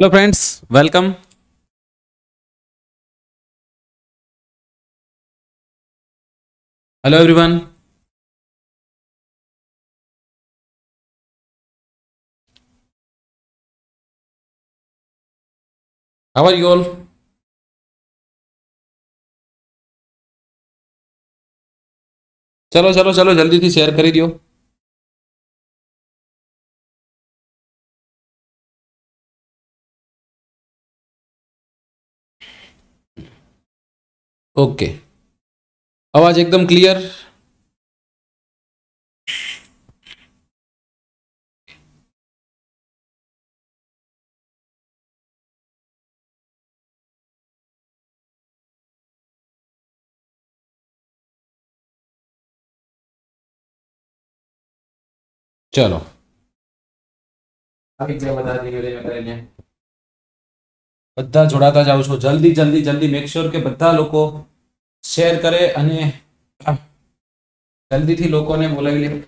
Hello friends welcome hello everyone how are you all चलो चलो चलो जल्दी से शेयर कर दियो ओके आवाज एकदम क्लियर चलो आप बता दीजिए બધા જોડાતા જાઓ છો જલ્દી જલ્દી જલ્દી મેક શ્યોર કે બધા લોકો શેર કરે અને જલ્દીથી લોકોને બોલાવી લે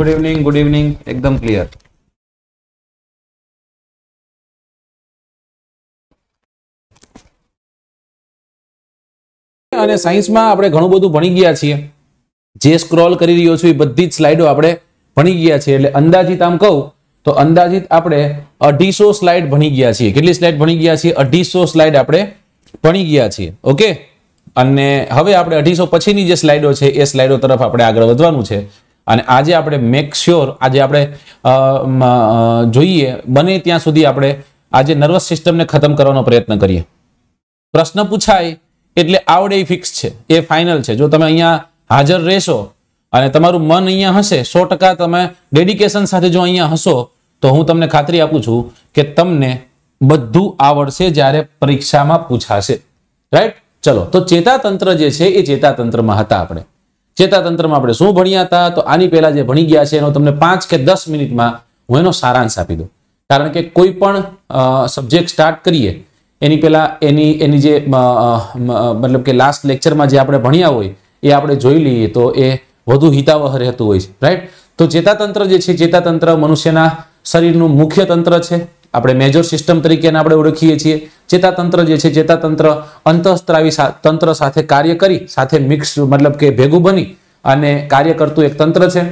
ગુડ ઇવનિંગ ગુડ ઇવનિંગ એકદમ ક્લિયર અને સાયન્સમાં આપણે ઘણું બધું ભણી ગયા છીએ જે સ્ક્રોલ કરી રહ્યો છું એ બધી જ સ્લાઇડો આપણે ભણી ગયા છીએ એટલે અંદાજિત આમ કહું તો અંદાજિત આપણે અઢીસો સ્લાઇડ ભણી ગયા છીએ કેટલી સ્લાઇડ ભણી ગયા છીએ અઢીસો સ્લાઇડ આપણે ભણી ગયા છીએ ઓકે અને હવે આપણે અઢીસો પછીની જે સ્લાઇડો છે એ સ્લાઇડો તરફ આપણે આગળ વધવાનું છે અને આજે આપણે મેક શ્યોર આજે આપણે જોઈએ બને ત્યાં સુધી આપણે આજે નર્વસ સિસ્ટમને ખતમ કરવાનો પ્રયત્ન કરીએ પ્રશ્ન પૂછાય એટલે આવડે એ ફિક્સ છે એ ફાઇનલ છે જો તમે અહીંયા હાજર રહેશો અને તમારું મન અહીંયા હશે સો ટકા તમે ડેડિકેશન સાથે જો અહીંયા હશો તો હું તમને ખાતરી આપું છું કે તમને બધું આવડશે જ્યારે પરીક્ષામાં પૂછાશે રાઈટ ચલો તો ચેતાતંત્ર જે છે એ ચેતાતંત્રમાં હતા આપણે ચેતાતંત્રમાં આપણે શું ભણ્યા હતા તો આની પહેલા જે ભણી ગયા છે એનો તમને પાંચ કે દસ મિનિટમાં હું એનો સારાંશ આપી દઉં કારણ કે કોઈ પણ સબ્જેક્ટ સ્ટાર્ટ કરીએ એની પહેલાં એની એની જે મતલબ કે લાસ્ટ લેક્ચરમાં જે આપણે ભણ્યા હોય એ આપણે જોઈ લઈએ તો એ વધુ હિતાવહ રહેતું હોય છે રાઈટ તો ચેતાતંત્ર જે છે ચેતાતંત્ર મનુષ્યના શરીરનું મુખ્ય તંત્ર છે આપણે મેજર સિસ્ટમ તરીકે એને આપણે ઓળખીએ છીએ ચેતાતંત્ર જે છે ચેતાતંત્ર અંતઃસ્ત્રાવી તંત્ર સાથે કાર્ય કરી સાથે મિક્સ મતલબ કે ભેગું બની અને કાર્ય કરતું એક તંત્ર છે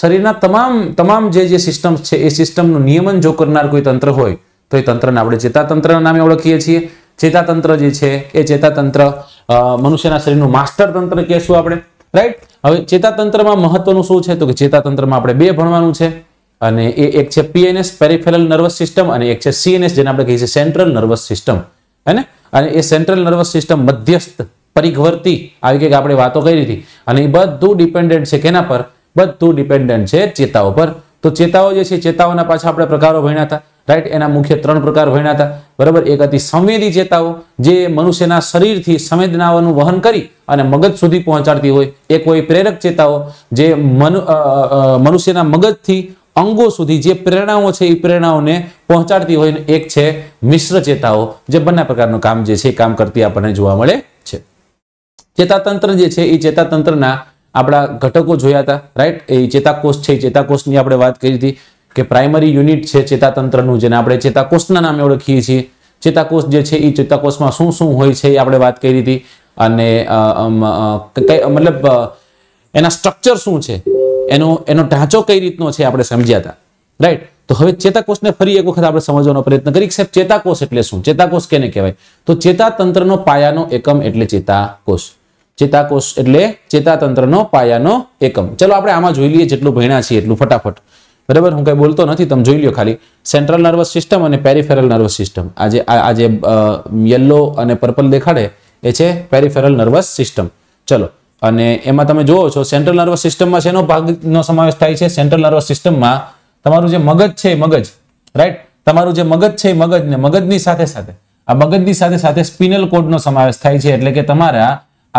શરીરના તમામ તમામ જે જે સિસ્ટમ્સ છે એ સિસ્ટમનું નિયમન જો કરનાર કોઈ તંત્ર હોય તો એ તંત્રને આપણે ચેતાતંત્ર નામે ઓળખીએ છીએ ચેતાતંત્ર જે છે એ ચેતાતંત્ર મનુષ્યના શરીરનું માસ્ટર તંત્ર કહેશું આપણે રાઈટ હવે ચેતાતંત્રમાં મહત્વનું શું છે તો કે ચેતાતંત્રમાં આપણે બે ભણવાનું છે અને એ એક છે પીએનએસ પેરિફેરલ નર્વસ સિસ્ટમ અને એક છે સીએનએસ જેને આપણે કહીએ છીએ સેન્ટ્રલ નર્વસ સિસ્ટમ હેને અને એ સેન્ટ્રલ નર્વસ સિસ્ટમ મધ્યસ્થ પરિઘવર્તી આવી કંઈક આપણે વાતો કરી હતી અને એ બધું ડિપેન્ડન્ટ છે કેના પર બધું ડિપેન્ડન્ટ છે ચેતાઓ પર તો ચેતાઓ જે છે ચેતાઓના પાછા આપણે પ્રકારો ભણ્યા હતા રાઈટ એના મુખ્ય ત્રણ પ્રકાર ભણ્યા હતા બરાબર એક હતી સંવેદી ચેતાઓ જે મનુષ્યના શરીરથી સંવેદનાઓનું વહન કરી અને મગજ સુધી પહોંચાડતી હોય એક હોય પ્રેરક ચેતાઓ જે મનુષ્યના મગજથી અંગો સુધી જે પ્રેરણાઓ છે એ પ્રેરણાઓને પહોંચાડતી હોય એક છે મિશ્ર ચેતાઓ જે બંને પ્રકારનું કામ જે છે એ કામ કરતી આપણને જોવા મળે છે ચેતાતંત્ર જે છે એ ચેતાતંત્રના આપણા ઘટકો જોયા હતા રાઈટ એ ચેતાકોષ છે ચેતાકોષની આપણે વાત કરી હતી કે પ્રાઇમરી યુનિટ છે ચેતાતંત્રનું જેને આપણે ચેતાકોષના નામે ઓળખીએ છીએ ચેતાકોષ જે છે એ ચેતાકોષમાં શું શું હોય છે એ આપણે વાત કરી હતી અને મતલબ એના સ્ટ્રક્ચર શું છે એનો એનો ઢાંચો કઈ રીતનો છે આપણે સમજ્યા હતા રાઈટ તો હવે ચેતાકોષને ફરી એક વખત આપણે સમજવાનો પ્રયત્ન કરી સાહેબ ચેતાકોષ એટલે શું ચેતાકોષ કેને કહેવાય તો ચેતાતંત્રનો પાયાનો એકમ એટલે ચેતાકોષ ચેતાકોષ એટલે ચેતાતંત્રનો પાયાનો એકમ ચલો આપણે આમાં જોઈ લઈએ જેટલું ભણ્યા છીએ એટલું ફટાફટ બરાબર હું કંઈ બોલતો નથી તમે જોઈ લો ખાલી સેન્ટ્રલ નર્વસ સિસ્ટમ અને પેરિફેરલ નર્વસ સિસ્ટમ આજે આજે યલો અને પર્પલ દેખાડે એ છે પેરીફેરલ નર્વસ સિસ્ટમ ચલો અને એમાં તમે જુઓ છો સેન્ટ્રલ નર્વસ સિસ્ટમમાં શેનો ભાગનો સમાવેશ થાય છે સેન્ટ્રલ નર્વસ સિસ્ટમમાં તમારું જે મગજ છે મગજ રાઈટ તમારું જે મગજ છે મગજ ને મગજની સાથે સાથે આ મગજની સાથે સાથે સ્પિનલ કોડનો સમાવેશ થાય છે એટલે કે તમારા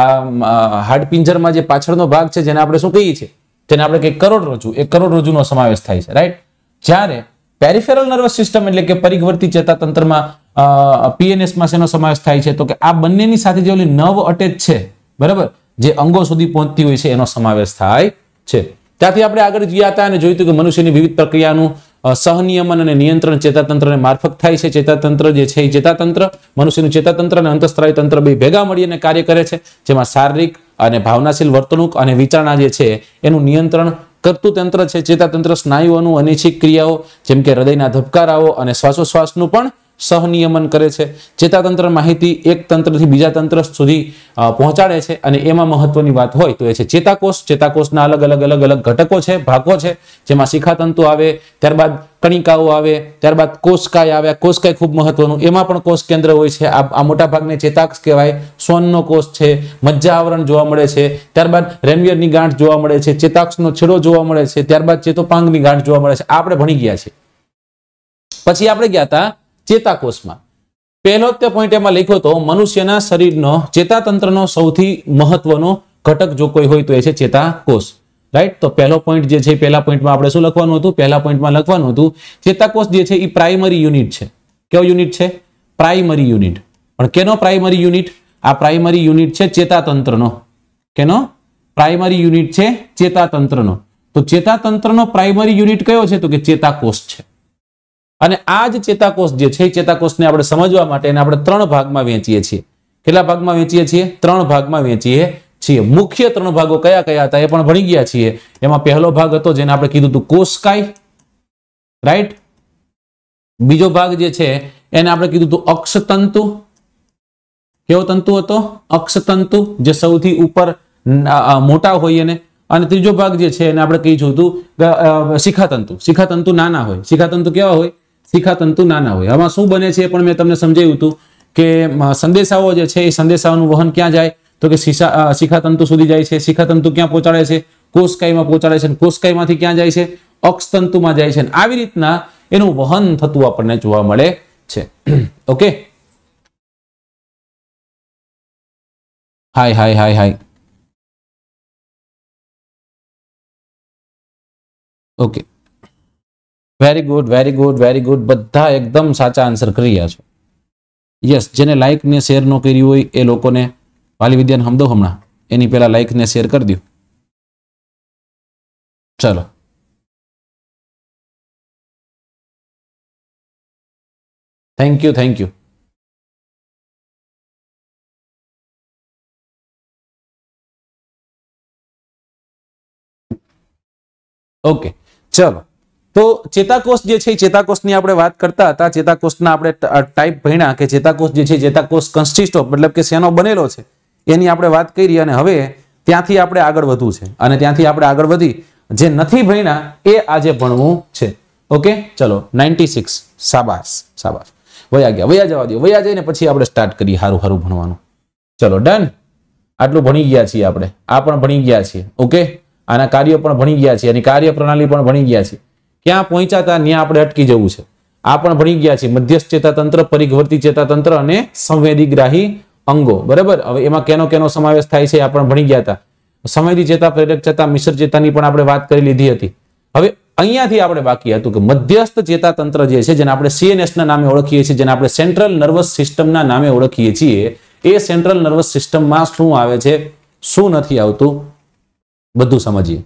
આ હાડપિંજરમાં જે પાછળનો ભાગ છે જેને આપણે શું કહીએ છીએ જેને આપણે કહીએ કરોડરજ્જુ એ કરોડરજ્જુનો સમાવેશ થાય છે રાઈટ જ્યારે પેરિફેરલ નર્વસ સિસ્ટમ એટલે કે પરિવર્તી ચેતાતંત્રમાં પીએનએસમાં શેનો સમાવેશ થાય છે તો કે આ બંનેની સાથે જે ઓલી નવ અટેચ છે બરાબર જે અંગો સુધી પહોંચતી હોય છે એનો સમાવેશ થાય છે ત્યાંથી આપણે આગળ ગયા હતા અને જોયું હતું કે મનુષ્યની વિવિધ પ્રક્રિયાનું સહનિયમન અને નિયંત્રણ ચેતાતંત્રને મારફત થાય છે ચેતાતંત્ર જે છે એ ચેતાતંત્ર મનુષ્યનું ચેતાતંત્ર અને અંતસ્ત્રાય તંત્ર બે ભેગા મળીને કાર્ય કરે છે જેમાં શારીરિક અને ભાવનાશીલ વર્તણૂક અને વિચારણા જે છે એનું નિયંત્રણ કરતું તંત્ર છે ચેતાતંત્ર સ્નાયુઓનું અનિચ્છિક ક્રિયાઓ જેમ કે હૃદયના ધબકારાઓ અને શ્વાસોશ્વાસનું પણ સહનિયમન કરે છે ચેતાતંત્ર માહિતી એક તંત્રથી બીજા તંત્ર સુધી પહોંચાડે છે અને એમાં મહત્વની વાત હોય તો એ છે ચેતાકોષ ચેતાકોષના અલગ અલગ અલગ અલગ ઘટકો છે ભાગો છે જેમાં શિખાતંતુ આવે ત્યારબાદ કણિકાઓ આવે ત્યારબાદ કોષકાય આવે કોષકાય ખૂબ મહત્વનું એમાં પણ કોષ કેન્દ્ર હોય છે આ મોટા ભાગને ચેતાક્ષ કહેવાય સોનનો કોષ છે મજ્જા આવરણ જોવા મળે છે ત્યારબાદ રેનવિયરની ગાંઠ જોવા મળે છે ચેતાક્ષનો છેડો જોવા મળે છે ત્યારબાદ ચેતોપાંગની ગાંઠ જોવા મળે છે આપણે ભણી ગયા છે પછી આપણે ગયા હતા ચેતાકોષમાં પહેલો તે પોઈન્ટ એમાં લખ્યો હતો મનુષ્યના શરીરનો ચેતાતંત્રનો સૌથી મહત્વનો ઘટક જો કોઈ હોય તો એ છે ચેતાકોષ રાઈટ તો પહેલો પોઈન્ટ જે છે પહેલા પોઈન્ટમાં આપણે શું લખવાનું હતું પહેલા પોઈન્ટમાં લખવાનું હતું ચેતાકોષ જે છે એ પ્રાઇમરી યુનિટ છે કેવો યુનિટ છે પ્રાઇમરી યુનિટ પણ કેનો પ્રાઇમરી યુનિટ આ પ્રાઇમરી યુનિટ છે ચેતાતંત્રનો કેનો પ્રાઇમરી યુનિટ છે ચેતાતંત્રનો તો ચેતાતંત્રનો પ્રાઇમરી યુનિટ કયો છે તો કે ચેતાકોષ છે અને આ જ ચેતાકોષ જે છે ચેતાકોષને આપણે સમજવા માટે એને આપણે ત્રણ ભાગમાં વેચીએ છીએ કેટલા ભાગમાં વેચીએ છીએ ત્રણ ભાગમાં વેચીએ છીએ મુખ્ય ત્રણ ભાગો કયા કયા હતા એ પણ ભણી ગયા છીએ એમાં પહેલો ભાગ હતો જેને આપણે કીધું હતું કોષકાય રાઈટ બીજો ભાગ જે છે એને આપણે કીધું હતું અક્ષતંતુ કેવો તંતુ હતો અક્ષતંતુ જે સૌથી ઉપર મોટા હોય એને અને ત્રીજો ભાગ જે છે એને આપણે કહીશું હતું શિખાતંતુ શિખાતંતુ નાના હોય શિખાતંતુ કેવા હોય શિખા તંતુ નાના હોય આમાં શું બને છે પણ મેં તમને સમજાવ્યું હતું કે સંદેશાઓ જે છે એ સંદેશાઓનું વહન ક્યાં જાય તો કે શિશા શિખાતંતુ સુધી જાય છે શિખાતંતુ ક્યાં પહોંચાડે છે કોષકાયમાં પહોંચાડે છે કોષકાયમાંથી ક્યાં જાય છે અક્ષતંતુમાં જાય છે આવી રીતના એનું વહન થતું આપણને જોવા મળે છે okay hi hi hi hi okay very good very good very good બધા એકદમ સાચા આન્સર કરી રહ્યા છો યસ જેને લાઇક ને શેર ન કર્યું હોય એ લોકોને વાલી વિદ્યાને હમદો હમણાં એની પહેલાં લાઇક ને શેર કરી દો ચલો thank you thank you okay ચલો તો ચેતાકોષ જે છે ચેતાકોષની આપણે વાત કરતા હતા ચેતાકોષના આપણે ટાઈપ ભણ્યા કે ચેતાકોષ જે છે ચેતાકોષ કન્સિસ્ટ ઓફ મતલબ કે શેનો બનેલો છે એની આપણે વાત કરી અને હવે ત્યાંથી આપણે આગળ વધવું છે અને ત્યાંથી આપણે આગળ વધી જે નથી ભણ્યા એ આજે ભણવું છે ઓકે ચલો નાઇન્ટી સિક્સ સાબાસ સાબાસ વયા ગયા વયા જવા દો વયા જઈને પછી આપણે સ્ટાર્ટ કરીએ સારું સારું ભણવાનું ચલો ડન આટલું ભણી ગયા છીએ આપણે આ પણ ભણી ગયા છીએ ઓકે આના કાર્ય પણ ભણી ગયા છીએ અને કાર્ય પ્રણાલી પણ ભણી ગયા છીએ ક્યાં પહોંચ્યા હતા ત્યાં આપણે અટકી જવું છે આ પણ ભણી ગયા છે મધ્યસ્થ ચેતાતંત્ર પરિઘવર્તી ચેતાતંત્ર અને સંવેદિગ્રાહી અંગો બરાબર હવે એમાં કેનો કેનો સમાવેશ થાય છે આ પણ ભણી ગયા હતા સંવેદી ચેતા પ્રેરક ચેતા મિશ્ર ચેતાની પણ આપણે વાત કરી લીધી હતી હવે અહીંયાથી આપણે બાકી હતું કે મધ્યસ્થ ચેતાતંત્ર જે છે જેને આપણે સીએનએસ નામે ઓળખીએ છીએ જેને આપણે સેન્ટ્રલ નર્વસ સિસ્ટમના નામે ઓળખીએ છીએ એ સેન્ટ્રલ નર્વસ સિસ્ટમમાં શું આવે છે શું નથી આવતું બધું સમજીએ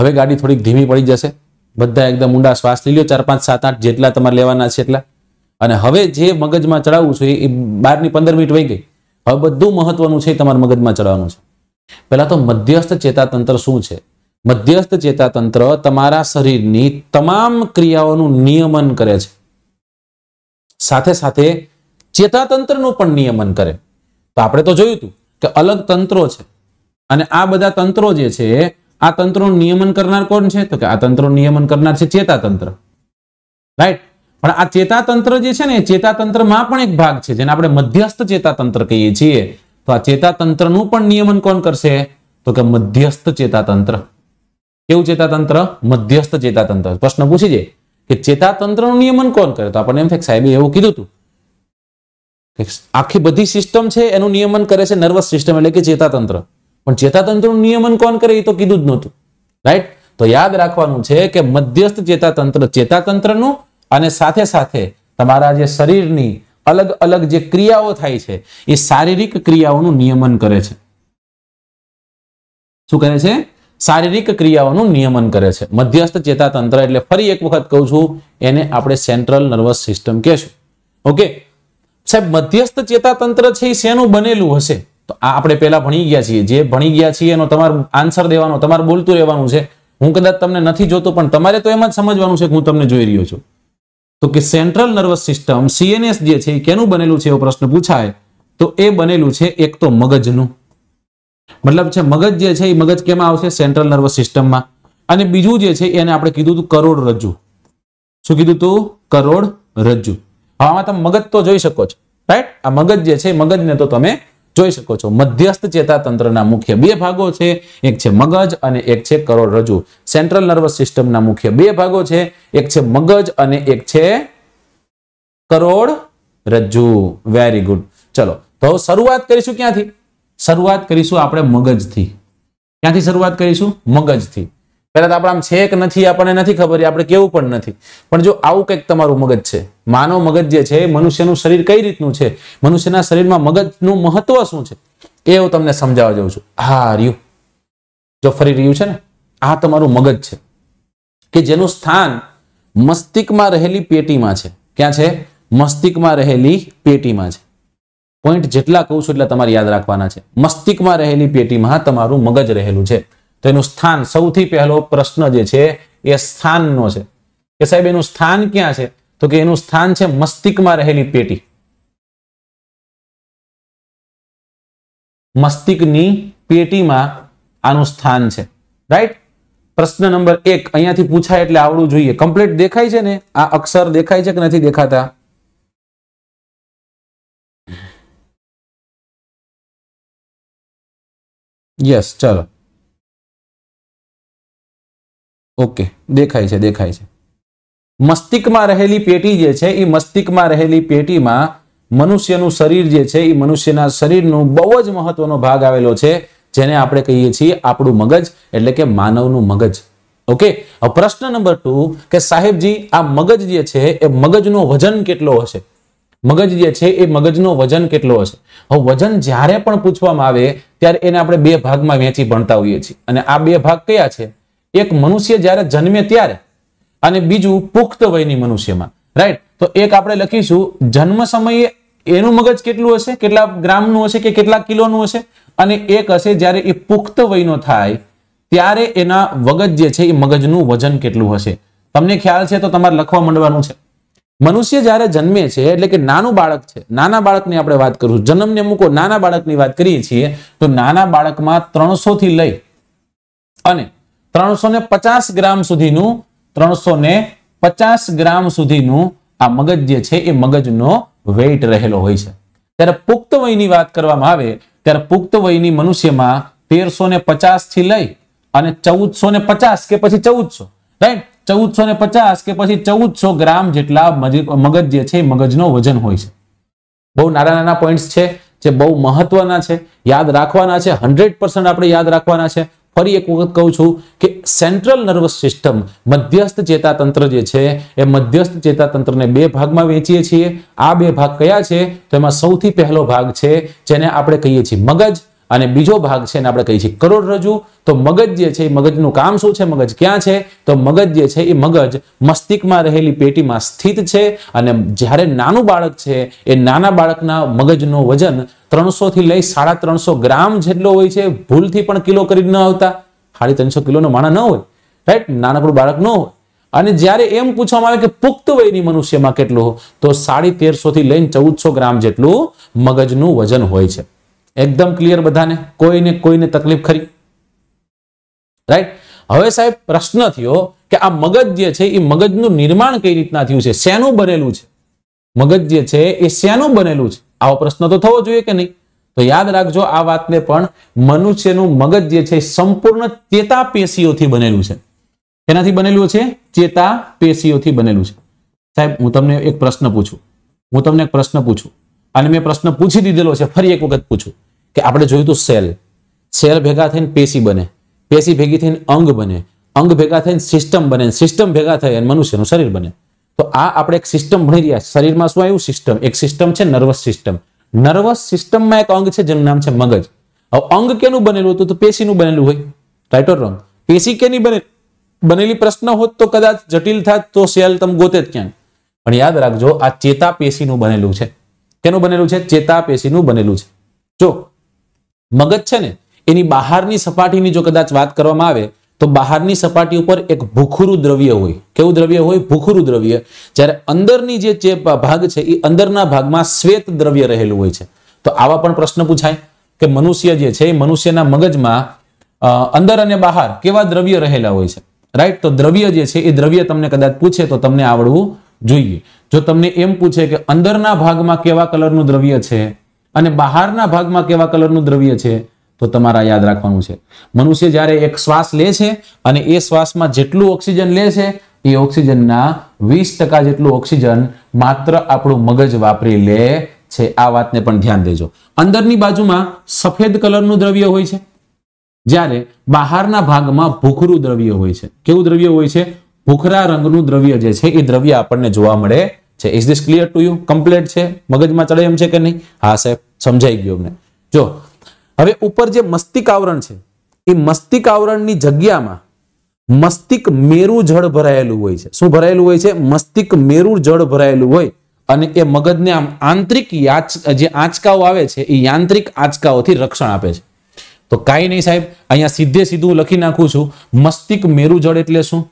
હવે ગાડી થોડીક ધીમી પડી જશે બધા એકદમ ઊંડા શ્વાસ લઈ લો ચાર પાંચ સાત આઠ જેટલા તમારે લેવાના છે એટલા અને હવે જે મગજમાં ચડાવવું છે એ બારની પંદર મિનિટ વહી ગઈ હવે બધું મહત્વનું છે તમારા મગજમાં ચડાવવાનું છે પહેલા તો મધ્યસ્થ ચેતાતંત્ર શું છે મધ્યસ્થ ચેતાતંત્ર તમારા શરીરની તમામ ક્રિયાઓનું નિયમન કરે છે સાથે સાથે ચેતાતંત્રનું પણ નિયમન કરે તો આપણે તો જોયું હતું કે અલગ તંત્રો છે અને આ બધા તંત્રો જે છે આ તંત્રનું નિયમન કરનાર કોણ છે તો કે આ તંત્રનું નિયમન કરનાર છે ચેતાતંત્ર રાઈટ પણ આ ચેતાતંત્ર જે છે ને ચેતાતંત્રમાં પણ એક ભાગ છે જેને આપણે મધ્યસ્થ ચેતાતંત્ર કહીએ છીએ તો આ ચેતાતંત્રનું પણ નિયમન કોણ કરશે તો કે મધ્યસ્થ ચેતાતંત્ર કેવું ચેતાતંત્ર મધ્યસ્થ ચેતાતંત્ર પ્રશ્ન પૂછી જાય કે ચેતાતંત્રનું નિયમન કોણ કરે તો આપણને એમ થાય સાહેબે એવું કીધું હતું આખી બધી સિસ્ટમ છે એનું નિયમન કરે છે નર્વસ સિસ્ટમ એટલે કે ચેતાતંત્ર પણ ચેતાતંત્રનું નિયમન કોણ કરે એ તો કીધું જ નહોતું રાઈટ તો યાદ રાખવાનું છે કે મધ્યસ્થ ચેતાતંત્ર ચેતાતંત્રનું અને સાથે સાથે તમારા જે શરીરની અલગ અલગ જે ક્રિયાઓ થાય છે એ શારીરિક ક્રિયાઓનું નિયમન કરે છે શું કરે છે શારીરિક ક્રિયાઓનું નિયમન કરે છે મધ્યસ્થ ચેતાતંત્ર એટલે ફરી એક વખત કહું છું એને આપણે સેન્ટ્રલ નર્વસ સિસ્ટમ કહેશું ઓકે સાહેબ મધ્યસ્થ ચેતાતંત્ર છે એ શેનું બનેલું હશે તો આ આપણે પહેલા ભણી ગયા છીએ જે ભણી ગયા છીએ એનો તમારે આન્સર દેવાનો તમારે બોલતું રહેવાનું છે હું કદાચ તમને નથી જોતો પણ તમારે તો એમ જ સમજવાનું છે કે હું તમને જોઈ રહ્યો છું તો કે સેન્ટ્રલ નર્વસ સિસ્ટમ સીએનએસ જે છે કેનું બનેલું છે એવો પ્રશ્ન પૂછાય તો એ બનેલું છે એક તો મગજનું મતલબ છે મગજ જે છે એ મગજ કેમાં આવશે સેન્ટ્રલ નર્વસ સિસ્ટમમાં અને બીજું જે છે એને આપણે કીધું હતું રજ્જુ શું કીધું હતું કરોડરજ્જુ હવે આમાં તમે મગજ તો જોઈ શકો છો રાઈટ આ મગજ જે છે મગજને તો તમે જોઈ શકો છો મધ્યસ્થ ચેતાતંત્રના મુખ્ય બે ભાગો છે એક છે મગજ અને એક છે કરોડરજ્જુ સેન્ટ્રલ નર્વસ સિસ્ટમના મુખ્ય બે ભાગો છે એક છે મગજ અને એક છે કરોડ રજ્જુ વેરી ગુડ ચલો તો શરૂઆત કરીશું ક્યાંથી શરૂઆત કરીશું આપણે મગજથી ક્યાંથી શરૂઆત કરીશું મગજથી પહેલા તો આપણે આમ છે કે નથી આપણને નથી ખબર આપણે કેવું પણ નથી પણ જો આવું કંઈક તમારું મગજ છે માનવ મગજ જે છે મનુષ્યનું શરીર કઈ રીતનું છે મનુષ્યના શરીરમાં મગજનું મહત્વ શું છે એ હું તમને સમજાવવા જઉં છું હા રહ્યું જો ફરી રહ્યું છે ને આ તમારું મગજ છે કે જેનું સ્થાન મસ્તિષ્કમાં રહેલી પેટીમાં છે ક્યાં છે મસ્તિષ્કમાં રહેલી પેટીમાં છે પોઈન્ટ જેટલા કહું છું એટલા તમારે યાદ રાખવાના છે મસ્તિકમાં રહેલી પેટીમાં તમારું મગજ રહેલું છે તો સ્થાન સૌથી પહેલો પ્રશ્ન જે છે એ સ્થાનનો છે કે સાહેબ એનું સ્થાન ક્યાં છે તો કે એનું સ્થાન છે મસ્તિષ્કમાં રહેલી પેટી મસ્તિકની પેટીમાં આનું સ્થાન છે રાઈટ પ્રશ્ન નંબર એક અહીંયાથી પૂછાય એટલે આવડું જોઈએ કમ્પ્લીટ દેખાય છે ને આ અક્ષર દેખાય છે કે નથી દેખાતા યસ ચલો ઓકે દેખાય છે દેખાય છે મસ્તિષ્કમાં રહેલી પેટી જે છે એ મસ્તિષ્કમાં રહેલી પેટીમાં મનુષ્યનું શરીર જે છે એ મનુષ્યના શરીરનું બહુ જ મહત્વનો ભાગ આવેલો છે જેને આપણે કહીએ છીએ આપણું મગજ એટલે કે માનવનું મગજ ઓકે પ્રશ્ન નંબર ટુ કે સાહેબજી આ મગજ જે છે એ મગજનો વજન કેટલો હશે મગજ જે છે એ મગજનો વજન કેટલો હશે હવે વજન જ્યારે પણ પૂછવામાં આવે ત્યારે એને આપણે બે ભાગમાં વહેંચી ભણતા હોઈએ છીએ અને આ બે ભાગ કયા છે એક મનુષ્ય જ્યારે જન્મે ત્યારે અને બીજું પુખ્ત વયની મનુષ્યમાં રાઈટ તો એક આપણે લખીશું જન્મ સમયે એનું મગજ કેટલું હશે કેટલા ગ્રામનું હશે કે કેટલા કિલોનું હશે અને એક હશે જ્યારે એ પુખ્ત વયનો થાય ત્યારે એના વગજ જે છે એ મગજનું વજન કેટલું હશે તમને ખ્યાલ છે તો તમારે લખવા માંડવાનું છે મનુષ્ય જ્યારે જન્મે છે એટલે કે નાનું બાળક છે નાના બાળકની આપણે વાત કરું જન્મને મૂકો નાના બાળકની વાત કરીએ છીએ તો નાના બાળકમાં ત્રણસો થી લઈ અને ત્રણસો પચાસ ગ્રામ સુધીનું ત્રણસો પચાસ ગ્રામ સુધીનું આ મગજ જે છે એ મગજનો વેઇટ રહેલો હોય છે ત્યારે પુખ્ત વયની વાત કરવામાં આવે ત્યારે પુખ્ત વયની મનુષ્યમાં તેરસો ને થી લઈ અને ચૌદસો ને પચાસ કે પછી ચૌદસો રાઈટ ચૌદસો ને પચાસ કે પછી ચૌદસો ગ્રામ જેટલા મગજ જે છે મગજનો વજન હોય છે બહુ નાના નાના પોઈન્ટ્સ છે જે બહુ મહત્વના છે યાદ રાખવાના છે હંડ્રેડ આપણે યાદ રાખવાના છે ફરી એક વખત કહું છું કે સેન્ટ્રલ નર્વસ સિસ્ટમ મધ્યસ્થ ચેતાતંત્ર જે છે એ મધ્યસ્થ ચેતાતંત્રને બે ભાગમાં વેચીએ છીએ આ બે ભાગ કયા છે તો એમાં સૌથી પહેલો ભાગ છે જેને આપણે કહીએ છીએ મગજ અને બીજો ભાગ છે એને આપણે કહીએ છીએ કરોડરજ્જુ તો મગજ જે છે એ મગજનું કામ શું છે મગજ ક્યાં છે તો મગજ જે છે એ મગજ મસ્તિષ્કમાં રહેલી પેટીમાં સ્થિત છે અને જ્યારે નાનું બાળક છે એ નાના બાળકના મગજનું વજન ત્રણસો થી લઈ સાડા ત્રણસો ગ્રામ જેટલો હોય છે ભૂલથી પણ કિલો કરી ન આવતા સાડી ત્રણસો કિલોનો માણા ન હોય રાઈટ નાનકડું બાળક ન હોય અને જ્યારે એમ પૂછવામાં આવે કે પુખ્ત વયની મનુષ્યમાં કેટલું તો સાડી તેરસો થી લઈને ચૌદસો ગ્રામ જેટલું મગજનું વજન હોય છે એકદમ ક્લિયર બધાને કોઈને કોઈને તકલીફ ખરી રાઈટ હવે સાહેબ પ્રશ્ન થયો કે આ મગજ જે છે એ મગજનું નિર્માણ કઈ રીતના થયું છે શેનું બનેલું છે મગજ જે છે એ શેનું બનેલું છે આવો પ્રશ્ન તો થવો જોઈએ કે નહીં તો યાદ રાખજો આ વાતને પણ મનુષ્યનું મગજ જે છે સંપૂર્ણ ચેતા પેશીઓથી બનેલું છે એનાથી બનેલું છે ચેતા પેશીઓથી બનેલું છે સાહેબ હું તમને એક પ્રશ્ન પૂછું હું તમને એક પ્રશ્ન પૂછું અને મેં પ્રશ્ન પૂછી દીધેલો છે ફરી એક વખત પૂછું કે આપણે જોયું હતું સેલ સેલ ભેગા થઈને પેશી બને પેશી ભેગી થઈને અંગ બને અંગ ભેગા થઈને સિસ્ટમ બને સિસ્ટમ ભેગા થઈ અને મનુષ્યનું શરીર બને તો આ આપણે એક સિસ્ટમ ભણી રહ્યા શરીરમાં શું આવ્યું સિસ્ટમ એક સિસ્ટમ છે નર્વસ સિસ્ટમ નર્વસ સિસ્ટમમાં એક અંગ છે જેનું નામ છે મગજ હવે અંગ કેનું બનેલું હતું તો પેશીનું બનેલું હોય રાઈટ ઓર રોંગ પેશી કેની બને બનેલી પ્રશ્ન હોત તો કદાચ જટિલ થાય તો સેલ તમે ગોતે જ ક્યાંક પણ યાદ રાખજો આ ચેતા પેશીનું બનેલું છે કેનું બનેલું છે ચેતાપેશીનું બનેલું છે જો મગજ છે ને એની બહારની સપાટીની જો કદાચ વાત કરવામાં આવે તો બહારની સપાટી ઉપર એક ભૂખરું દ્રવ્ય હોય કેવું દ્રવ્ય હોય ભૂખરું દ્રવ્ય જ્યારે અંદરની જે ચે ભાગ છે એ અંદરના ભાગમાં શ્વેત દ્રવ્ય રહેલું હોય છે તો આવા પણ પ્રશ્ન પૂછાય કે મનુષ્ય જે છે એ મનુષ્યના મગજમાં અંદર અને બહાર કેવા દ્રવ્ય રહેલા હોય છે રાઈટ તો દ્રવ્ય જે છે એ દ્રવ્ય તમને કદાચ પૂછે તો તમને આવડવું જોઈએ જો તમને એમ પૂછે કે અંદરના ભાગમાં કેવા કલરનું દ્રવ્ય છે અને બહારના ભાગમાં કેવા કલરનું દ્રવ્ય છે તો તમારા યાદ રાખવાનું છે મનુષ્ય જ્યારે એક શ્વાસ લે છે અને એ શ્વાસમાં જેટલું ઓક્સિજન લે છે એ ઓક્સિજનના વીસ ટકા જેટલું ઓક્સિજન માત્ર આપણું મગજ વાપરી લે છે આ વાતને પણ ધ્યાન દેજો અંદરની બાજુમાં સફેદ કલરનું દ્રવ્ય હોય છે જ્યારે બહારના ભાગમાં ભૂખરું દ્રવ્ય હોય છે કેવું દ્રવ્ય હોય છે ભૂખરા રંગનું દ્રવ્ય જે છે એ દ્રવ્ય આપણને જોવા મળે છે is this clear to you complete છે મગજમાં ચડે એમ છે કે નહીં હા સાહેબ સમજાઈ ગયો મને જો હવે ઉપર જે મસ્તિક આવરણ છે એ મસ્તિક આવરણની જગ્યામાં મસ્તિક મેરુ જળ ભરાયેલું હોય છે શું ભરાયેલું હોય છે મસ્તિક મેરુ જળ ભરાયેલું હોય અને એ મગજને આમ આંતરિક જે આંચકાઓ આવે છે એ યાંત્રિક આંચકાઓથી રક્ષણ આપે છે તો કાંઈ નહીં સાહેબ અહીંયા સીધે સીધું લખી નાખું છું મસ્તિક મેરુ જળ એટલે શું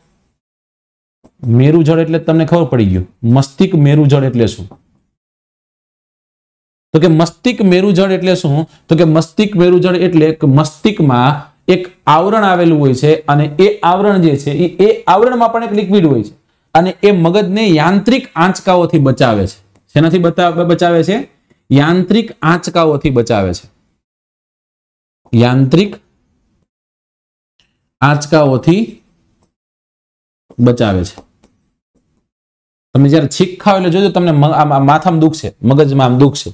મેરુજળ એટલે તમને ખબર પડી ગયું મસ્તિષ્ક મેરુજળ એટલે શું તો કે મસ્તિષ્ક મેરુજળ એટલે શું તો કે મસ્તિષ્ક મેરુજળ એટલે મસ્તિષ્કમાં એક આવરણ આવેલું હોય છે અને એ આવરણ જે છે એ આવરણમાં પણ એક લિક્વિડ હોય છે અને એ મગજને યાંત્રિક આંચકાઓથી બચાવે છે શેનાથી બચાવે છે યાંત્રિક આંચકાઓથી બચાવે છે યાંત્રિક આંચકાઓથી બચાવે છે તમે જ્યારે છીક ખાવ એટલે જોજો તમને માથામાં દુઃખ છે મગજમાં આમ દુઃખ છે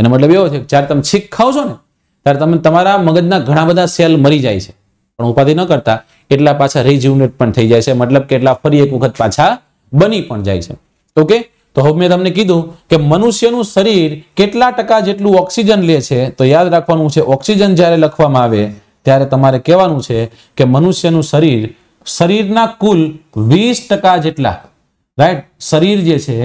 એનો મતલબ એવો છે કે જ્યારે તમે છીક ખાવ છો ને ત્યારે તમે તમારા મગજના ઘણા બધા સેલ મરી જાય છે પણ ઉપાધિ ન કરતા એટલા પાછા રીજુનેટ પણ થઈ જાય છે મતલબ કે એટલા ફરી એક વખત પાછા બની પણ જાય છે ઓકે તો હવે મેં તમને કીધું કે મનુષ્યનું શરીર કેટલા ટકા જેટલું ઓક્સિજન લે છે તો યાદ રાખવાનું છે ઓક્સિજન જ્યારે લખવામાં આવે ત્યારે તમારે કહેવાનું છે કે મનુષ્યનું શરીર શરીરના કુલ વીસ ટકા જેટલા રાઈટ શરીર જે છે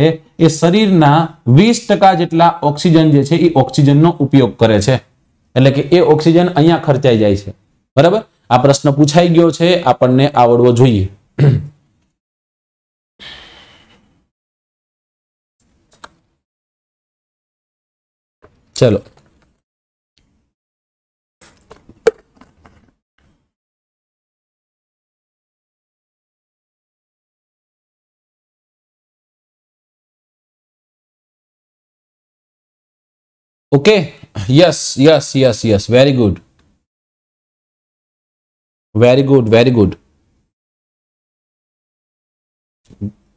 એ શરીરના વીસ ટકા જેટલા ઓક્સિજન જે છે એ ઓક્સિજનનો ઉપયોગ કરે છે એટલે કે એ ઓક્સિજન અહીંયા ખર્ચાઈ જાય છે બરાબર આ પ્રશ્ન પૂછાઈ ગયો છે આપણને આવડવો જોઈએ ચલો okay yes yes yes yes very good very good very good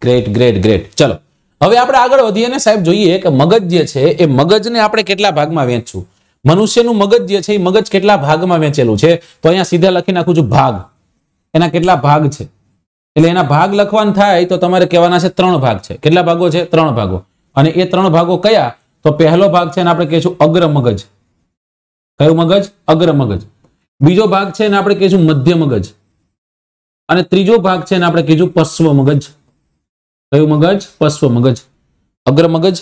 great great great ચલો હવે આપણે આગળ વધીએ ને સાહેબ જોઈએ કે મગજ જે છે એ મગજને આપણે કેટલા ભાગમાં વેચશું મનુષ્યનું મગજ જે છે એ મગજ કેટલા ભાગમાં વેચેલું છે તો અહીંયા સીધા લખી નાખું છું ભાગ એના કેટલા ભાગ છે એટલે એના ભાગ લખવાનું થાય તો તમારે કહેવાના છે ત્રણ ભાગ છે કેટલા ભાગો છે ત્રણ ભાગો અને એ ત્રણ ભાગો કયા તો પહેલો ભાગ છે એને આપણે કહીશું અગ્ર મગજ કયું મગજ અગ્ર મગજ બીજો ભાગ છે એને આપણે કહીશું મધ્ય મગજ અને ત્રીજો ભાગ છે એને આપણે કહીશું પશ્વ મગજ કયું મગજ પશ્વ મગજ અગ્ર મગજ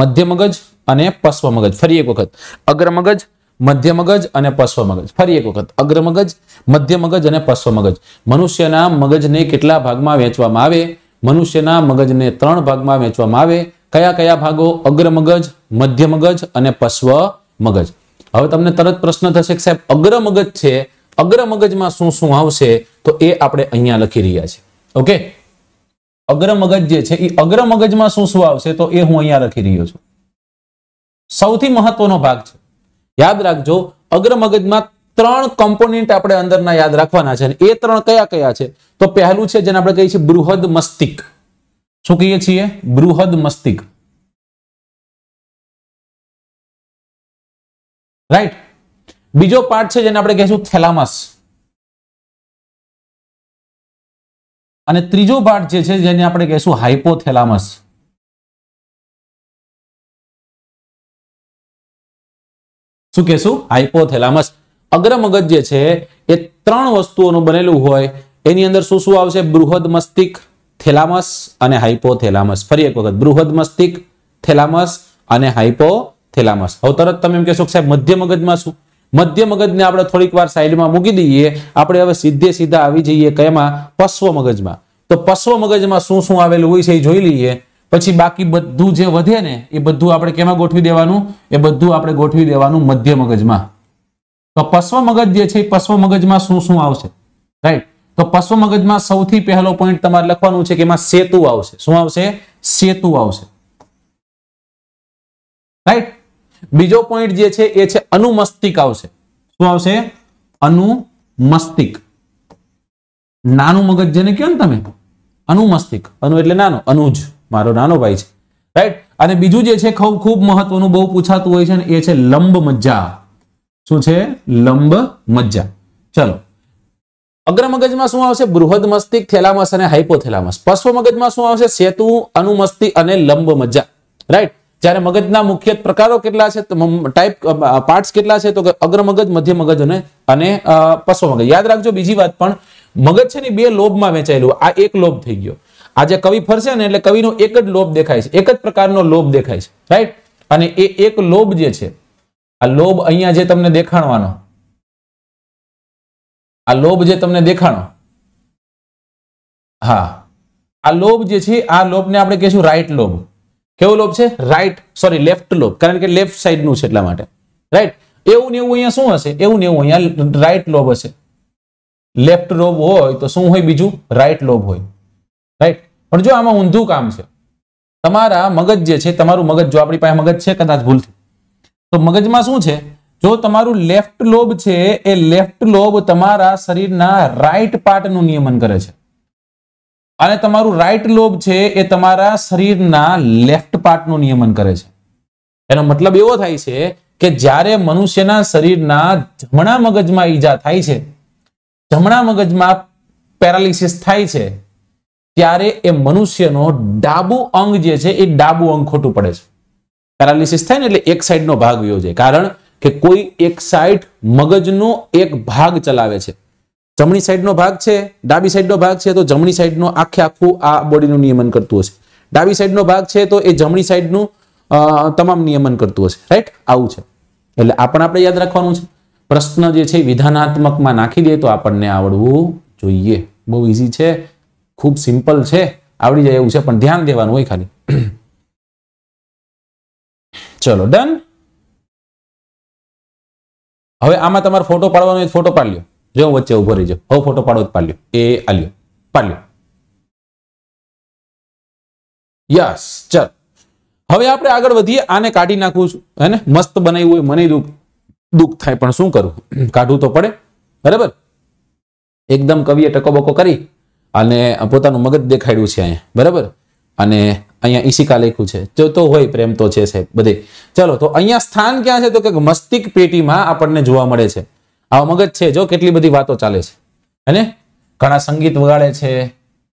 મધ્ય મગજ અને પશ્વ મગજ ફરી એક વખત અગ્ર મગજ મધ્ય મગજ અને પશ્વ મગજ ફરી એક વખત અગ્ર મગજ મધ્ય મગજ અને પશ્વ મગજ મનુષ્યના મગજને કેટલા ભાગમાં વહેંચવામાં આવે મનુષ્યના મગજને ત્રણ ભાગમાં વહેંચવામાં આવે કયા કયા ભાગો અગ્ર મગજ મધ્ય મગજ અને પશ્વ મગજ હવે તમને તરત પ્રશ્ન થશે કે સાહેબ અગ્ર મગજ છે અગ્ર મગજમાં શું શું આવશે તો એ આપણે અહીંયા લખી રહ્યા છે ઓકે અગ્ર મગજ જે છે એ અગ્ર મગજમાં શું શું આવશે તો એ હું અહીંયા લખી રહ્યો છું સૌથી મહત્વનો ભાગ છે યાદ રાખજો અગ્ર મગજમાં ત્રણ કોમ્પોનેન્ટ આપણે અંદરના યાદ રાખવાના છે અને એ ત્રણ કયા કયા છે તો પહેલું છે જેને આપણે કહીએ છીએ બૃહદ મસ્તિષ્ક શું કહીએ છીએ બૃહદ મસ્તિક રાઈટ બીજો પાર્ટ છે જેને આપણે કહેશું થેલામસ અને ત્રીજો પાર્ટ જે છે જેને આપણે કહીશું હાઇપોથેલામસ શું કહેશું હાઇપોથેલામસ અગ્રમગજ જે છે એ ત્રણ વસ્તુઓનું બનેલું હોય એની અંદર શું શું આવશે બૃહદ મસ્તિષ્ક થેલામસ અને હાઇપોથેલામસ ફરી એક વખત બૃહદ મસ્તિક થેલામસ અને હાઇપોથેલામસ હવે તરત તમે એમ કહેશો સાહેબ મધ્ય મગજમાં શું મધ્ય મગજને આપણે થોડીક વાર સાઈડમાં મૂકી દઈએ આપણે હવે સીધે સીધા આવી જઈએ કયામાં પશ્વ મગજમાં તો પશ્વ મગજમાં શું શું આવેલું હોય છે એ જોઈ લઈએ પછી બાકી બધું જે વધે ને એ બધું આપણે કેમાં ગોઠવી દેવાનું એ બધું આપણે ગોઠવી દેવાનું મધ્ય મગજમાં તો પશ્વ મગજ જે છે પશ્વ મગજમાં શું શું આવશે રાઈટ તો પશુ મગજમાં સૌથી પહેલો પોઈન્ટ તમારે લખવાનું છે કે એમાં સેતુ આવશે શું આવશે સેતુ આવશે રાઈટ બીજો પોઈન્ટ જે છે એ છે અનુમસ્તિક આવશે શું આવશે અનુમસ્તિક નાનું મગજ જેને કહો ને તમે અનુમસ્તિક અનુ એટલે નાનો અનુજ મારો નાનો ભાઈ છે રાઈટ અને બીજું જે છે ખૂબ ખૂબ મહત્વનું બહુ પૂછાતું હોય છે એ છે લંબ મજ્જા શું છે લંબ મજ્જા ચલો અગ્ર મગજમાં શું આવશે બૃહદ મસ્તિષ્ક થેલામસ અને હાઇપોથેલામસ પશ્વ મગજમાં શું આવશે સેતુ અનુમસ્તિ અને લંબ મજ્જા રાઈટ જ્યારે મગજના મુખ્ય પ્રકારો કેટલા છે ટાઈપ પાર્ટસ કેટલા છે તો અગ્ર મગજ મધ્ય મગજ અને અને પશ્વ મગજ યાદ રાખજો બીજી વાત પણ મગજ છે ને બે લોભમાં વેચાયેલું આ એક લોભ થઈ ગયો આ જે કવિ ફરશે ને એટલે કવિનો એક જ લોભ દેખાય છે એક જ પ્રકારનો લોભ દેખાય છે રાઈટ અને એ એક લોભ જે છે આ લોભ અહીંયા જે તમને દેખાડવાનો આ લોભ જે તમને દેખાણો હા આ લોભ જે છે આ લોભને આપણે કહીશું રાઈટ લોભ કેવો લોભ છે રાઈટ સોરી લેફ્ટ લોભ કારણ કે લેફ્ટ સાઈડનું છે એટલા માટે રાઈટ એવું ને એવું અહીંયા શું હશે એવું ને એવું અહીંયા રાઈટ લોભ હશે લેફ્ટ લોભ હોય તો શું હોય બીજું રાઈટ લોભ હોય રાઈટ પણ જો આમાં ઊંધું કામ છે તમારા મગજ જે છે તમારું મગજ જો આપણી પાસે મગજ છે કદાચ ભૂલથી તો મગજમાં શું છે જો તમારું લેફ્ટ લોબ છે એ લેફ્ટ લોબ તમારા શરીરના રાઈટ પાર્ટનું નિયમન કરે છે અને તમારું રાઈટ લોબ છે એ તમારા શરીરના લેફ્ટ પાર્ટનું નિયમન કરે છે એનો મતલબ એવો થાય છે કે જ્યારે મનુષ્યના શરીરના જમણા મગજમાં ઈજા થાય છે જમણા મગજમાં પેરાલિસિસ થાય છે ત્યારે એ મનુષ્યનો ડાબું અંગ જે છે એ ડાબું અંગ ખોટું પડે છે પેરાલિસિસ થાય ને એટલે એક સાઈડનો ભાગ યોજે કારણ કે કોઈ એક સાઈડ મગજનો એક ભાગ ચલાવે છે જમણી સાઈડનો ભાગ છે ડાબી સાઈડનો ભાગ છે તો જમણી સાઈડનો આખે આખું આ બોડીનું નિયમન કરતું હશે ડાબી સાઈડનો ભાગ છે તો એ જમણી સાઈડનું તમામ નિયમન કરતું હશે રાઈટ આવું છે એટલે આ પણ આપણે યાદ રાખવાનું છે પ્રશ્ન જે છે વિધાનાત્મકમાં નાખી દે તો આપણને આવડવું જોઈએ બહુ ઇઝી છે ખૂબ સિમ્પલ છે આવડી જાય એવું છે પણ ધ્યાન દેવાનું હોય ખાલી ચલો ડન હવે આમાં તમારે ફોટો પાડવાનો ફોટો પાડ લ્યો જો વચ્ચે ઉભો રહીજો હવે ફોટો પાડવો પાડ્યો લ્યો એ આ લ્યો યસ ચલ હવે આપણે આગળ વધીએ આને કાઢી નાખું છું હે મસ્ત બનાવ્યું હોય મને દુઃખ દુઃખ થાય પણ શું કરું કાઢવું તો પડે બરાબર એકદમ કવિએ ટકોબકો કરી અને પોતાનું મગજ દેખાડ્યું છે અહીંયા બરાબર અને અહીંયા ઈશિકા લખ્યું છે જોતો હોય પ્રેમ તો છે સાહેબ બધે ચલો તો અહીંયા સ્થાન ક્યાં છે તો કે મસ્તિષ્ક પેટીમાં આપણને જોવા મળે છે આવા મગજ છે જો કેટલી બધી વાતો ચાલે છે અને ઘણા સંગીત વગાડે છે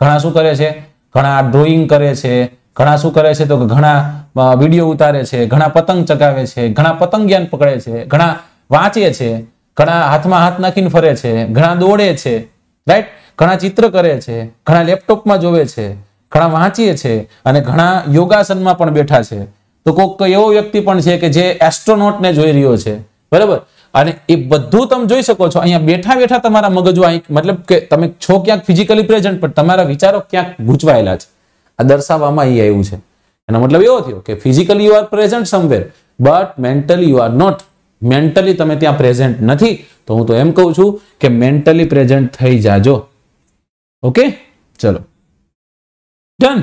ઘણા શું કરે છે ઘણા ડ્રોઈંગ કરે છે ઘણા શું કરે છે તો ઘણા વિડીયો ઉતારે છે ઘણા પતંગ ચગાવે છે ઘણા પતંગ જ્ઞાન પકડે છે ઘણા વાંચે છે ઘણા હાથમાં હાથ નાખીને ફરે છે ઘણા દોડે છે રાઈટ ઘણા ચિત્ર કરે છે ઘણા લેપટોપમાં જોવે છે ઘણા વાંચીએ છે અને ઘણા યોગાસનમાં પણ બેઠા છે તો કોઈક એવો વ્યક્તિ પણ છે કે જે એસ્ટ્રોનોટને જોઈ રહ્યો છે બરાબર અને એ બધું તમે જોઈ શકો છો અહીંયા બેઠા બેઠા તમારા મગજમાં મતલબ કે તમે છો ક્યાંક ફિઝિકલી પ્રેઝન્ટ પણ તમારા વિચારો ક્યાંક ગૂંચવાયેલા છે આ દર્શાવવામાં એ આવ્યું છે એનો મતલબ એવો થયો કે physically you are present somewhere but mentally you are not mentally તમે ત્યાં પ્રેઝન્ટ નથી તો હું તો એમ કહું છું કે મેન્ટલી પ્રેઝન્ટ થઈ જાજો ઓકે ચલો ડન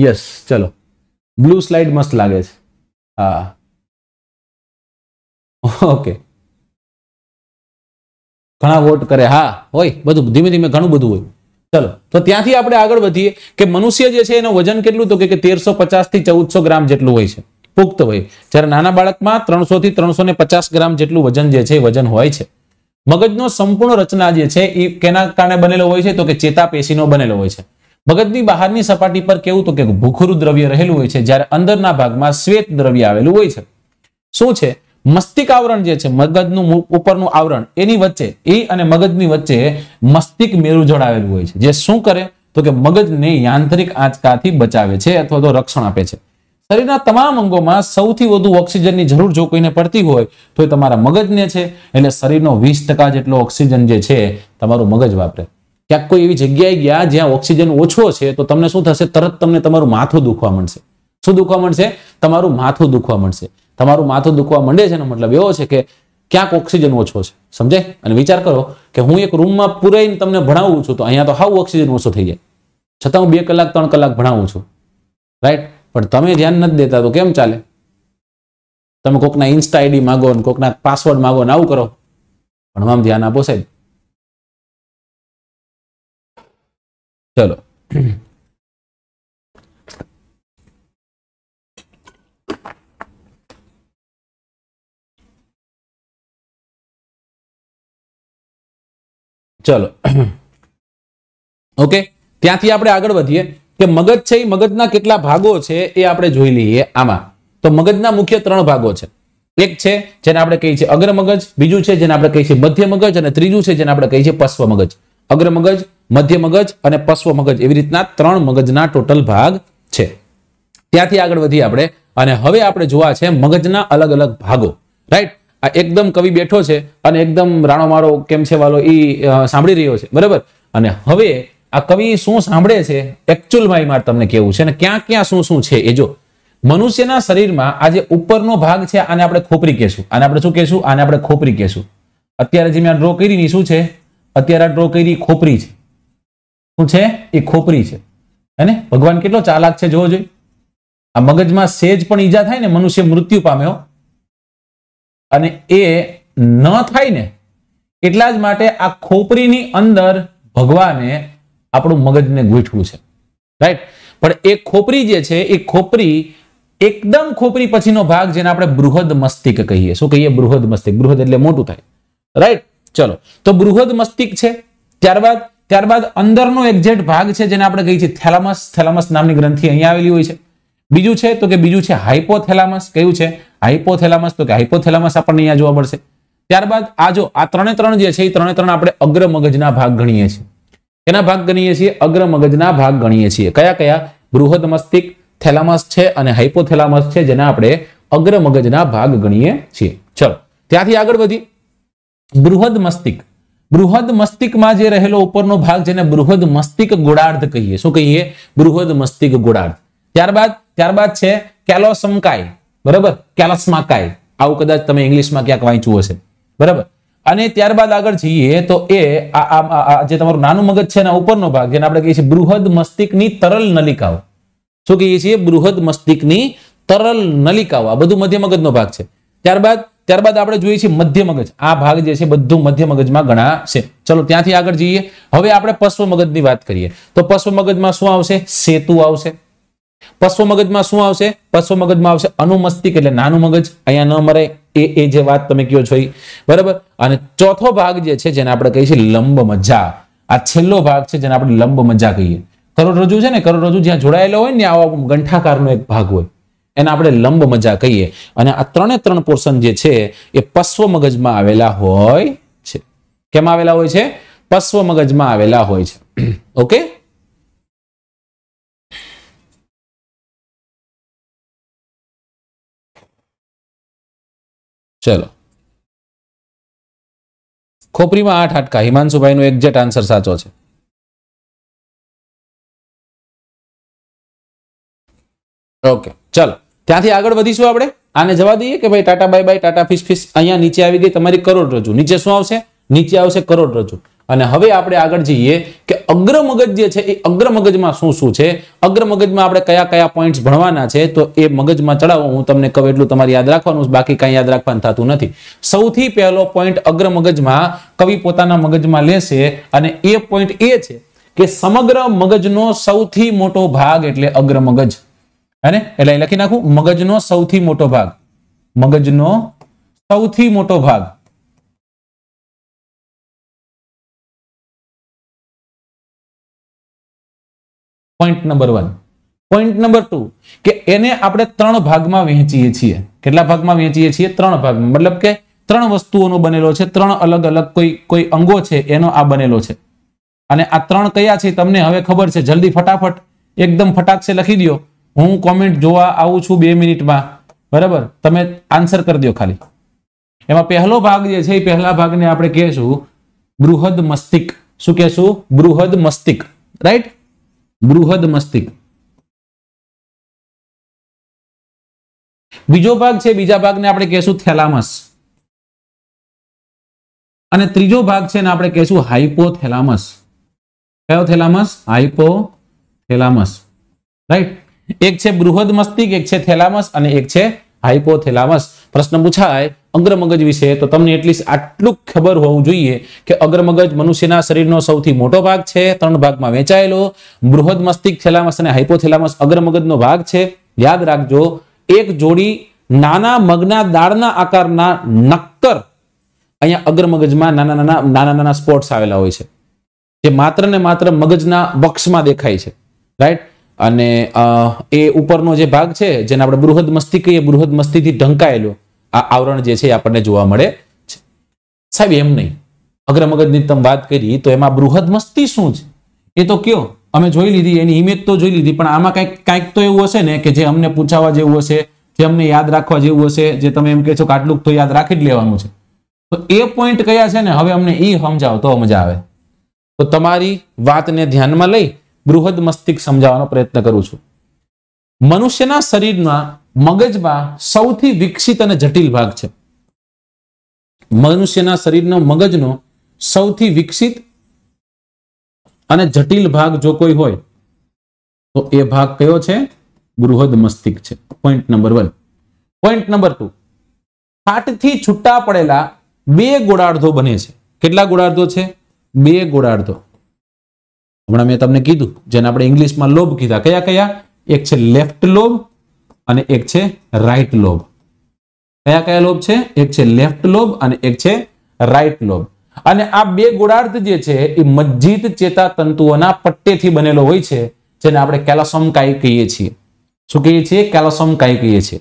યસ ચલો બ્લુ સ્લાઇડ મસ્ત લાગે છે હા ઓકે ઘણા વોટ કરે હા હોય બધું ધીમે ધીમે ઘણું બધું હોય ચલો તો ત્યાંથી આપણે આગળ વધીએ કે મનુષ્ય જે છે એનું વજન કેટલું તો કે તેરસો પચાસ થી ચૌદસો ગ્રામ જેટલું હોય છે પુખ્ત હોય જ્યારે નાના બાળકમાં ત્રણસો થી ત્રણસો ને પચાસ ગ્રામ જેટલું વજન જે છે વજન હોય છે મગજનો સંપૂર્ણ રચના જે છે એ કેના કારણે બનેલો હોય છે તો કે ચેતા પેશીનો બનેલો હોય છે મગજની બહારની સપાટી પર કેવું તો કે ભૂખરું દ્રવ્ય રહેલું હોય છે જ્યારે અંદરના ભાગમાં શ્વેત દ્રવ્ય આવેલું હોય છે શું છે મસ્તિક આવરણ જે છે મગજનું ઉપરનું આવરણ એની વચ્ચે એ અને મગજની વચ્ચે મસ્તિક મેરુ જોડાવેલું હોય છે જે શું કરે તો કે મગજને યાંત્રિક આંચકાથી બચાવે છે અથવા તો રક્ષણ આપે છે શરીરના તમામ અંગોમાં સૌથી વધુ ઓક્સિજનની જરૂર જો કોઈને પડતી હોય તો એ તમારા મગજને છે એટલે શરીરનો વીસ જેટલો ઓક્સિજન જે છે તમારું મગજ વાપરે ક્યાંક કોઈ એવી જગ્યાએ ગયા જ્યાં ઓક્સિજન ઓછો છે તો તમને શું થશે તરત તમને તમારું માથું દુખવા મળશે શું દુખવા મળશે તમારું માથું દુખવા મળશે તમારું માથું દુખવા માંડે છે એનો મતલબ એવો છે કે ક્યાંક ઓક્સિજન ઓછો છે સમજાય અને વિચાર કરો કે હું એક રૂમમાં પુરાઈને તમને ભણાવું છું તો અહીંયા તો હાવ ઓક્સિજન ઓછો થઈ જાય છતાં હું બે કલાક ત્રણ કલાક ભણાવું છું રાઈટ પણ તમે ધ્યાન નથી દેતા તો કેમ ચાલે તમે કોકના ઇન્સ્ટા આઈડી માગો ને કોકના પાસવર્ડ માગો ને આવું કરો ભણવામાં ધ્યાન આપો સાહેબ ચલો ચલો ઓકે ત્યાંથી આપણે આગળ વધીએ કે મગજ છે એ મગજના કેટલા ભાગો છે એ આપણે જોઈ લઈએ આમાં તો મગજના મુખ્ય ત્રણ ભાગો છે એક છે જેને આપણે કહીએ છીએ અગ્ર મગજ બીજું છે જેને આપણે કહીએ છીએ મધ્ય મગજ અને ત્રીજું છે જેને આપણે કહીએ છીએ પશ્વ મગજ અગ્ર મગજ મધ્ય મગજ અને પશ્વ મગજ એવી રીતના ત્રણ મગજના ટોટલ ભાગ છે ત્યાંથી આગળ વધીએ આપણે અને હવે આપણે જોવા છે મગજના અલગ અલગ ભાગો રાઈટ આ એકદમ કવિ બેઠો છે અને એકદમ રાણો મારો કેમ છે વાલો એ સાંભળી રહ્યો છે બરાબર અને હવે આ કવિ શું સાંભળે છે એકચ્યુઅલમાં એ મારે તમને કેવું છે અને ક્યાં ક્યાં શું શું છે એ જો મનુષ્યના શરીરમાં આ જે ઉપરનો ભાગ છે આને આપણે ખોપરી કહેશું આને આપણે શું કહેશું આને આપણે ખોપરી કહેશું અત્યારે જે મેં ડ્રો કરી શું છે અત્યારે ડ્રો કરી ખોપરી છે શું છે એ ખોપરી છે અને ભગવાન કેટલો ચાલાક છે જોવો જોઈએ આ મગજમાં સેજ પણ ઈજા થાય ને મનુષ્ય મૃત્યુ પામ્યો અને એ ન થાય ને એટલા જ માટે આ ખોપરીની અંદર ભગવાને આપણું મગજને ગૂંઠવું છે રાઈટ પણ એ ખોપરી જે છે એ ખોપરી એકદમ ખોપરી પછીનો ભાગ જેને આપણે બૃહદ મસ્તિક કહીએ શું કહીએ બૃહદ મસ્તિક બૃહદ એટલે મોટું થાય રાઈટ ચલો તો બૃહદ મસ્તિક છે ત્યારબાદ ત્યારબાદ અંદરનો એક્ઝેક્ટ ભાગ છે જેને આપણે કહીએ છીએ થેલામસ થેલામસ નામની ગ્રંથિ અહીંયા આવેલી હોય છે બીજું છે તો કે બીજું છે હાઇપોથેલામસ કયું છે હાઇપોથેલામસ તો કે હાઇપોથેલામસ આપણને અહીંયા જોવા મળશે ત્યારબાદ આ જો આ ત્રણે ત્રણ જે છે એ ત્રણે ત્રણ આપણે અગ્ર મગજના ભાગ ગણીએ છીએ કેના ભાગ ગણીએ છીએ અગ્ર મગજના ભાગ ગણીએ છીએ કયા કયા બૃહદ મસ્તિષ્ક થેલામસ છે અને હાઇપોથેલામસ છે જેના આપણે અગ્ર મગજના ભાગ ગણીએ છીએ ચલો ત્યાંથી આગળ વધી બૃહદ મસ્તિષ્ક બૃહદ મસ્તિકમાં જે રહેલો ઉપરનો ભાગ જેને બૃહદ મસ્તિક ગોળાર્ધ કહીએ શું કહીએ બૃહદ મસ્તિક ગોળાર્ધ ત્યારબાદ ત્યારબાદ છે કેલોસમકાય બરાબર કેલસમાકાય આવું કદાચ તમે ઇંગ્લિશમાં ક્યાંક વાંચ્યું હશે બરાબર અને ત્યારબાદ આગળ જઈએ તો એ આ જે તમારું નાનું મગજ છે એના ઉપરનો ભાગ જેને આપણે કહીએ છીએ બૃહદ મસ્તિકની તરલ નલિકાઓ શું કહીએ છીએ બૃહદ મસ્તિકની તરલ નલિકાઓ આ બધું મધ્ય મગજનો ભાગ છે ત્યારબાદ ત્યારબાદ આપણે જોઈએ છીએ મધ્ય મગજ આ ભાગ જે છે બધું મધ્ય મગજમાં ગણાશે ચલો ત્યાંથી આગળ જઈએ હવે આપણે પશ્વ મગજની વાત કરીએ તો પશ્વ મગજમાં શું આવશે સેતુ આવશે પશ્વ મગજમાં શું આવશે પશ્વ મગજમાં આવશે અનુમસ્તિક એટલે નાનું મગજ અહીંયા ન મરે એ એ જે વાત તમે કયો છો બરાબર અને ચોથો ભાગ જે છે જેને આપણે કહીએ છીએ લંબ મજા આ છેલ્લો ભાગ છે જેને આપણે લંબ મજા કહીએ કરોડરજ્જુ છે ને કરોડરજ્જુ જ્યાં જોડાયેલો હોય ને આવા ગંઠાકારનો એક ભાગ હોય એને આપણે લંબ મજા કહીએ અને આ ત્રણે ત્રણ પોર્શન જે છે એ પશ્વ મગજમાં આવેલા હોય છે કેમ આવેલા હોય છે પશ્વ મગજમાં આવેલા હોય છે ઓકે ચલો ખોપરીમાં આઠ આટકા હિમાંશુભાઈનો એક્ઝેક્ટ આન્સર સાચો છે ઓકે ચાલો ત્યાંથી આગળ વધીશું આપણે આને જવા દઈએ કે ભાઈ tata bye bye tata fish fish અહીંયા નીચે આવી ગઈ તમારી કરોડરજ્જુ નીચે શું આવશે નીચે આવશે કરોડરજ્જુ અને હવે આપણે આગળ જઈએ કે અગ્ર જે છે એ અગ્ર શું શું છે અગ્રમગજમાં આપણે કયા કયા પોઈન્ટ્સ ભણવાના છે તો એ મગજમાં ચડાવો હું તમને કહું એટલું તમારે યાદ રાખવાનું બાકી કાંઈ યાદ રાખવાનું થતું નથી સૌથી પહેલો પોઈન્ટ અગ્રમગજમાં કવિ પોતાના મગજમાં લેશે અને એ પોઈન્ટ એ છે કે સમગ્ર મગજનો સૌથી મોટો ભાગ એટલે અગ્રમગજ હેને એટલે અહીં લખી નાખું મગજનો સૌથી મોટો ભાગ મગજનો સૌથી મોટો ભાગ point number one point number two કે એને આપણે ત્રણ ભાગમાં વહેંચીએ છીએ કેટલા ભાગમાં વહેંચીએ છીએ ત્રણ ભાગમાં મતલબ કે ત્રણ વસ્તુઓનો બનેલો છે ત્રણ અલગ અલગ કોઈ કોઈ અંગો છે એનો આ બનેલો છે અને આ ત્રણ કયા છે તમને હવે ખબર છે જલ્દી ફટાફટ એકદમ ફટાક છે લખી દો હું કોમેન્ટ જોવા આવું છું બે મિનિટમાં બરાબર તમે આન્સર કરી દો ખાલી એમાં પહેલો ભાગ જે છે એ પહેલા ભાગને આપણે કહેશું બૃહદ મસ્તિક શું કહેશું બૃહદ મસ્તિક રાઈટ બૃહદ મસ્તિક બીજો ભાગ છે બીજા ભાગને આપણે કહેશું થેલામસ અને ત્રીજો ભાગ છે ને આપણે કહેશું હાઇપોથેલામસ કયો થેલામસ હાઇપોથેલામસ રાઈટ એક છે બૃહદ મસ્તિષ્ક એક છે થેલામસ અને એક છે હાઇપોથેલામસ પ્રશ્ન પૂછાય અગ્રમગજ વિશે તો તમને એટલીસ્ટ આટલું ખબર હોવું જોઈએ કે અગ્રમગજ મનુષ્યના શરીરનો સૌથી મોટો ભાગ છે ત્રણ ભાગમાં વેચાયેલો બૃહદ મસ્તિષ્ક થેલામસ અને હાઇપોથેલામસ અગ્રમગજનો ભાગ છે યાદ રાખજો એક જોડી નાના મગના દાળના આકારના નક્કર અહીંયા અગ્રમગજમાં નાના નાના નાના નાના સ્પોટ્સ આવેલા હોય છે જે માત્ર ને માત્ર મગજના બક્ષમાં દેખાય છે રાઈટ અને એ ઉપરનો જે ભાગ છે જેને આપણે બૃહદ મસ્તી કહીએ બૃહદ મસ્તીથી ઢંકાયેલો આ આવરણ જે છે આપણને જોવા મળે છે સાહેબ એમ નહીં અગ્રમગજની તમે વાત કરી તો એમાં બૃહદ મસ્તી શું છે એ તો કયો અમે જોઈ લીધી એની ઇમેજ તો જોઈ લીધી પણ આમાં કાંઈક કાંઈક તો એવું હશે ને કે જે અમને પૂછાવા જેવું હશે જે અમને યાદ રાખવા જેવું હશે જે તમે એમ કહેશો કે આટલું તો યાદ રાખી જ લેવાનું છે તો એ પોઈન્ટ કયા છે ને હવે અમને એ સમજાવો તો મજા આવે તો તમારી વાતને ધ્યાનમાં લઈ બૃહદ મસ્તિક સમજાવવાનો પ્રયત્ન કરું છું મનુષ્યના શરીરમાં મગજમાં સૌથી વિકસિત અને જટિલ ભાગ છે મનુષ્યના શરીરનો મગજનો સૌથી વિકસિત અને જટિલ ભાગ જો કોઈ હોય તો એ ભાગ કયો છે બૃહદ મસ્તિષ્ક છે point number one point number two ફાટથી છૂટા પડેલા બે ગોળાર્ધો બને છે કેટલા ગોળાર્ધો છે બે ગોળાર્ધો હમણાં મેં તમને કીધું જેને આપણે ઇંગ્લિશમાં લોભ કીધા કયા કયા એક છે લેફ્ટ લોભ અને એક છે રાઇટ લોભ કયા કયા લોભ છે એક છે લેફ્ટ લોભ અને એક છે રાઇટ લોભ અને આ બે ગોળાર્ધ જે છે એ મજ્જિત ચેતા તંતુઓના પટ્ટેથી બનેલો હોય છે જેને આપણે કેલોસમ કાય કહીએ છીએ શું કહીએ છીએ કેલોસમ કાય કહીએ છીએ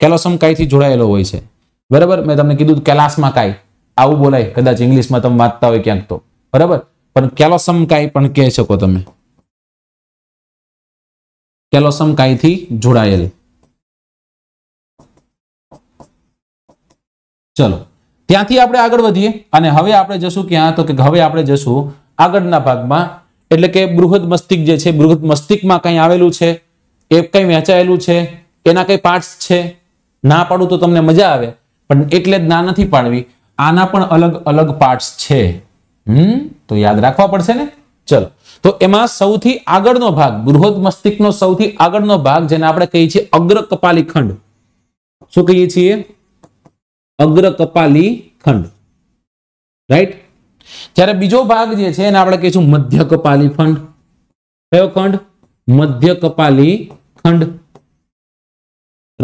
કેલોસમ કાયથી જોડાયેલો હોય છે બરાબર મેં તમને કીધું કેલાસમાં કાય આવું બોલાય કદાચ ઇંગ્લિશમાં તમે વાંચતા હોય ક્યાંક તો બરાબર પણ કેલોસમ કાય પણ કહી શકો તમે કેલોસમ કાયથી જોડાયેલ ચલો ત્યાંથી આપણે આગળ વધીએ અને હવે આપણે જશું ક્યાં તો કે હવે આપણે જશું આગળના ભાગમાં એટલે કે બૃહદ મસ્તિષ્ક જે છે બૃહદ મસ્તિષ્કમાં કંઈ આવેલું છે એ કંઈ વેચાયેલું છે એના કંઈ પાર્ટસ છે ના પાડું તો તમને મજા આવે પણ એટલે જ ના નથી પાડવી આના પણ અલગ અલગ પાર્ટસ છે હમ તો યાદ રાખવા પડશે ને ચલો તો એમાં સૌથી આગળનો ભાગ બૃહદ નો સૌથી આગળનો ભાગ જેને આપણે કહીએ છીએ અગ્ર કપાલી ખંડ શું કહીએ છીએ અગ્ર કપાલી ખંડ રાઈટ જ્યારે બીજો ભાગ જે છે એને આપણે કહીશું મધ્ય કપાલી ખંડ કયો ખંડ મધ્ય કપાલી ખંડ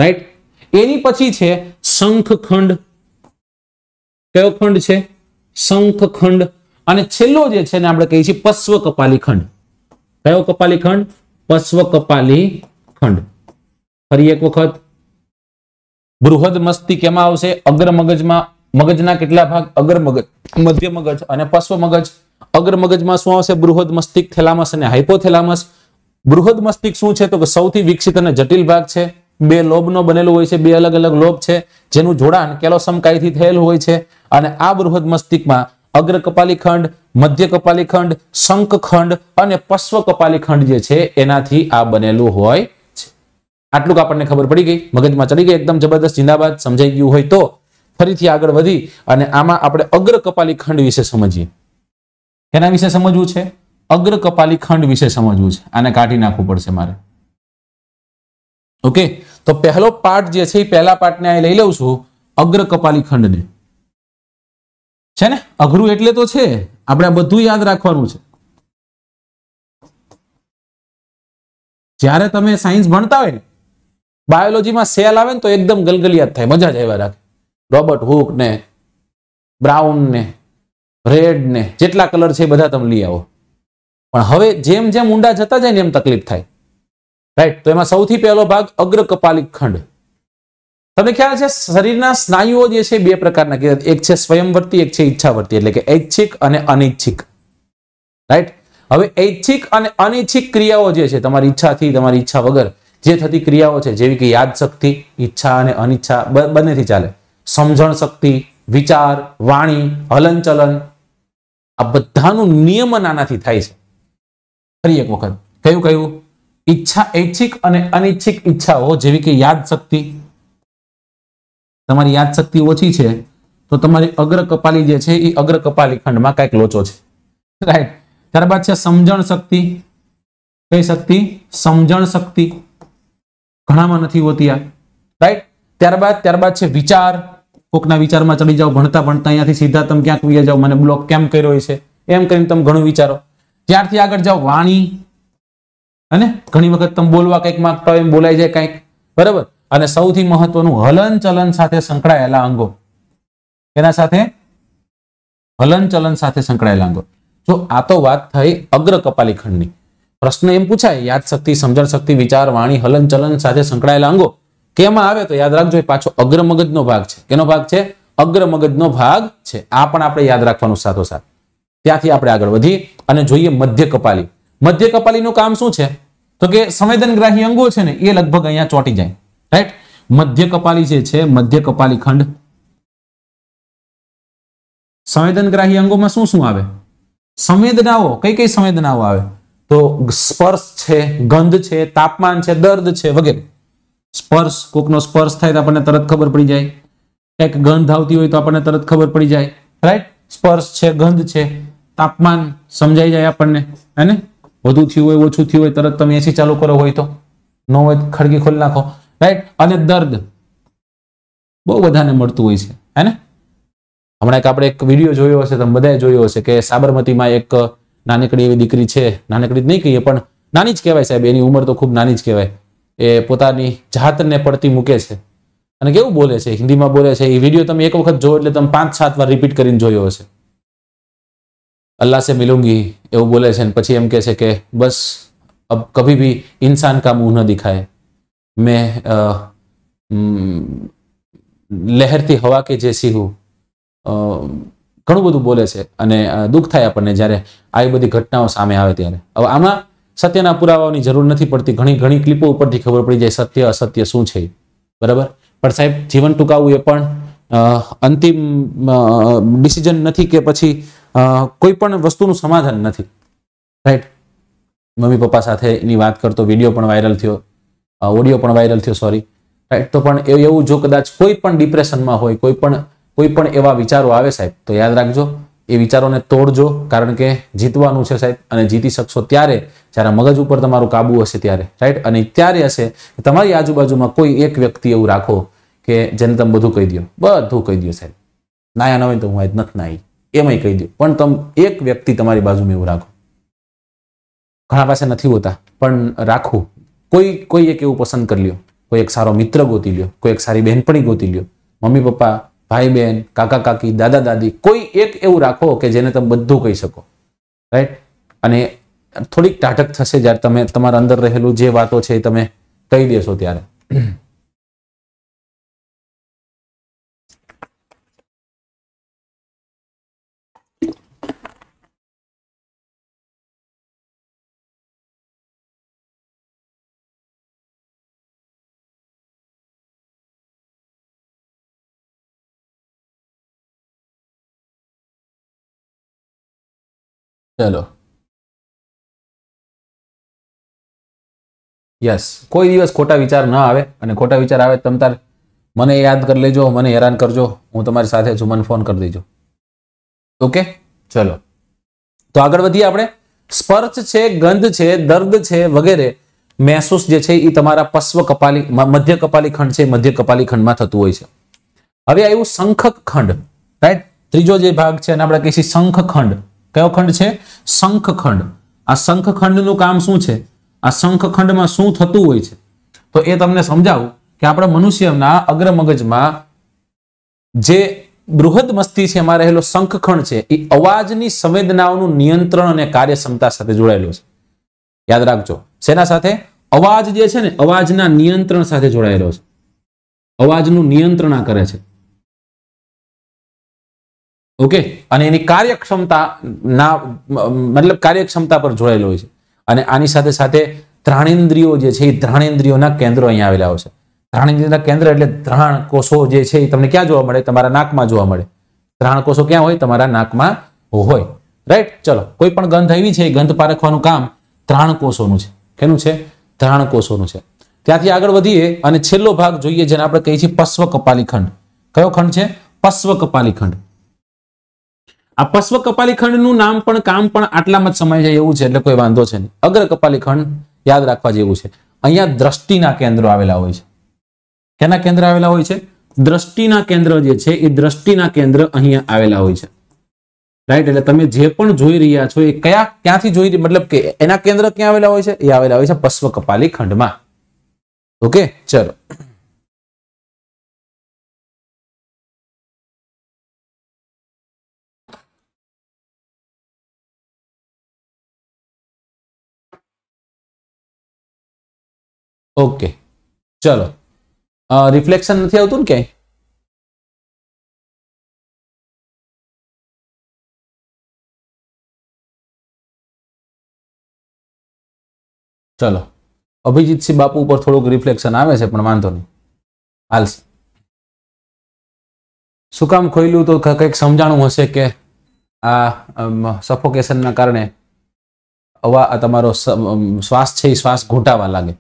રાઈટ એની પછી છે શંખ ખંડ કયો ખંડ છે શંખ ખંડ અને છેલ્લો જે છે ને આપણે કહીએ છીએ પશ્વ કપાલી ખંડ કયો કપાલી ખંડ પશ્વ કપાલી ખંડ ફરી એક વખત બૃહદ મસ્તી કેમાં આવશે અગ્ર મગજમાં મગજના કેટલા ભાગ અગ્ર મગજ મધ્ય મગજ અને પશ્વ મગજ અગ્ર મગજમાં શું આવશે બૃહદ મસ્તિક થેલામસ અને હાઇપોથેલામસ બૃહદ મસ્તિક શું છે તો કે સૌથી વિકસિત અને જટિલ ભાગ છે બે લોભનો બનેલો હોય છે બે અલગ અલગ લોભ છે જેનું જોડાણ કેલોસમકાયથી થયેલું હોય છે અને આ બૃહદ મસ્તિકમાં અગ્ર કપાલી ખંડ મધ્ય કપાલી ખંડ શંખ ખંડ અને પશ્વ કપાલી ખંડ જે છે એનાથી આ બનેલું હોય છે આટલું આપણને ખબર પડી ગઈ મગજમાં ચડી ગઈ એકદમ જબરદસ્ત જિંદાબાદ સમજાઈ ગયું હોય તો ફરીથી આગળ વધી અને આમાં આપણે અગ્ર કપાલી ખંડ વિશે સમજીએ એના વિશે સમજવું છે અગ્ર કપાલી ખંડ વિશે સમજવું છે આને કાઢી નાખવું પડશે મારે ઓકે તો પહેલો પાર્ટ જે છે એ પહેલા પાર્ટને અહીં લઈ લઉં છું અગ્ર કપાલી ખંડને છે ને અઘરું એટલે તો છે આપણે આ બધું યાદ રાખવાનું છે જ્યારે તમે સાયન્સ ભણતા હોય ને બાયોલોજીમાં સેલ આવે ને તો એકદમ ગલગલિયાત થાય મજા જ આવ્યા રાખે રોબર્ટ હુક ને બ્રાઉન ને રેડ ને જેટલા કલર છે બધા તમે લઈ આવો પણ હવે જેમ જેમ ઊંડા જતા જાય ને એમ તકલીફ થાય રાઈટ તો એમાં સૌથી પહેલો ભાગ અગ્ર કપાલિક ખંડ તમને ખ્યાલ છે શરીરના સ્નાયુઓ જે છે બે પ્રકારના એક છે સ્વયંવર્તી એક છે ઈચ્છાવર્તી એટલે કે ઐચ્છિક અને અનિચ્છિક રાઈટ હવે ઐચ્છિક અને અનિચ્છિક ક્રિયાઓ જે છે તમારી ઈચ્છાથી તમારી ઈચ્છા વગર જે થતી ક્રિયાઓ છે જેવી કે યાદશક્તિ ઈચ્છા અને અનિચ્છા બંનેથી ચાલે સમજણ શક્તિ વિચાર વાણી હલનચલન આ બધાનું નિયમન આનાથી થાય છે ફરી એક વખત કયું કયું ઈચ્છા ઐચ્છિક અને અનિચ્છિક ઈચ્છાઓ જેવી કે યાદશક્તિ તમારી યાદશક્તિ ઓછી છે તો તમારી અગ્ર કપાલી જે છે એ અગ્ર કપાલી ખંડમાં કાંઈક લોચો છે રાઈટ ત્યારબાદ છે સમજણ શક્તિ કઈ શક્તિ સમજણ શક્તિ ઘણામાં નથી હોતી આ રાઈટ ત્યારબાદ ત્યારબાદ છે વિચાર કોકના વિચારમાં ચડી જાઓ ભણતા ભણતા અહીંયાથી સીધા તમે ક્યાંક ઉયા જાઓ મને બ્લોક કેમ કર્યો છે એમ કરીને તમે ઘણું વિચારો ત્યારથી આગળ જાઓ વાણી અને ઘણી વખત તમે બોલવા કંઈક માંગતા હોય એમ બોલાઈ જાય કંઈક બરાબર અને સૌથી મહત્વનું હલન ચલન સાથે સંકળાયેલા અંગો એના સાથે હલન ચલન સાથે સંકળાયેલા અંગો જો આ તો વાત થઈ અગ્ર કપાલી ખંડની પ્રશ્ન એમ પૂછાય યાદશક્તિ સમજણ શક્તિ વિચાર વાણી હલન ચલન સાથે સંકળાયેલા અંગો કેમાં આવે તો યાદ રાખજો પાછો અગ્ર મગજનો ભાગ છે કેનો ભાગ છે અગ્ર મગજનો ભાગ છે આ પણ આપણે યાદ રાખવાનું સાથોસાથ ત્યાંથી આપણે આગળ વધીએ અને જોઈએ મધ્ય કપાલી મધ્ય કપાલીનું કામ શું છે તો કે સંવેદનગ્રાહી અંગો છે ને એ લગભગ અહીંયા ચોંટી જાય રાઈટ મધ્ય કપાલી જે છે મધ્ય કપાલી ખંડ સંવેદનગ્રાહી અંગોમાં શું શું આવે સંવેદનાઓ કઈ કઈ સંવેદનાઓ આવે તો સ્પર્શ છે ગંધ છે તાપમાન છે દર્દ છે વગેરે સ્પર્શ કોકનો સ્પર્શ થાય તો આપણને તરત ખબર પડી જાય એક ગંધ આવતી હોય તો આપણને તરત ખબર પડી જાય રાઈટ સ્પર્શ છે ગંધ છે તાપમાન સમજાઈ જાય આપણને હે ને વધુ થયું હોય ઓછું થયું હોય તરત તમે એસી ચાલુ કરો હોય તો ન હોય ખડકી ખોલી નાખો રાઈટ અને દર્દ બહુ બધાને મળતું હોય છે હે હમણાં એક આપણે એક વિડીયો જોયો હશે તમે બધાએ જોયો હશે કે સાબરમતીમાં એક નાનકડી એવી દીકરી છે નાનકડી નહીં કહીએ પણ નાની જ કહેવાય સાહેબ એની ઉંમર તો ખૂબ નાની જ કહેવાય એ પોતાની જાતને પડતી મૂકે છે અને કેવું બોલે છે હિન્દીમાં બોલે છે એ વિડીયો તમે એક વખત જોયો એટલે તમે પાંચ સાત વાર રિપીટ કરીને જોયો હશે અલ્લાહ સે મિલુંગી એવું બોલે છે અને પછી એમ કહે છે કે બસ અબ કભી ભી ઇન્સાન કા મુંહ ન દિખાય મેં લહેરતી હવા કે જે સિંહું ઘણું બધું બોલે છે અને દુઃખ થાય આપણને જ્યારે આવી બધી ઘટનાઓ સામે આવે ત્યારે હવે આમાં સત્યના પુરાવાની જરૂર નથી પડતી ઘણી ઘણી ક્લિપો ઉપરથી ખબર પડી જાય સત્ય અસત્ય શું છે બરાબર પણ સાહેબ જીવન ટૂંકાવવું એ પણ અંતિમ ડિસિઝન નથી કે પછી કોઈ પણ વસ્તુનું સમાધાન નથી રાઈટ મમ્મી પપ્પા સાથે એની વાત કરતો વિડીયો પણ વાયરલ થયો ઓડિયો પણ વાયરલ થયો સોરી રાઈટ તો પણ એવું જો કદાચ કોઈ પણ ડિપ્રેશનમાં હોય કોઈ પણ કોઈ પણ એવા વિચારો આવે સાહેબ તો યાદ રાખજો એ વિચારોને તોડજો કારણ કે જીતવાનું છે સાહેબ અને જીતી શકશો ત્યારે જ્યારે મગજ ઉપર તમારું કાબુ હશે ત્યારે રાઈટ અને ત્યારે હશે તમારી આજુબાજુમાં કોઈ એક વ્યક્તિ એવું રાખો કે જેને તમે બધું કહી દો બધું કહી દો સાહેબ નાયા ન હોય તો હું આજ નથી નાઈ એમાંય કહી દો પણ તમે એક વ્યક્તિ તમારી બાજુમાં એવું રાખો ઘણા પાસે નથી હોતા પણ રાખવું કોઈ કોઈ એક એવું પસંદ કરી લ્યો કોઈ એક સારો મિત્ર ગોતી લ્યો કોઈ એક સારી બહેનપણી ગોતી લ્યો મમ્મી પપ્પા ભાઈ બહેન કાકા કાકી દાદા દાદી કોઈ એક એવું રાખો કે જેને તમે બધું કહી શકો રાઈટ અને થોડીક ટાટક થશે જ્યારે તમે તમારા અંદર રહેલું જે વાતો છે એ તમે કહી દેશો ત્યારે ચલો યસ કોઈ દિવસ ખોટા વિચાર ન આવે અને ખોટા વિચાર આવે તમ તાર મને યાદ કરી લેજો મને હેરાન કરજો હું તમારી સાથે છું મને ફોન કરી દેજો ઓકે ચલો તો આગળ વધીએ આપણે સ્પર્શ છે ગંધ છે દર્દ છે વગેરે મહેસૂસ જે છે એ તમારા પશ્વ કપાલી મધ્ય કપાલી ખંડ છે મધ્ય કપાલી ખંડમાં થતું હોય છે હવે આવ્યું શંખક ખંડ રાઈટ ત્રીજો જે ભાગ છે અને આપણે કહીશું શંખ ખંડ કયો ખંડ છે શંખખંડ આ શંખખંડનું કામ શું છે આ શંખખંડમાં શું થતું હોય છે તો એ તમને સમજાવું કે આપણા મનુષ્યના અગ્ર મગજમાં જે બૃહદ મસ્તિષ્કમાં રહેલો શંખખંડ છે એ અવાજની સંવેદનાઓનું નિયંત્રણ અને કાર્યક્ષમતા સાથે જોડાયેલું છે યાદ રાખજો શેના સાથે અવાજ જે છે ને અવાજના નિયંત્રણ સાથે જોડાયેલો છે અવાજનું નિયંત્રણ આ કરે છે ઓકે અને એની કાર્યક્ષમતા ના મતલબ કાર્યક્ષમતા પર જોડાયેલો હોય છે અને આની સાથે સાથે ત્રાણેન્દ્રિયો જે છે એ ત્રાણેન્દ્રિયોના કેન્દ્રો અહીંયા આવેલા હોય છે ત્રાણેન્દ્રિયના કેન્દ્ર એટલે ત્રાણ કોષો જે છે એ તમને ક્યાં જોવા મળે તમારા નાકમાં જોવા મળે ત્રાણ કોષો ક્યાં હોય તમારા નાકમાં હોય રાઈટ ચલો કોઈ પણ ગંધ આવી છે એ ગંધ પારખવાનું કામ ત્રાણ કોષોનું છે કેનું છે ત્રાણ કોષોનું છે ત્યાંથી આગળ વધીએ અને છેલ્લો ભાગ જોઈએ જેને આપણે કહીએ છીએ પશ્વ કપાલી ખંડ કયો ખંડ છે પશ્વ કપાલી ખંડ આ પશ્વ કપાલી ખંડનું નામ પણ કામ પણ આટલામાં જ સમય જાય એવું છે એટલે કોઈ વાંધો છે નહીં અગ્ર કપાલી ખંડ યાદ રાખવા જેવું છે અહીંયા દ્રષ્ટિના કેન્દ્રો આવેલા હોય છે કેના કેન્દ્ર આવેલા હોય છે દ્રષ્ટિના કેન્દ્ર જે છે એ દ્રષ્ટિના કેન્દ્ર અહીંયા આવેલા હોય છે રાઈટ એટલે તમે જે પણ જોઈ રહ્યા છો એ કયા ક્યાંથી જોઈ મતલબ કે એના કેન્દ્ર ક્યાં આવેલા હોય છે એ આવેલા હોય છે પશ્વ કપાલી ખંડમાં ઓકે ચલો ઓકે ચલો રિફ્લેક્શન નથી આવતું ને ક્યાંય ચલો અભિજીતસિંહ બાપુ ઉપર થોડુંક રિફ્લેક્શન આવે છે પણ વાંધો નહીં હાલશે શું કામ ખોઈલું તો કંઈક સમજાણું હશે કે આ સફોકેશનના કારણે અવા તમારો શ્વાસ છે એ શ્વાસ ઘૂંટાવા લાગે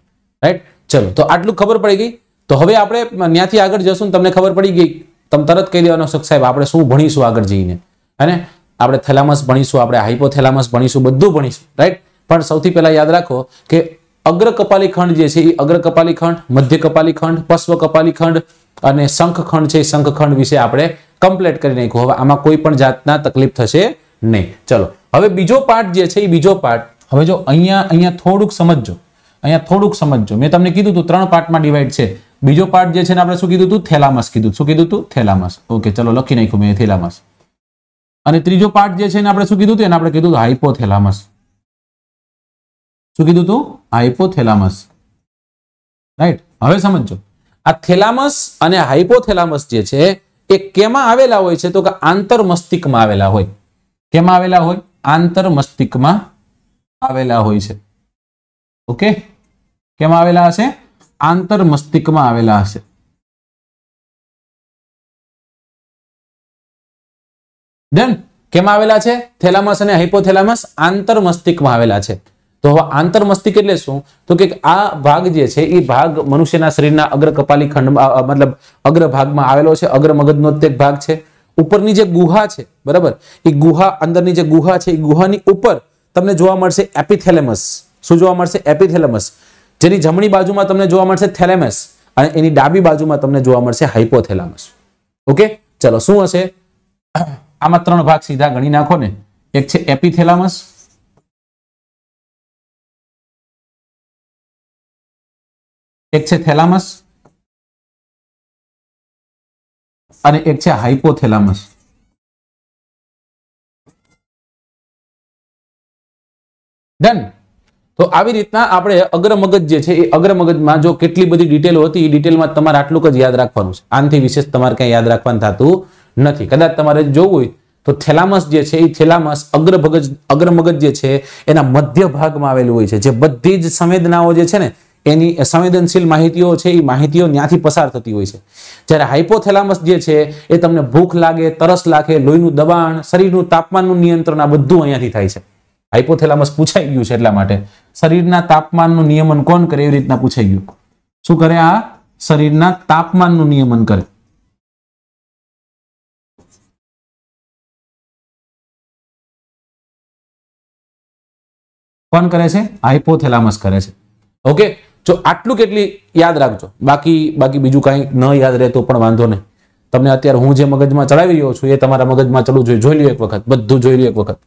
રાઈટ ચલો તો આટલું ખબર પડી ગઈ તો હવે આપણે ત્યાંથી આગળ જશું તમને ખબર પડી ગઈ તમે તરત કહી દેવાનો શખ સાહેબ આપણે શું ભણીશું આગળ જઈને હે આપણે થેલામસ ભણીશું આપણે હાઇપોથેલામસ ભણીશું બધું ભણીશું રાઈટ પણ સૌથી પહેલા યાદ રાખો કે અગ્ર કપાલી ખંડ જે છે એ અગ્ર કપાલી ખંડ મધ્ય કપાલી ખંડ પશ્વ કપાલી ખંડ અને શંખખંડ છે શંખખંડ વિશે આપણે કમ્પ્લીટ કરી નાખ્યું હવે આમાં કોઈ પણ જાતના તકલીફ થશે નહીં ચલો હવે બીજો પાર્ટ જે છે એ બીજો પાર્ટ હવે જો અહીંયા અહીંયા થોડુંક સમજજો અહીંયા થોડુંક સમજજો મેં તમને કીધું હતું ત્રણ પાર્ટમાં ડિવાઈડ છે બીજો પાર્ટ જે છે ને આપણે શું કીધું હતું થેલામસ કીધું શું કીધું હતું થેલામસ ઓકે ચલો લખી નાખ્યું મેં થેલામસ અને ત્રીજો પાર્ટ જે છે ને આપણે શું કીધું હતું એને આપણે કીધું હાઇપોથેલામસ શું કીધું હતું હાઇપોથેલામસ રાઈટ હવે સમજો આ થેલામસ અને હાઇપોથેલામસ જે છે એ કેમાં આવેલા હોય છે તો કે આંતર મસ્તિષ્કમાં આવેલા હોય કેમાં આવેલા હોય આંતર મસ્તિષ્કમાં આવેલા હોય છે ઓકે કેમ આવેલા હશે આંતર મસ્તિષ્કમાં આવેલા હશે ડન કેમ આવેલા છે થેલામસ અને હાઇપોથેલામસ આંતર મસ્તિષ્કમાં આવેલા છે તો હવે આંતર મસ્તિષ્ક એટલે શું તો કે આ ભાગ જે છે એ ભાગ મનુષ્યના શરીરના અગ્ર કપાલી ખંડમાં મતલબ અગ્ર ભાગમાં આવેલો છે અગ્ર મગજનો તે ભાગ છે ઉપરની જે ગુહા છે બરાબર એ ગુહા અંદરની જે ગુહા છે એ ગુહાની ઉપર તમને જોવા મળશે એપિથેલેમસ શું જોવા મળશે એપિથેલમસ જેની જમણી બાજુમાં તમને જોવા મળશે થેલેમસ અને એની ડાબી બાજુમાં તમને જોવા મળશે હાઇપોથેલામસ ઓકે ચલો શું હશે આમાં ત્રણ ભાગ સીધા ગણી નાખો ને એક છે એપિથેલામસ એક છે થેલામસ અને એક છે હાઇપોથેલામસ ડન તો આવી રીતના આપણે અગ્રમગજ જે છે એ અગ્રમગજમાં જો કેટલી બધી ડિટેલ હતી એ ડિટેલમાં તમારે આટલું જ યાદ રાખવાનું છે આનાથી વિશેષ તમારે કંઈ યાદ રાખવાનું થતું નથી કદાચ તમારે જોવું હોય તો થેલામસ જે છે એ થેલામસ અગ્રભગજ અગ્રમગજ જે છે એના મધ્ય ભાગમાં આવેલું હોય છે જે બધી જ સંવેદનાઓ જે છે ને એની સંવેદનશીલ માહિતીઓ છે એ માહિતીઓ ત્યાંથી પસાર થતી હોય છે જ્યારે હાઇપોથેલામસ જે છે એ તમને ભૂખ લાગે તરસ લાગે લોહીનું દબાણ શરીરનું તાપમાનનું નિયંત્રણ આ બધું અહીંયાથી થાય છે હાઇપોથેલામસ પૂછાઈ ગયું છે એટલા માટે શરીરના તાપમાનનું નિયમન કોણ કરે એવી રીતના પૂછાઈ ગયું શું કરે આ શરીરના તાપમાનનું નિયમન કરે કોણ કરે છે હાઇપોથેલામસ કરે છે ઓકે જો આટલું કેટલી યાદ રાખજો બાકી બાકી બીજું કાંઈ ન યાદ રહે તો પણ વાંધો નહીં તમને અત્યારે હું જે મગજમાં ચડાવી રહ્યો છું એ તમારા મગજમાં ચડવું જોઈએ જોઈ લ્યો એક વખત બધું જોઈ લ્યો એક વખત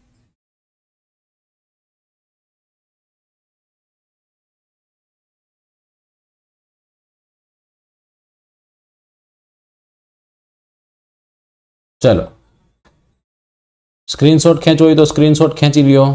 ચલો સ્ક્રીનશોટ ખેંચવો હોય તો સ્ક્રીનશોટ ખેંચી લ્યો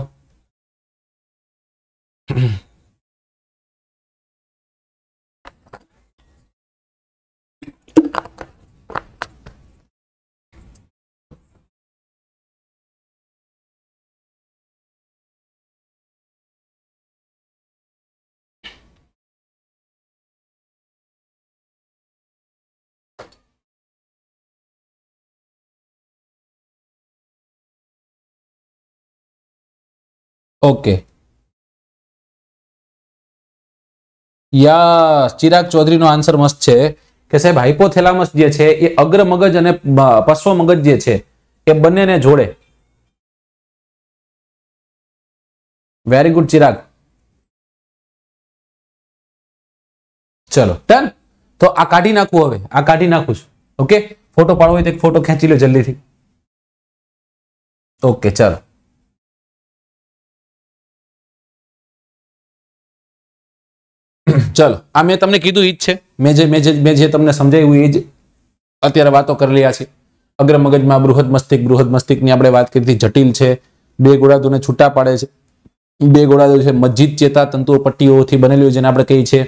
ઓકે યા ચિરાગ ચૌધરીનો આન્સર મસ્ત છે કે સાહેબ હાઇપોથેલામસ જે છે એ અગ્ર મગજ અને પશ્વ મગજ જે છે એ બંનેને જોડે વેરી ગુડ ચિરાગ ચલો ડન તો આ કાઢી નાખું હવે આ કાઢી નાખું છું ઓકે ફોટો પાડવો હોય તો એક ફોટો ખેંચી લો જલ્દીથી ઓકે ચલો ચલો આ મેં તમને કીધું એ જ છે મેં જે મેં જે મેં જે તમને સમજાવ્યું એ જ અત્યારે વાતો કરી રહ્યા છે અગ્રમગજમાં મગજમાં બૃહદ મસ્તિષ્ક બૃહદ મસ્તિકની આપણે વાત કરી હતી જટિલ છે બે ગોળાદોને છૂટા પાડે છે બે ગોળાદો છે મજ્જિદ ચેતા તંતુઓ પટ્ટીઓથી બનેલું જેને આપણે કહીએ છીએ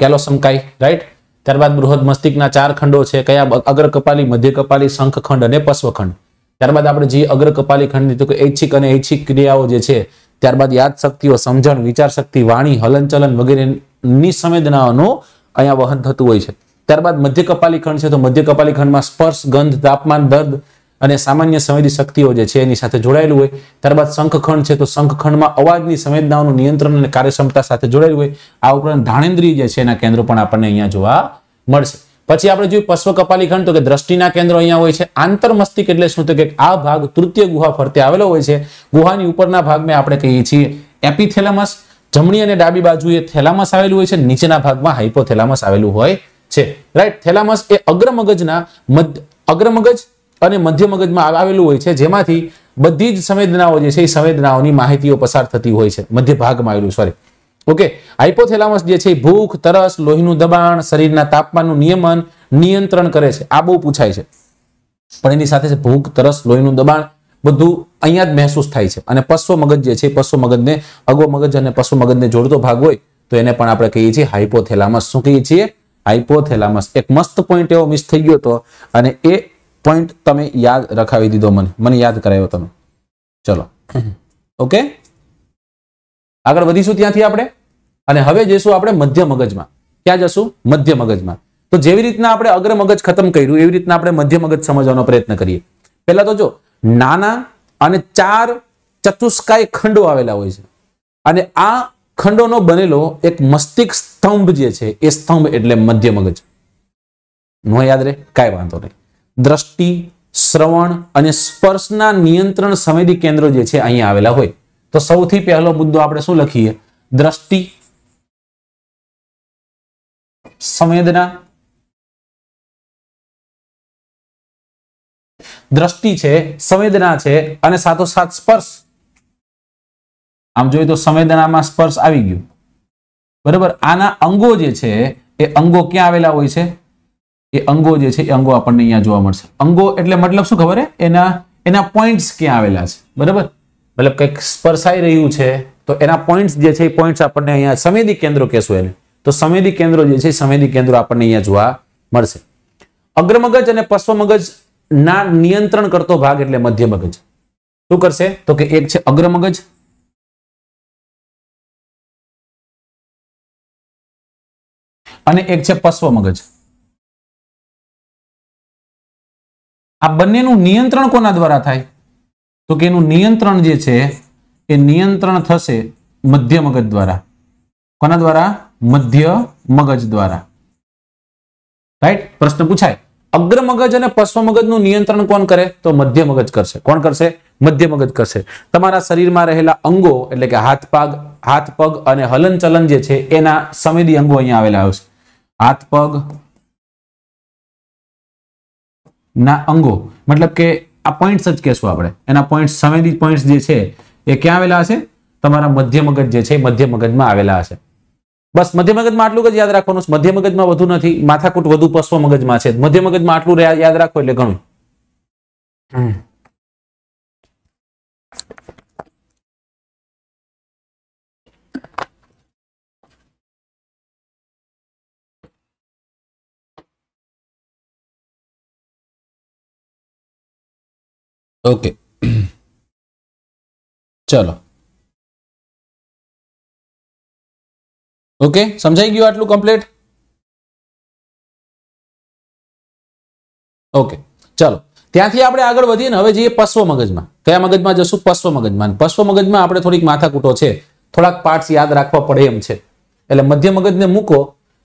કેલોસમકાઈ રાઈટ ત્યારબાદ બૃહદ મસ્તિકના ચાર ખંડો છે કયા અગ્ર કપાલી મધ્ય કપાલી શંખ ખંડ અને પશ્વખંડ ત્યારબાદ આપણે જે અગ્ર કપાલી ખંડની તો કે ઐચ્છિક અને ઐચ્છિક ક્રિયાઓ જે છે ત્યારબાદ યાદશક્તિઓ સમજણ વિચાર શક્તિ વાણી હલનચલન વગેરે ની અહીંયા વહન થતું હોય છે ત્યારબાદ મધ્ય કપાલી ખંડ છે તો મધ્ય કપાલી ખંડમાં સ્પર્શ ગંધ તાપમાન દર્દ અને સામાન્ય સંવેદી શક્તિઓ જે છે એની સાથે જોડાયેલું હોય ત્યારબાદ શંખખંડ છે તો શંખખંડમાં અવાજની સંવેદનાઓનું નિયંત્રણ અને કાર્યક્ષમતા સાથે જોડાયેલું હોય આ ઉપરાંત ધાણેન્દ્રિય જે છે એના કેન્દ્રો પણ આપણને અહીંયા જોવા મળશે પછી આપણે જોયું પશ્વ કપાલી ખંડ તો કે દ્રષ્ટિના કેન્દ્રો અહીંયા હોય છે આંતરમસ્તિક એટલે શું તો કે આ ભાગ તૃતીય ગુહા ફરતે આવેલો હોય છે ગુહાની ઉપરના ભાગમાં આપણે કહીએ છીએ એપિથેલેમસ જમણી અને ડાબી બાજુ એ થેલામસ આવેલું હોય છે નીચેના ભાગમાં હાઇપોથેલામસ આવેલું હોય છે રાઈટ થેલામસ એ અગ્રમગજના મગજના અગ્ર અને મધ્ય મગજમાં આવેલું હોય છે જેમાંથી બધી જ સંવેદનાઓ જે છે એ સંવેદનાઓની માહિતીઓ પસાર થતી હોય છે મધ્ય ભાગમાં આવેલું સોરી ઓકે હાઇપોથેલામસ જે છે ભૂખ તરસ લોહીનું દબાણ શરીરના તાપમાનનું નિયમન નિયંત્રણ કરે છે આ બહુ પૂછાય છે પણ એની સાથે ભૂખ તરસ લોહીનું દબાણ બધું અહીંયા જ મહેસૂસ થાય છે અને પશ્વ મગજ જે છે પશ્વ મગજને અગો મગજ અને પશ્વ મગજને જોડતો ભાગ હોય તો એને પણ આપણે કહીએ છીએ હાઇપોથેલામસ શું કહીએ છીએ હાઇપોથેલામસ એક મસ્ત પોઈન્ટ એવો મિસ થઈ ગયો હતો અને એ પોઈન્ટ તમે યાદ રખાવી દીધો મને મને યાદ કરાવ્યો તમે ચલો ઓકે આગળ વધીશું ત્યાંથી આપણે અને હવે જઈશું આપણે મધ્ય મગજમાં ક્યાં જશું મધ્ય મગજમાં તો જેવી રીતના આપણે અગ્ર મગજ ખતમ કર્યું એવી રીતના આપણે મધ્ય મગજ સમજવાનો પ્રયત્ન કરીએ પહેલા તો જો નાના અને ચાર ચતુષ્કાય ખંડો આવેલા હોય છે અને આ ખંડોનો બનેલો એક મસ્તિષ્ક સ્તંભ જે છે એ સ્તંભ એટલે મધ્ય મગજ નો યાદ રહે કાંઈ વાંધો નહીં દ્રષ્ટિ શ્રવણ અને સ્પર્શના નિયંત્રણ સંવેદી કેન્દ્રો જે છે અહીંયા આવેલા હોય તો સૌથી પહેલો મુદ્દો આપણે શું લખીએ દ્રષ્ટિ સંવેદના દ્રષ્ટિ છે સંવેદના છે અને સાથોસાથ સ્પર્શ આમ જોઈએ તો સંવેદનામાં સ્પર્શ આવી ગયું બરાબર આના અંગો જે છે એ અંગો ક્યાં આવેલા હોય છે એ અંગો જે છે એ અંગો આપણને અહીંયા જોવા મળશે અંગો એટલે મતલબ શું ખબર છે એના એના પોઈન્ટ્સ ક્યાં આવેલા છે બરાબર મતલબ કંઈક સ્પર્શાઈ રહ્યું છે તો એના પોઈન્ટ્સ જે છે એ પોઈન્ટ્સ આપણને અહીંયા સંવેદી કેન્દ્રો કહેશું એને તો સંવેદી કેન્દ્રો જે છે સંવેદી કેન્દ્રો આપણને અહીંયા જોવા મળશે અગ્રમગજ અને પશ્વ મગજ ના નિયંત્રણ કરતો ભાગ એટલે મધ્ય મગજ શું કરશે તો કે એક છે અગ્ર મગજ અને એક છે પશ્વ મગજ આ બંનેનું નિયંત્રણ કોના દ્વારા થાય તો કે એનું નિયંત્રણ જે છે એ નિયંત્રણ થશે મધ્ય મગજ દ્વારા કોના દ્વારા મધ્ય મગજ દ્વારા રાઈટ પ્રશ્ન પૂછાય અગ્ર મગજ અને પશ્વ મગજનું નિયંત્રણ કોણ કરે તો મધ્ય મગજ કરશે કોણ કરશે મધ્ય મગજ કરશે તમારા શરીરમાં રહેલા અંગો એટલે કે હાથ પગ હાથ પગ અને હલનચલન જે છે એના સંવેદી અંગો અહીંયા આવેલા આવશે હાથ પગ ના અંગો મતલબ કે આ પોઈન્ટ્સ જ કહેશું આપણે એના પોઈન્ટ્સ સંવેદી પોઈન્ટ્સ જે છે એ ક્યાં આવેલા હશે તમારા મધ્ય મગજ જે છે મધ્ય મગજમાં આવેલા હશે बस मध्य मगज में आटलू याद रख मध्य मगज में बढ़ू नहीं मथाकूट वो पश्व मगज में मध्य मगज में आटलू याद रखो ए ओके okay. चलो ઓકે સમજાઈ ગયું આટલું કમ્પ્લીટ ઓકે ચાલો ત્યાંથી આપણે આગળ વધીને હવે જઈએ પશ્વ મગજમાં કયા મગજમાં જશું પશ્વ મગજમાં પશ્વ મગજમાં આપણે થોડીક માથાકૂટો છે થોડાક પાર્ટસ યાદ રાખવા પડે એમ છે એટલે મધ્ય મગજને મૂકો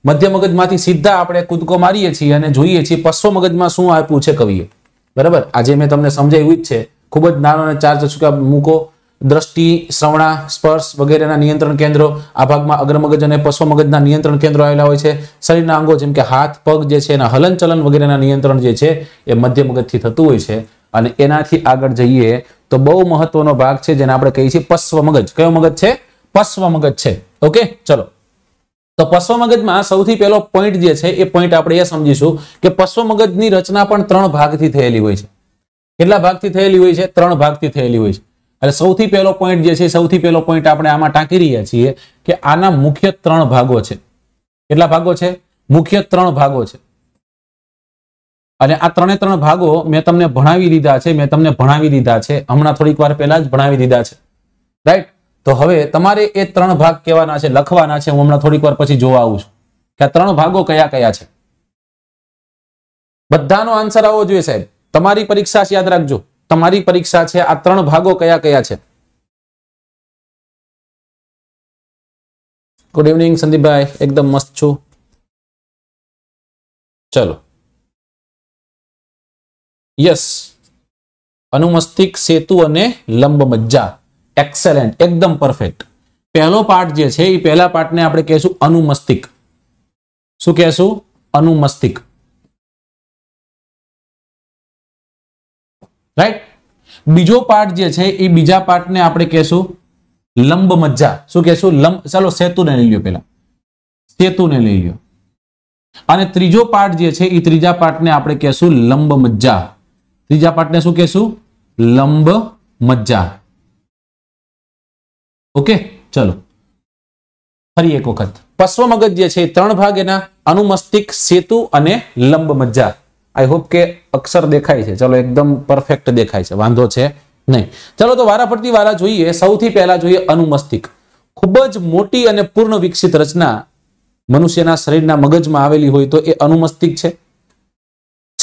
મધ્ય મગજમાંથી સીધા આપણે કૂદકો મારીએ છીએ અને જોઈએ છીએ પશ્વ મગજમાં શું આપ્યું છે કવિએ બરાબર આજે મેં તમને સમજાવ્યું જ છે ખૂબ જ નાનો અને ચાર્જ ચૂકા મૂકો દ્રષ્ટિ શ્રવણા સ્પર્શ વગેરેના નિયંત્રણ કેન્દ્રો આ ભાગમાં અગ્રમગજ અને પશ્વ મગજના નિયંત્રણ કેન્દ્રો આવેલા હોય છે શરીરના અંગો જેમ કે હાથ પગ જે છે એના હલનચલન વગેરેના નિયંત્રણ જે છે એ મધ્ય મગજથી થતું હોય છે અને એનાથી આગળ જઈએ તો બહુ મહત્વનો ભાગ છે જેને આપણે કહીએ છીએ પશ્વ મગજ કયો મગજ છે પશ્વ મગજ છે ઓકે ચલો તો પશ્વ મગજમાં સૌથી પહેલો પોઈન્ટ જે છે એ પોઈન્ટ આપણે એ સમજીશું કે પશ્વ મગજની રચના પણ ત્રણ ભાગથી થયેલી હોય છે કેટલા ભાગથી થયેલી હોય છે ત્રણ ભાગથી થયેલી હોય છે એટલે સૌથી પહેલો પોઈન્ટ જે છે સૌથી પહેલો પોઈન્ટ આપણે આમાં ટાંકી રહ્યા છીએ કે આના મુખ્ય ત્રણ ભાગો છે કેટલા ભાગો છે મુખ્ય ત્રણ ભાગો છે અને આ ત્રણે ત્રણ ભાગો મેં તમને ભણાવી દીધા છે મેં તમને ભણાવી દીધા છે હમણાં થોડીક વાર પહેલા જ ભણાવી દીધા છે રાઈટ તો હવે તમારે એ ત્રણ ભાગ કહેવાના છે લખવાના છે હું હમણાં થોડીક વાર પછી જોવા આવું છું કે આ ત્રણ ભાગો કયા કયા છે બધાનો આન્સર આવવો જોઈએ સાહેબ તમારી પરીક્ષા યાદ રાખજો તમારી પરીક્ષા છે આ ત્રણ ભાગો કયા કયા છે ગુડ ઇવનિંગ સંદીપભાઈ એકદમ મસ્ત છું ચલો યસ અનુમસ્તિક સેતુ અને લંબ મજ્જા એક્સેલેન્ટ એકદમ પરફેક્ટ પહેલો પાર્ટ જે છે એ પહેલા પાર્ટને આપણે કહેશું અનુમસ્તિક શું કહેશું અનુમસ્તિક રાઈટ બીજો પાર્ટ જે છે એ બીજા પાર્ટને આપણે કહેશું લંબ મજ્જા શું કહેશું લંબ ચાલો સેતુને લઈ લ્યો પેલા સેતુને લઈ લ્યો અને ત્રીજો પાર્ટ જે છે એ ત્રીજા પાર્ટને આપણે કહેશું લંબ મજ્જા ત્રીજા પાર્ટને શું કહેશું લંબ મજ્જા ઓકે ચલો ફરી એક વખત પશ્વ મગજ જે છે ત્રણ ભાગ એના અનુમસ્તિક સેતુ અને લંબ મજ્જા આઈ હોપ કે અક્ષર દેખાય છે ચલો એકદમ પરફેક્ટ દેખાય છે વાંધો છે નહીં ચલો તો વારાફરતી વારા જોઈએ સૌથી પહેલા જોઈએ અનુમસ્તિક ખૂબ જ મોટી અને પૂર્ણ વિકસિત રચના મનુષ્યના શરીરના મગજમાં આવેલી હોય તો એ અનુમસ્તિક છે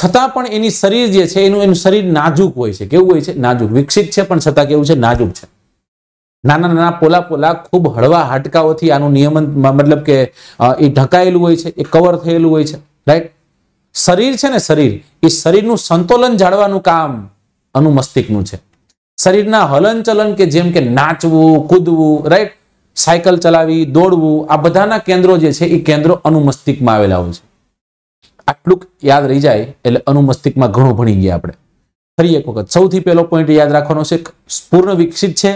છતાં પણ એની શરીર જે છે એનું એનું શરીર નાજુક હોય છે કેવું હોય છે નાજુક વિકસિત છે પણ છતાં કેવું છે નાજુક છે નાના નાના પોલા પોલા ખૂબ હળવા હાડકાઓથી આનું નિયમન મતલબ કે એ ઢંકાયેલું હોય છે એ કવર થયેલું હોય છે રાઈટ શરીર છે ને શરીર એ શરીરનું સંતુલન જાળવાનું કામ અનુમસ્તિકનું છે શરીરના હલનચલન કે જેમ કે નાચવું કૂદવું રાઈટ સાયકલ ચલાવી દોડવું આ બધાના કેન્દ્રો જે છે એ કેન્દ્રો અનુમસ્તિકમાં આવેલા હોય છે આટલું યાદ રહી જાય એટલે અનુમસ્તિકમાં ઘણું ભણી ગયા આપણે ફરી એક વખત સૌથી પહેલો પોઈન્ટ યાદ રાખવાનો છે પૂર્ણ વિકસિત છે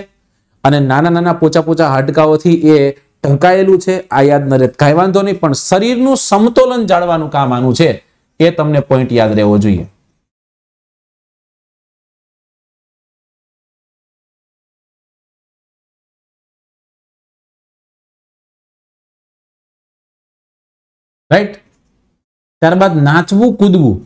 અને નાના નાના પોચા પોચા હાડકાઓથી એ ઢંકાયેલું છે આ યાદ ન રહે કાંઈ વાંધો નહીં પણ શરીરનું સમતોલન જાળવાનું કામ આનું છે એ તમને પોઈન્ટ યાદ રહેવો જોઈએ રાઈટ ત્યારબાદ નાચવું કૂદવું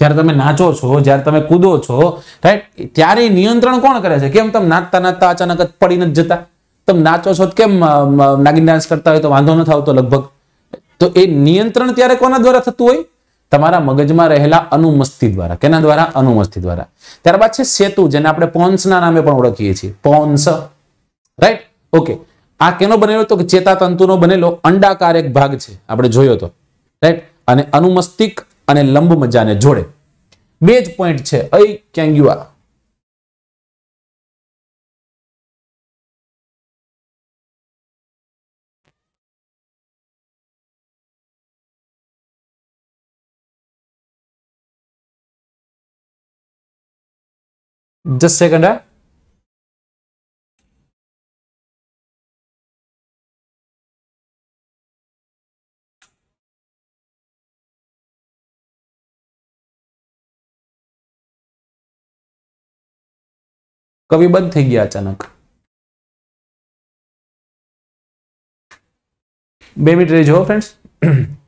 જયારે તમે નાચો છો જ્યારે તમે કૂદો છો રાઈટ ત્યારે નિયંત્રણ કોણ કરે છે કેમ તમે નાચતા નાચતા અચાનક જ પડીને જ જતા તમે નાચો છો કેમ નાગિન ડાન્સ કરતા હોય તો વાંધો નથી આવતો લગભગ તો એ નિયંત્રણ ત્યારે કોના દ્વારા થતું હોય તમારા મગજમાં રહેલા અનુમસ્તી દ્વારા કેના દ્વારા અનુમસ્તી દ્વારા ત્યારબાદ છે સેતુ જેને આપણે પોન્સના નામે પણ ઓળખીએ છીએ પોન્સ રાઈટ ઓકે આ કેનો બનેલો તો કે ચેતાતંતુનો બનેલો અંડાકાર એક ભાગ છે આપણે જોયો તો રાઈટ અને અનુમસ્તિક અને લંબ મજાને જોડે બે જ પોઈન્ટ છે અહીં ક્યાંક યુવા जस्ट सेकंड है कभी बंद थी गया अचानक बे रेज हो फ्रेंड्स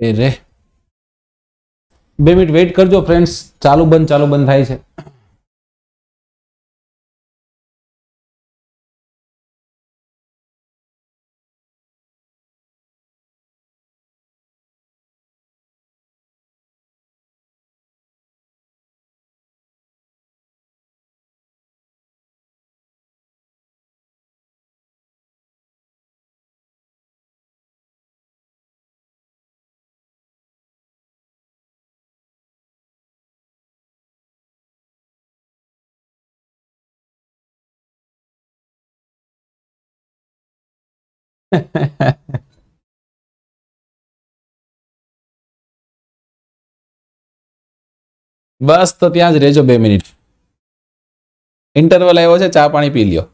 એ રે બે મિનિટ વેઇટ કરજો ફ્રેન્ડ્સ ચાલુ બંધ ચાલુ બંધ થાય છે બસ તો ત્યાં જ રેજો બે મિનિટ ઇન્ટરવલ આવ્યો છે ચા પાણી પી લ્યો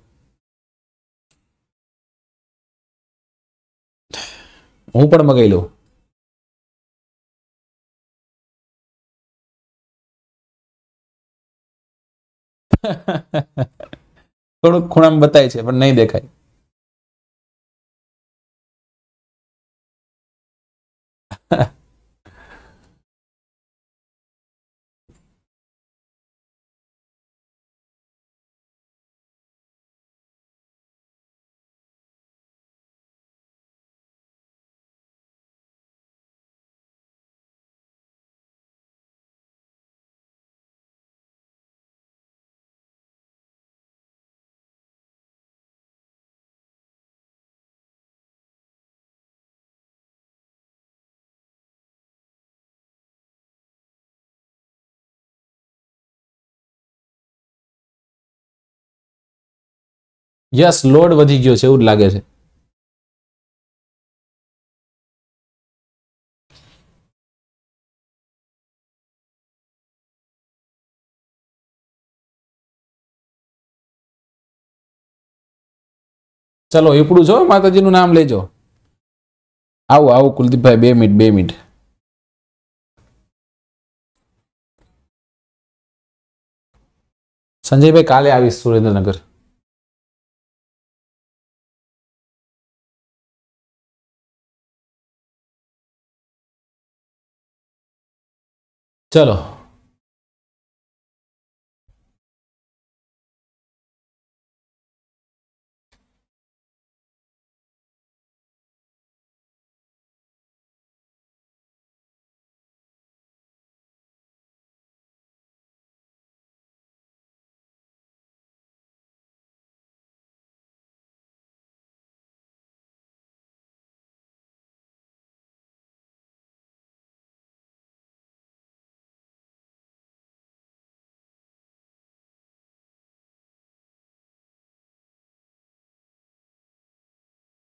હું પણ મગાઈ લઉં થોડુંક ખૂણામાં બતાય છે પણ નહીં દેખાય યસ લોડ વધી ગયો છે એવું જ લાગે છે ચલો ઈપડું છો માતાજીનું નામ લેજો આવું આવું કુલદીપભાઈ બે મિનિટ બે મિનિટ સંજયભાઈ કાલે આવીશ સુરેન્દ્રનગર ચલો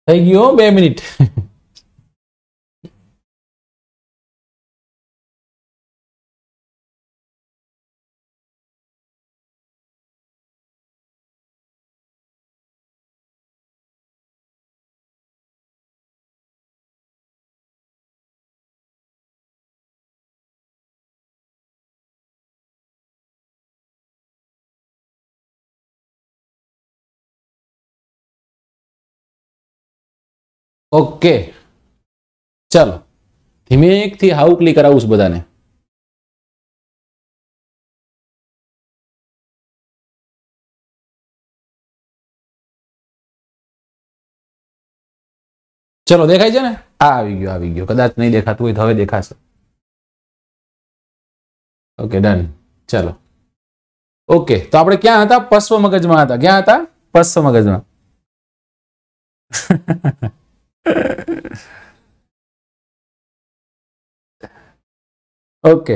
થઈ ગયો બે મિનિટ ઓકે ચાલો ધીમે થી હાઉ ક્લિક કરાવું છું બધાને ચલો દેખાય છે ને આ આવી ગયો આવી ગયો કદાચ નહીં દેખાતું હોય તો હવે દેખાશે ઓકે ડન ચલો ઓકે તો આપણે ક્યાં હતા પશ્વ મગજમાં હતા ક્યાં હતા પશ્વ મગજમાં ઓકે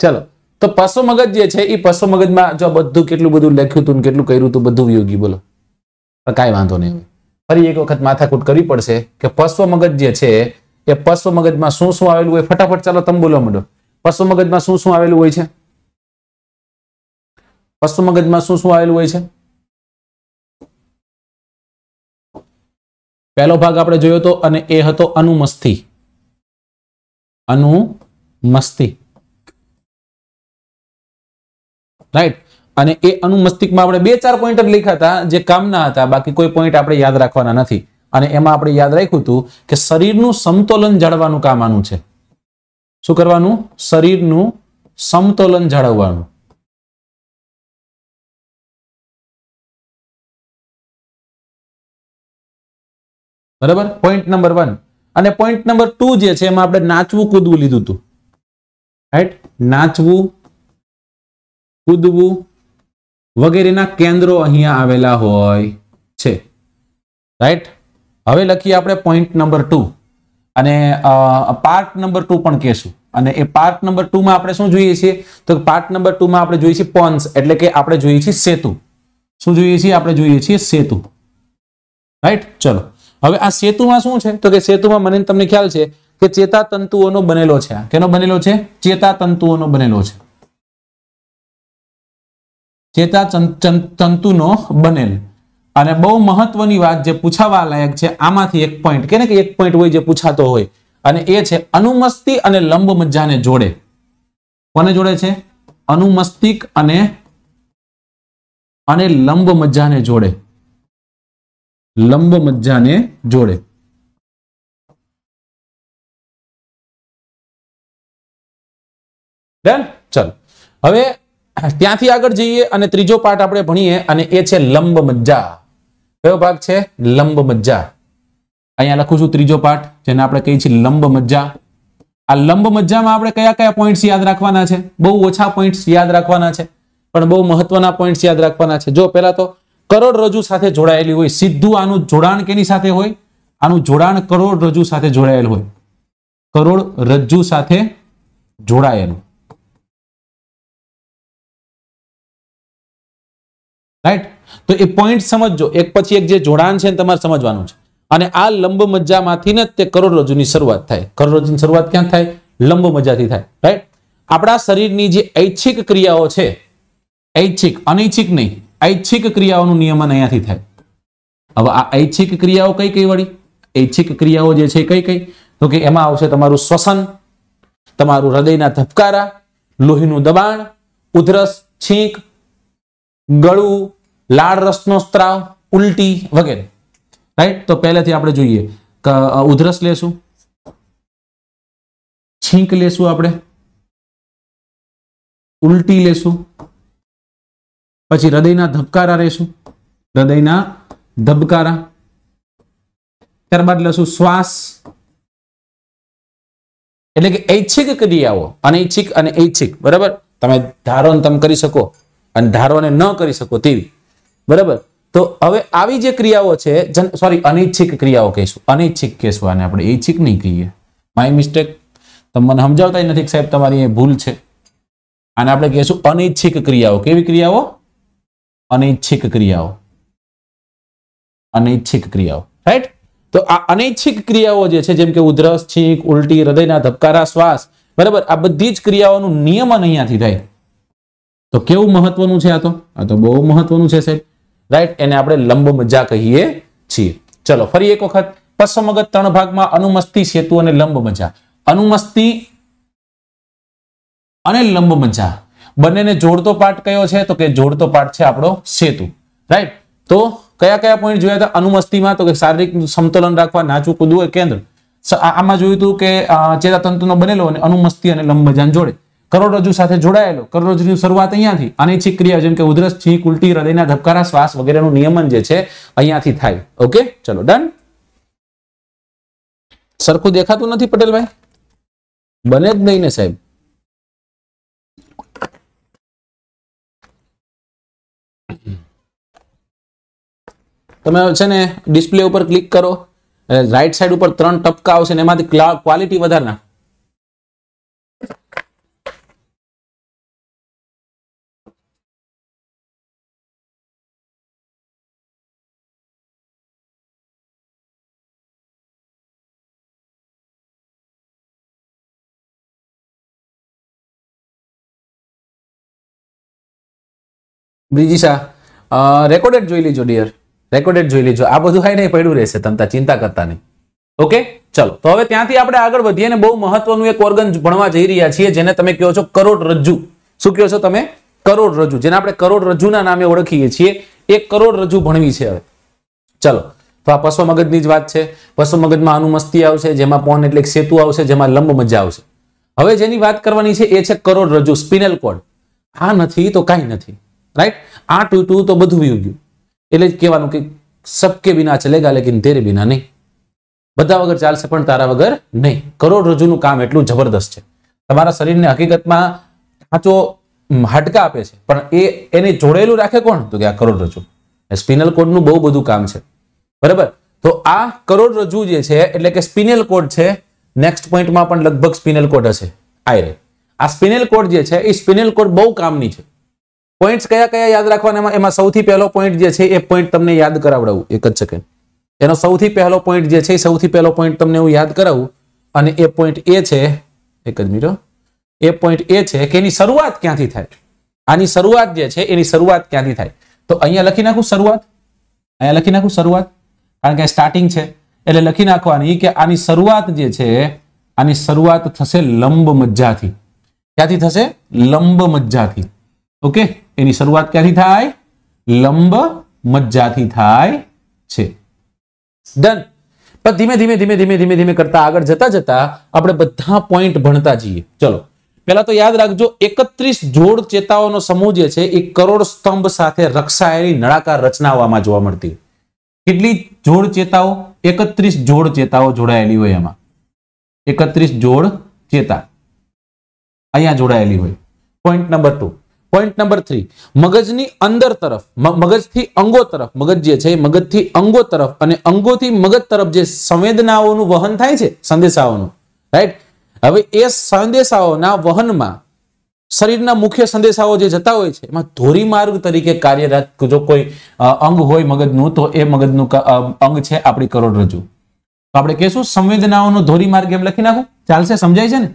ચલો તો પશુ મગજ જે છે એ પશુ મગજમાં જો બધું કેટલું બધું લખ્યું હતું કેટલું કર્યું હતું બધું યોગી બોલો કઈ વાંધો નહીં ફરી એક વખત માથાકૂટ કરવી પડશે કે પશ્વ મગજ જે છે એ પશ્વ મગજમાં શું શું આવેલું હોય ફટાફટ ચાલો તમે બોલવા માંડો પશ્વ મગજમાં શું શું આવેલું હોય છે પશ્વ મગજમાં શું શું આવેલું હોય છે પહેલો ભાગ આપણે જોયો હતો અને એ હતો અનુમસ્થી અનુમસ્તી રાઈટ અને એ અનુમસ્તિકમાં આપણે બે ચાર પોઈન્ટ જ લખ્યા હતા જે કામના હતા બાકી કોઈ પોઈન્ટ આપણે યાદ રાખવાના નથી અને એમાં આપણે યાદ રાખ્યું હતું કે શરીરનું સમતોલન જાળવવાનું કામ આનું છે શું કરવાનું શરીરનું સમતોલન જાળવવાનું બરાબર પોઈન્ટ નંબર વન અને પોઈન્ટ નંબર ટુ જે છે એમાં આપણે નાચવું કૂદવું લીધું હતું રાઈટ નાચવું કૂદવું વગેરેના કેન્દ્રો અહીંયા આવેલા હોય છે રાઈટ હવે લખીએ આપણે પોઈન્ટ નંબર ટુ અને પાર્ટ નંબર ટુ પણ કહેશું અને એ પાર્ટ નંબર ટુમાં આપણે શું જોઈએ છીએ તો પાર્ટ નંબર ટુમાં આપણે જોઈએ છીએ પોન્સ એટલે કે આપણે જોઈએ છીએ સેતુ શું જોઈએ છીએ આપણે જોઈએ છીએ સેતુ રાઈટ ચલો હવે આ સેતુમાં શું છે તો કે સેતુમાં મને તમને ખ્યાલ છે કે ચેતા તંતુઓનો બનેલો છે કેનો બનેલો છે ચેતા તંતુઓનો બનેલો છે ચેતા તંતુનો બનેલ અને બહુ મહત્વની વાત જે પૂછાવા લાયક છે આમાંથી એક પોઈન્ટ કે એક પોઈન્ટ હોય જે પૂછાતો હોય અને એ છે અનુમસ્તી અને લંબ મજ્જાને જોડે કોને જોડે છે અનુમસ્તિક અને અને લંબ મજ્જાને જોડે લંબ મજ્જાને જોડે ડન હવે ત્યાંથી આગળ જઈએ અને ત્રીજો પાઠ આપણે ભણીએ અને એ છે લંબ મજ્જા કયો ભાગ છે લંબ મજ્જા અહીંયા લખું છું ત્રીજો પાઠ જેને આપણે કહીએ છીએ લંબ મજ્જા આ લંબ મજ્જામાં આપણે કયા કયા પોઈન્ટ્સ યાદ રાખવાના છે બહુ ઓછા પોઈન્ટ્સ યાદ રાખવાના છે પણ બહુ મહત્વના પોઈન્ટ્સ યાદ રાખવાના છે જો પહેલા તો કરોડરજ્જુ સાથે જોડાયેલી હોય સીધું આનું જોડાણ કેની સાથે હોય આનું જોડાણ કરોડરજ્જુ સાથે જોડાયેલ હોય કરોડરજ્જુ સાથે જોડાયેલું રાઈટ તો એ પોઈન્ટ સમજજો એક પછી એક જે જોડાણ છે તમારે સમજવાનું છે અને આ લંબ મજામાંથી ને તે કરોડરજ્જુની શરૂઆત થાય કરોડરજુની શરૂઆત ક્યાં થાય લંબ મજાથી થાય રાઈટ આપણા શરીરની જે ઐચ્છિક ક્રિયાઓ છે ઐચ્છિક અનૈચ્છિક નહીં ઐચ્છિક ક્રિયાઓનું નિયમન અહીંયાથી થાય હવે આ ઐચ્છિક ક્રિયાઓ કઈ કઈ વળી ઐચ્છિક ક્રિયાઓ જે છે કઈ કઈ તો કે એમાં આવશે તમારું શ્વસન તમારું હૃદયના ધબકારા લોહીનું દબાણ ઉધરસ છીંક ગળું લાળ રસનો સ્ત્રાવ ઉલટી વગેરે રાઈટ તો પહેલેથી આપણે જોઈએ ઉધરસ લેશું છીંક લેશું આપણે ઉલટી લેશું પછી હૃદયના ધબકારા રહેશું હૃદયના ધબકારા ત્યારબાદ લઈશું શ્વાસ એટલે કે ઐચ્છિક ક્રિયાઓ અનૈચ્છિક અને ઐચ્છિક બરાબર તમે ધારો તમે કરી શકો અને ધારો ન કરી શકો તેવી બરાબર તો હવે આવી જે ક્રિયાઓ છે સોરી અનૈચ્છિક ક્રિયાઓ કહીશું અનૈચ્છિક કહેશું આને આપણે ઐચ્છિક નહીં કહીએ માય મિસ્ટેક તમે મને સમજાવતા નથી સાહેબ તમારી એ ભૂલ છે આને આપણે કહીશું અનૈચ્છિક ક્રિયાઓ કેવી ક્રિયાઓ અનૈચ્છિક ક્રિયાઓ અનૈચ્છિક ક્રિયાઓ રાઈટ તો આ અનૈચ્છિક ક્રિયાઓ જે છે જેમ કે ઉધરસ છીંક ઉલટી હૃદયના ધબકારા શ્વાસ બરાબર આ બધી જ ક્રિયાઓનું નિયમન અહીંયાથી થાય તો કેવું મહત્વનું છે આ તો આ તો બહુ મહત્વનું છે સાહેબ રાઈટ એને આપણે લંબ મજ્જા કહીએ છીએ ચલો ફરી એક વખત પશ્ચમગત ત્રણ ભાગમાં અનુમસ્તી સેતુ અને લંબ મજા અનુમસ્તી અને લંબ મજા બંનેને જોડતો પાઠ કયો છે તો કે જોડતો પાઠ છે આપણો સેતુ રાઈટ તો કયા કયા પોઈન્ટ જોયા હતા અનુમસ્તીમાં તો કે શારીરિક સમતોલન રાખવા નાચું કૂદવું એ કેન્દ્ર આમાં જોયું હતું કે ચેતાતંતુનો બનેલો અને અનુમસ્તી અને લંબજાન જોડે કરોડરજ્જુ સાથે જોડાયેલો કરોડરજ્જુની શરૂઆત અહીંયાથી અનૈચ્છિક ક્રિયા જેમ કે ઉધરસ છીંક ઉલટી હૃદયના ધબકારા શ્વાસ વગેરેનું નિયમન જે છે અહીંયાથી થાય ઓકે ચલો ડન સરખું દેખાતું નથી પટેલભાઈ બને જ નહીં ને સાહેબ તમે છે ને ડિસ્પ્લે ઉપર ક્લિક કરો રાઈટ સાઈડ ઉપર ત્રણ ટપકા આવશે એમાંથી ક્વોલિટી વધારના દિજીશા રેકોર્ડેડ જોઈ લેજો ડિયર રેકોર્ડેડ જોઈ લેજો આ બધું કાંઈ નહીં પડ્યું રહેશે તમતા ચિંતા કરતા નહીં ઓકે ચલો તો હવે ત્યાંથી આપણે આગળ વધીએ અને બહુ મહત્વનું એક ઓર્ગન ભણવા જઈ રહ્યા છીએ જેને તમે કહો છો કરોડરજ્જુ શું કહો છો તમે કરોડરજ્જુ જેને આપણે કરોડરજ્જુના નામે ઓળખીએ છીએ એ કરોડરજ્જુ ભણવી છે હવે ચલો તો આ પશ્વ મગજની જ વાત છે પશ્વ મગજમાં અનુમસ્તી આવશે જેમાં પોન એટલે સેતુ આવશે જેમાં લંબ મજા આવશે હવે જેની વાત કરવાની છે એ છે કરોડરજ્જુ સ્પિનલ કોડ આ નથી તો કાંઈ નથી રાઈટ આ તૂટ્યું તો બધું વીયું ગયું એટલે જ કહેવાનું કે સબકે બિના ચલેગા લેકિન તેરે બિના નહીં બધા વગર ચાલશે પણ તારા વગર નહીં કરોડરજ્જુનું કામ એટલું જબરદસ્ત છે તમારા શરીરને હકીકતમાં કાચો હાટકા આપે છે પણ એ એને જોડેલું રાખે કોણ તો કે આ કરોડરજ્જુ સ્પિનલ કોડનું બહુ બધું કામ છે બરાબર તો આ કરોડરજ્જુ જે છે એટલે કે સ્પિનલ કોડ છે નેક્સ્ટ પોઈન્ટમાં પણ લગભગ સ્પિનલ કોડ હશે આ રે આ સ્પિનલ કોડ જે છે એ સ્પિનલ કોડ બહુ કામની છે પોઈન્ટ્સ કયા કયા યાદ રાખવાના એમાં સૌથી પહેલો પોઈન્ટ જે છે એ પોઈન્ટ તમને યાદ કરાવડાવું એક જ સેકન્ડ એનો સૌથી પહેલો પોઈન્ટ જે છે સૌથી પહેલો પોઈન્ટ તમને હું યાદ કરાવું અને એ પોઈન્ટ એ છે એક જ મીરો એ પોઈન્ટ એ છે કે એની શરૂઆત ક્યાંથી થાય આની શરૂઆત જે છે એની શરૂઆત ક્યાંથી થાય તો અહીંયા લખી નાખું શરૂઆત અહીંયા લખી નાખું શરૂઆત કારણ કે સ્ટાર્ટિંગ છે એટલે લખી નાખવાની કે આની શરૂઆત જે છે આની શરૂઆત થશે લંબ મજ્જાથી ક્યાંથી થશે લંબ મજ્જાથી ઓકે એની શરૂઆત ક્યાંથી થાય લંબ મજ્જાથી થાય છે ડન પણ ધીમે ધીમે ધીમે ધીમે ધીમે ધીમે કરતા આગળ જતા જતા આપણે બધા પોઈન્ટ ભણતા જઈએ ચલો પહેલા તો યાદ રાખજો એકત્રીસ જોડ ચેતાઓનો સમૂહ જે છે એ કરોડ સ્તંભ સાથે રક્ષાયેલી નળાકાર રચનાઓમાં જોવા મળતી કેટલી જોડ ચેતાઓ એકત્રીસ જોડ ચેતાઓ જોડાયેલી હોય એમાં એકત્રીસ જોડ ચેતા અહીંયા જોડાયેલી હોય point number two point number three મગજની અંદર તરફ મગજથી અંગો તરફ મગજ જે છે મગજથી અંગો તરફ અને અંગોથી મગજ તરફ જે સંવેદનાઓનું વહન થાય છે સંદેશાઓનું રાઈટ હવે એ સંદેશાઓના વહનમાં શરીરના મુખ્ય સંદેશાઓ જે જતા હોય છે એમાં ધોરીમાર્ગ તરીકે કાર્યરત જો કોઈ અંગ હોય મગજનું તો એ મગજનું અંગ છે આપણી કરોડરજ્જુ તો આપણે કહેશું સંવેદનાઓનો ધોરીમાર્ગ એમ લખી નાખું ચાલશે સમજાય છે ને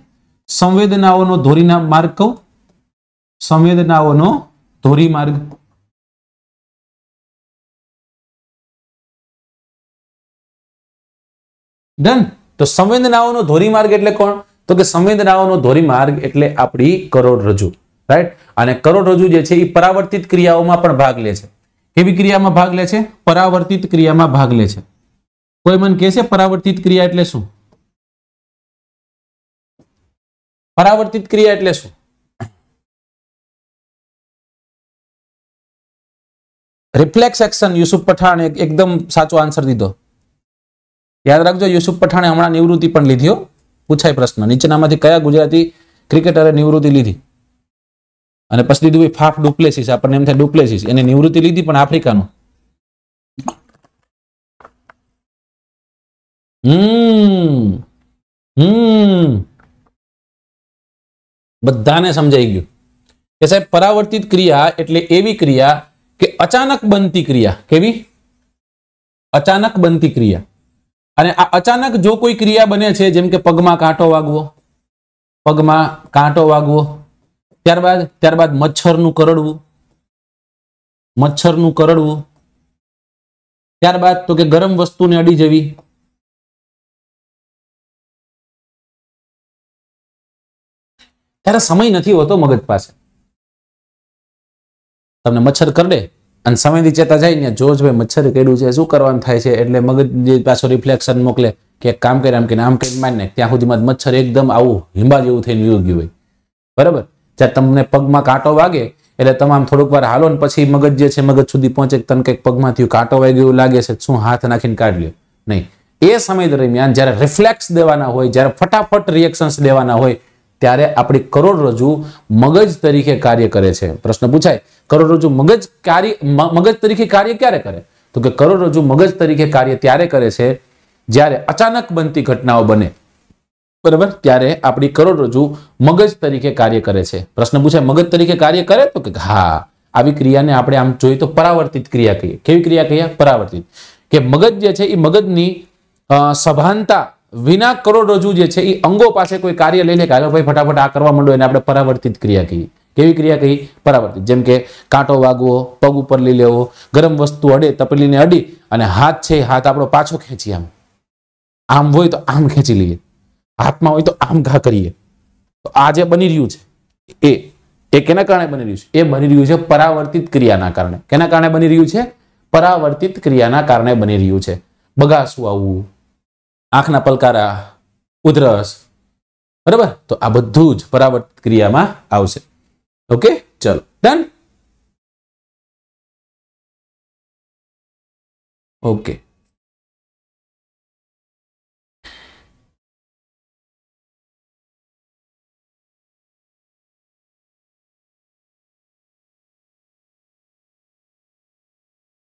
સંવેદનાઓનો ધોરીના માર્ગ કહું સંવેદનાઓનો ધોરીમાર્ગ ડન તો સંવેદનાઓનો ધોરીમાર્ગ એટલે કોણ તો કે સંવેદનાઓનો ધોરીમાર્ગ એટલે આપણી કરોડરજ્જુ રાઈટ અને કરોડરજ્જુ જે છે એ પરાવર્તિત ક્રિયાઓમાં પણ ભાગ લે છે કેવી ક્રિયામાં ભાગ લે છે પરાવર્તિત ક્રિયામાં ભાગ લે છે કોઈ મન કે છે પરાવર્તિત ક્રિયા એટલે શું પરાવર્તિત ક્રિયા એટલે શું રિફ્લેક્સ એક્શન યુસુફ પઠાણ એકદમ સાચો આન્સર દીધો યાદ રાખજો યુસુફ પઠાણે હમણાં નિવૃત્તિ પણ લીધી પૂછાય પ્રશ્ન નીચેનામાંથી કયા ગુજરાતી ક્રિકેટરે નિવૃત્તિ લીધી અને પછી દીધું ફાફ ડુપ્લેસીસ આપણને એમ થાય ડુપ્લેસીસ એને નિવૃત્તિ લીધી પણ આફ્રિકાનું હમ બધાને સમજાઈ ગયું કે સાહેબ પરાવર્તિત ક્રિયા એટલે એવી ક્રિયા અચાનક બનતી ક્રિયા કેવી અચાનક બનતી ક્રિયા અને આ અચાનક જો કોઈ ક્રિયા બને છે જેમ કે પગમાં કાંટો વાગવો પગમાં કાંટો વાગવો ત્યારબાદ ત્યારબાદ મચ્છરનું કરડવું મચ્છરનું કરડવું ત્યારબાદ તો કે ગરમ વસ્તુને અડી જવી ત્યારે સમય નથી હોતો મગજ પાસે તમને મચ્છર કરડે અને સમયથી ચેતા જાય ને જોજ ભાઈ મચ્છર કર્યું છે શું કરવાનું થાય છે એટલે મગજ પાછો રિફ્લેક્શન મોકલે કે કામ કરી આમ કે આમ માન ને ત્યાં સુધીમાં મચ્છર એકદમ આવું હિંબા જેવું થઈને વિયું ગયું હોય બરાબર જ્યારે તમને પગમાં કાંટો વાગે એટલે તમામ થોડુંક વાર હાલો ને પછી મગજ જે છે મગજ સુધી પહોંચે તને કંઈક પગમાં થયું કાંટો વાગ્યો એવું લાગે છે શું હાથ નાખીને કાઢ લ્યો નહીં એ સમય દરમિયાન જ્યારે રિફ્લેક્સ દેવાના હોય જ્યારે ફટાફટ રિએક્શન્સ દેવાના હોય ત્યારે આપણી કરોડરજ્જુ મગજ તરીકે કાર્ય કરે છે પ્રશ્ન પૂછાય કરોડરજ્જુ મગજ કાર્ય મગજ તરીકે કાર્ય ક્યારે કરે તો કે કરોડરજ્જુ મગજ તરીકે કાર્ય ત્યારે કરે છે જ્યારે અચાનક બનતી ઘટનાઓ બને બરાબર ત્યારે આપણી કરોડરજ્જુ મગજ તરીકે કાર્ય કરે છે પ્રશ્ન પૂછાય મગજ તરીકે કાર્ય કરે તો કે હા આવી ક્રિયાને આપણે આમ જોઈએ તો પરાવર્તિત ક્રિયા કહીએ કેવી ક્રિયા કહીએ પરાવર્તિત કે મગજ જે છે એ મગજની સભાનતા વિના કરોડરજ્જુ જે છે એ અંગો પાસે કોઈ કાર્ય લઈને કે હાલો ભાઈ ફટાફટ આ કરવા માંડો એને આપણે પરાવર્તિત ક્રિયા કહીએ કેવી ક્રિયા કહી પરાવર્તિત જેમ કે કાંટો વાગવો પગ ઉપર લઈ લેવો ગરમ વસ્તુ અડે તપલીને અડી અને હાથ છે હાથ આપણો પાછો ખેંચી આમ આમ હોય તો આમ ખેંચી લઈએ હાથમાં હોય તો આમ ઘા કરીએ તો આ જે બની રહ્યું છે એ એ કેના કારણે બની રહ્યું છે એ બની રહ્યું છે પરાવર્તિત ક્રિયાના કારણે કેના કારણે બની રહ્યું છે પરાવર્તિત ક્રિયાના કારણે બની રહ્યું છે બગાસું આવવું આંખના પલકારા ઉધરસ બરાબર તો આ બધું જ પરાવર્ત ક્રિયામાં આવશે ઓકે ચલો ડન ઓકે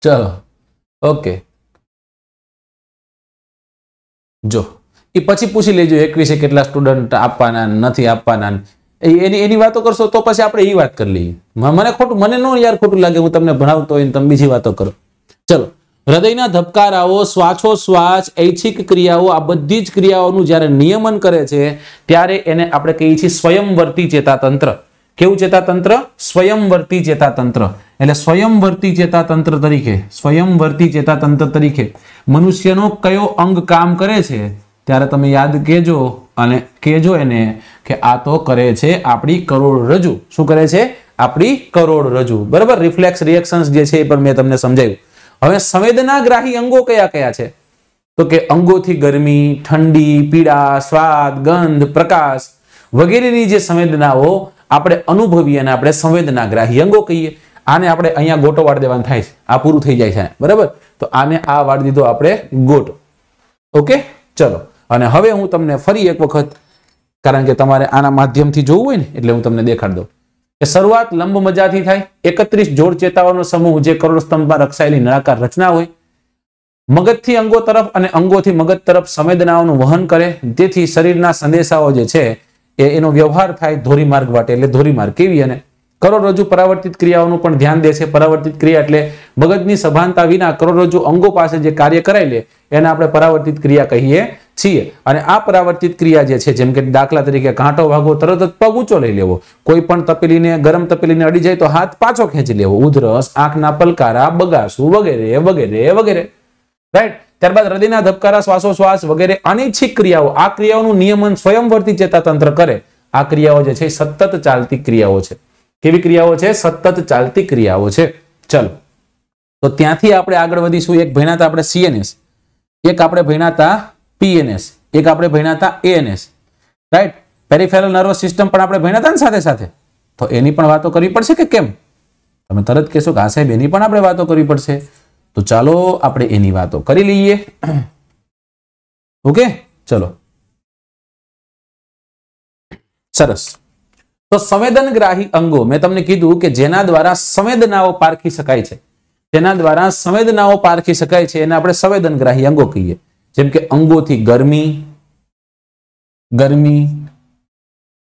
ચલો ઓકે જો એ પછી પૂછી લેજો એકવીસે કેટલા સ્ટુડન્ટ આપવાના નથી આપવાના એની એની વાતો કરશો તો પછી આપણે એ વાત કરી લઈએ મને ખોટું મને ન યાર ખોટું લાગે હું તમને ભણાવતો હોય તમે બીજી વાતો કરો ચલો હૃદયના ધબકારાઓ શ્વાસો શ્વાસ ઐચ્છિક ક્રિયાઓ આ બધી જ ક્રિયાઓનું જ્યારે નિયમન કરે છે ત્યારે એને આપણે કહીએ છીએ સ્વયંવર્તી ચેતાતંત્ર કેવું ચેતાતંત્ર સ્વયંવર્તી ચેતાતંત્ર એટલે સ્વયંવર્તી ચેતાતંત્ર તરીકે સ્વયંવર્તી ચેતાતંત્ર તરીકે મનુષ્યનો કયો અંગ કામ કરે છે ત્યારે તમે યાદ કહેજો અને કહેજો એને કે આ તો કરે છે આપણી કરોડરજ્જુ શું કરે છે આપણી કરોડરજ્જુ બરાબર રિફ્લેક્સ રિએક્શન્સ જે છે એ પણ મેં તમને સમજાવ્યું હવે સંવેદનાગ્રાહી અંગો કયા કયા છે તો કે અંગોથી ગરમી ઠંડી પીડા સ્વાદ ગંધ પ્રકાશ વગેરેની જે સંવેદનાઓ આપણે અનુભવીએ અને આપણે સંવેદનાગ્રાહી અંગો કહીએ આને આપણે અહીંયા ગોટો વાળ દેવાનું થાય છે આ પૂરું થઈ જાય છે બરાબર તો આને આ વાળ દીધો આપણે ગોટો ઓકે ચલો અને હવે હું તમને ફરી એક વખત કારણ કે તમારે આના માધ્યમથી જોવું હોય ને એટલે હું તમને દેખાડ દઉં કે શરૂઆત લંબ મજાથી થાય એકત્રીસ જોડ ચેતાવાનો સમૂહ જે કરોડસ્તંભમાં રક્ષાયેલી નળાકાર રચના હોય મગજથી અંગો તરફ અને અંગોથી મગજ તરફ સંવેદનાઓનું વહન કરે તેથી શરીરના સંદેશાઓ જે છે એનો વ્યવહાર થાય ધોરીમાર્ગ વાટે એટલે ધોરીમાર્ગ કેવી અને કરોડરજ્જુ પરાવર્તિત ક્રિયાઓનું પણ ધ્યાન દેશે પરાવર્તિત ક્રિયા એટલે મગજની સભાનતા વિના કરોડરજ્જુ અંગો પાસે જે કાર્ય કરાય લે એને આપણે પરાવર્તિત ક્રિયા કહીએ છીએ અને આ પરાવર્તિત ક્રિયા જે છે જેમ કે દાખલા તરીકે કાંટો વાગો તરત જ પગ ઊંચો લઈ લેવો કોઈ પણ તપેલીને ગરમ તપેલીને અડી જાય તો હાથ પાછો ખેંચી લેવો ઉધરસ આંખના પલકારા બગાસું વગેરે વગેરે વગેરે રાઈટ ત્યારબાદ હૃદયના ધબકારા શ્વાસોશ્વાસ વગેરે અનૈચ્છિક ક્રિયાઓ આ ક્રિયાઓનું નિયમન સ્વયંવર્તી ચેતાતંત્ર કરે આ ક્રિયાઓ જે છે સતત ચાલતી ક્રિયાઓ છે કેવી ક્રિયાઓ છે સતત ચાલતી ક્રિયાઓ છે ચલો તો ત્યાંથી આપણે આગળ વધીશું એક ભણ્યાતા આપણે સીએનએસ એક આપણે ભણ્યાતા પીએનએસ એક આપણે ભણ્યાતા ANS right peripheral nervous system પણ આપણે ભણ્યા હતા ને સાથે સાથે તો એની પણ વાતો કરવી પડશે કે કેમ તમે તરત કહેશો કે આ સાહેબ એની પણ આપણે વાતો કરવી પડશે તો ચાલો આપણે એની વાતો કરી લઈએ ઓકે ચલો સરસ તો સંવેદનગ્રાહી અંગો મેં તમને કીધું કે જેના દ્વારા સંવેદનાઓ પારખી શકાય છે જેના દ્વારા સંવેદનાઓ પારખી શકાય છે એને આપણે સંવેદનગ્રાહી અંગો કહીએ જેમ કે અંગોથી ગરમી ગરમી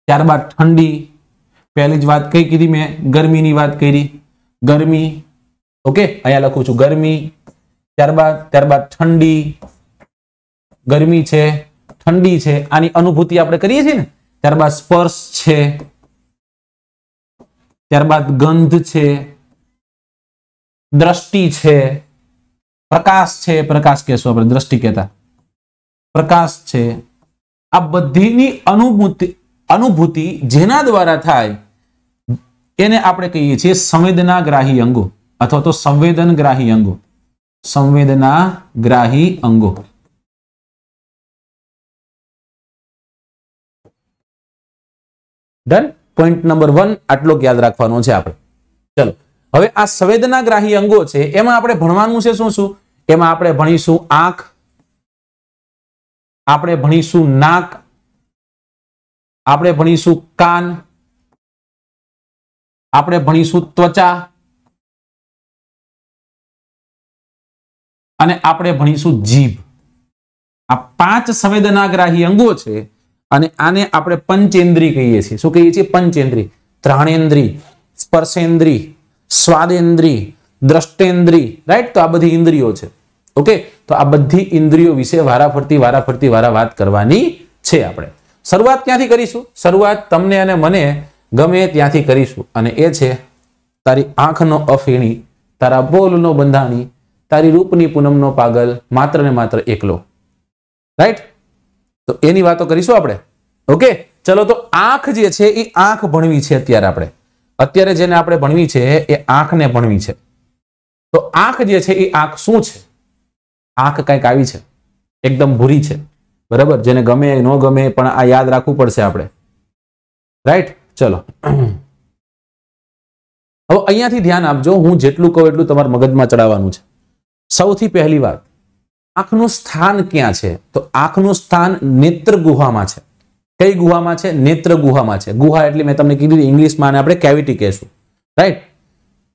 ત્યારબાદ ઠંડી પહેલી જ વાત કઈ કીધી મેં ગરમીની વાત કરી ગરમી ઓકે અહીંયા લખું છું ગરમી ત્યારબાદ ત્યારબાદ ઠંડી ગરમી છે ઠંડી છે આની અનુભૂતિ આપણે કરીએ છીએ ને ત્યારબાદ સ્પર્શ છે ત્યારબાદ ગંધ છે દ્રષ્ટિ છે પ્રકાશ છે પ્રકાશ કહેશું આપણે દ્રષ્ટિ કહેતા પ્રકાશ છે આ બધીની અનુભૂતિ અનુભૂતિ જેના દ્વારા થાય એને આપણે કહીએ છીએ સંવેદના ગ્રાહી અંગો અથવા તો સંવેદનગ્રાહી અંગો સંવેદના ગ્રાહી અંગો ડન પોઈન્ટ નંબર વન આટલો યાદ રાખવાનો છે આપણે ચલો હવે આ સંવેદના ગ્રાહી અંગો છે એમાં આપણે ભણવાનું છે શું શું એમાં આપણે ભણીશું આંખ આપણે ભણીશું નાક આપણે ભણીશું કાન આપણે ભણીશું ત્વચા અને આપણે ભણીશું જીભ આ પાંચ સંવેદનાગ્રાહી અંગો છે અને આને આપણે પંચેન્દ્રી કહીએ છીએ શું કહીએ છીએ પંચેન્દ્રી ત્રાણેન્દ્રી સ્પર્શેન્દ્રી સ્વાદેન્દ્રી દ્રષ્ટેન્દ્રી રાઈટ તો આ બધી ઇન્દ્રિયો છે ઓકે તો આ બધી ઇન્દ્રિયો વિશે વારાફરતી વારાફરતી વારા વાત કરવાની છે આપણે શરૂઆત ક્યાંથી કરીશું શરૂઆત તમને અને મને ગમે ત્યાંથી કરીશું અને એ છે તારી આંખનો અફીણી તારા બોલનો બંધાણી તારી રૂપની પૂનમનો પાગલ માત્ર ને માત્ર એકલો રાઈટ તો એની વાતો કરીશું આપણે ઓકે ચલો તો આંખ જે છે એ આંખ ભણવી છે અત્યારે આપણે અત્યારે જેને આપણે ભણવી છે એ આંખને ભણવી છે તો આંખ જે છે એ આંખ શું છે આંખ કંઈક આવી છે એકદમ ભૂરી છે બરાબર જેને ગમે ન ગમે પણ આ યાદ રાખવું પડશે આપણે રાઈટ ચલો હવે અહીંયાથી ધ્યાન આપજો હું જેટલું કહું એટલું તમારા મગજમાં ચડાવવાનું છે સૌથી પહેલી વાત આંખનું સ્થાન ક્યાં છે તો આંખનું સ્થાન નેત્ર ગુહામાં છે કઈ ગુહામાં છે નેત્ર ગુહામાં છે ગુહા એટલે મેં તમને કીધું ઇંગ્લિશમાં આપણે કેવિટી કહેશું રાઈટ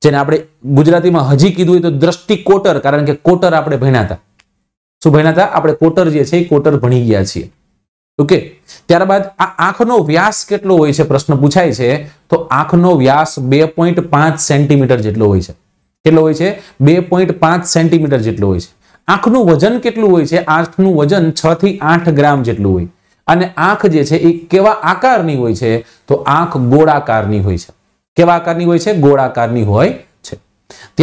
જેને આપણે ગુજરાતીમાં હજી કીધું હોય તો દ્રષ્ટિ કોટર કારણ કે કોટર આપણે ભણ્યા હતા શું ભણ્યા હતા આપણે કોટર જે છે એ કોટર ભણી ગયા છીએ ઓકે ત્યારબાદ આ આંખનો વ્યાસ કેટલો હોય છે પ્રશ્ન પૂછાય છે તો આંખનો વ્યાસ બે સેન્ટીમીટર જેટલો હોય છે કેટલો હોય છે બે પોઈન્ટ પાંચ સેન્ટીમીટર જેટલું હોય છે આંખનું વજન કેટલું હોય છે આંખનું વજન છ થી આઠ ગ્રામ જેટલું હોય અને આંખ જે છે એ કેવા આકારની હોય છે તો આંખ ગોળાકારની હોય છે કેવા આકારની હોય છે ગોળાકારની હોય છે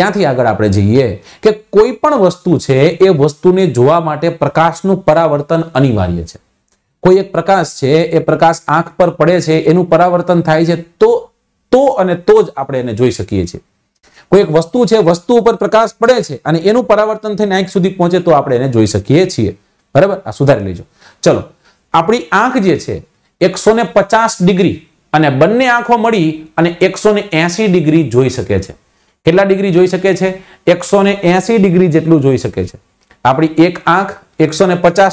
ત્યાંથી આગળ આપણે જઈએ કે કોઈ પણ વસ્તુ છે એ વસ્તુને જોવા માટે પ્રકાશનું પરાવર્તન અનિવાર્ય છે કોઈ એક પ્રકાશ છે એ પ્રકાશ આંખ પર પડે છે એનું પરાવર્તન થાય છે તો તો અને તો જ આપણે એને જોઈ શકીએ છીએ કોઈ એક વસ્તુ છે વસ્તુ ઉપર પ્રકાશ પડે છે અને એનું પરાવર્તન થઈને આંખ સુધી પહોંચે તો આપણે એને જોઈ શકીએ છીએ બરાબર આ સુધારી લેજો ચલો આપણી આંખ જે છે એકસો ડિગ્રી અને બંને આંખો મળી અને એકસો ડિગ્રી જોઈ શકે છે કેટલા ડિગ્રી જોઈ શકે છે એકસો ડિગ્રી જેટલું જોઈ શકે છે આપણી એક આંખ એકસો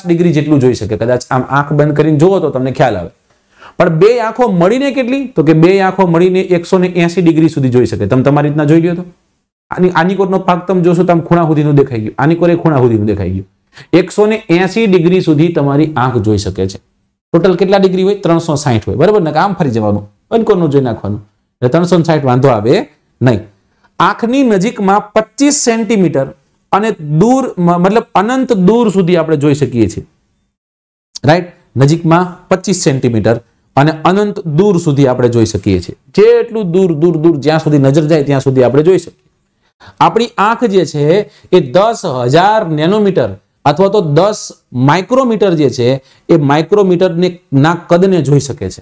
ડિગ્રી જેટલું જોઈ શકે કદાચ આમ આંખ બંધ કરીને જુઓ તો તમને ખ્યાલ આવે પણ બે આંખો મળીને કેટલી તો કે બે આંખો મળીને એકસો ડિગ્રી સુધી જોઈ શકે તમે તમારી રીતના જોઈ લ્યો તો આની આનીકોટનો કોટનો ભાગ તમે જોશો તમે ખૂણા સુધીનું દેખાઈ ગયું આની કોરે ખૂણા સુધીનું દેખાઈ ગયું એકસો ડિગ્રી સુધી તમારી આંખ જોઈ શકે છે ટોટલ કેટલા ડિગ્રી હોય ત્રણસો સાહીઠ હોય બરાબર ને આમ ફરી જવાનું અનકોનું જોઈ નાખવાનું એટલે ત્રણસો વાંધો આવે નહીં આંખની નજીકમાં પચીસ સેન્ટીમીટર અને દૂર મતલબ અનંત દૂર સુધી આપણે જોઈ શકીએ છીએ રાઈટ નજીકમાં પચીસ સેન્ટીમીટર અને અનંત દૂર સુધી આપણે જોઈ શકીએ છીએ જેટલું દૂર દૂર દૂર જ્યાં સુધી નજર જાય ત્યાં સુધી આપણે જોઈ શકીએ આપણી આંખ જે છે એ દસ હજાર નેનોમીટર અથવા તો દસ માઇક્રોમીટર જે છે એ માઇક્રોમીટરને ના કદને જોઈ શકે છે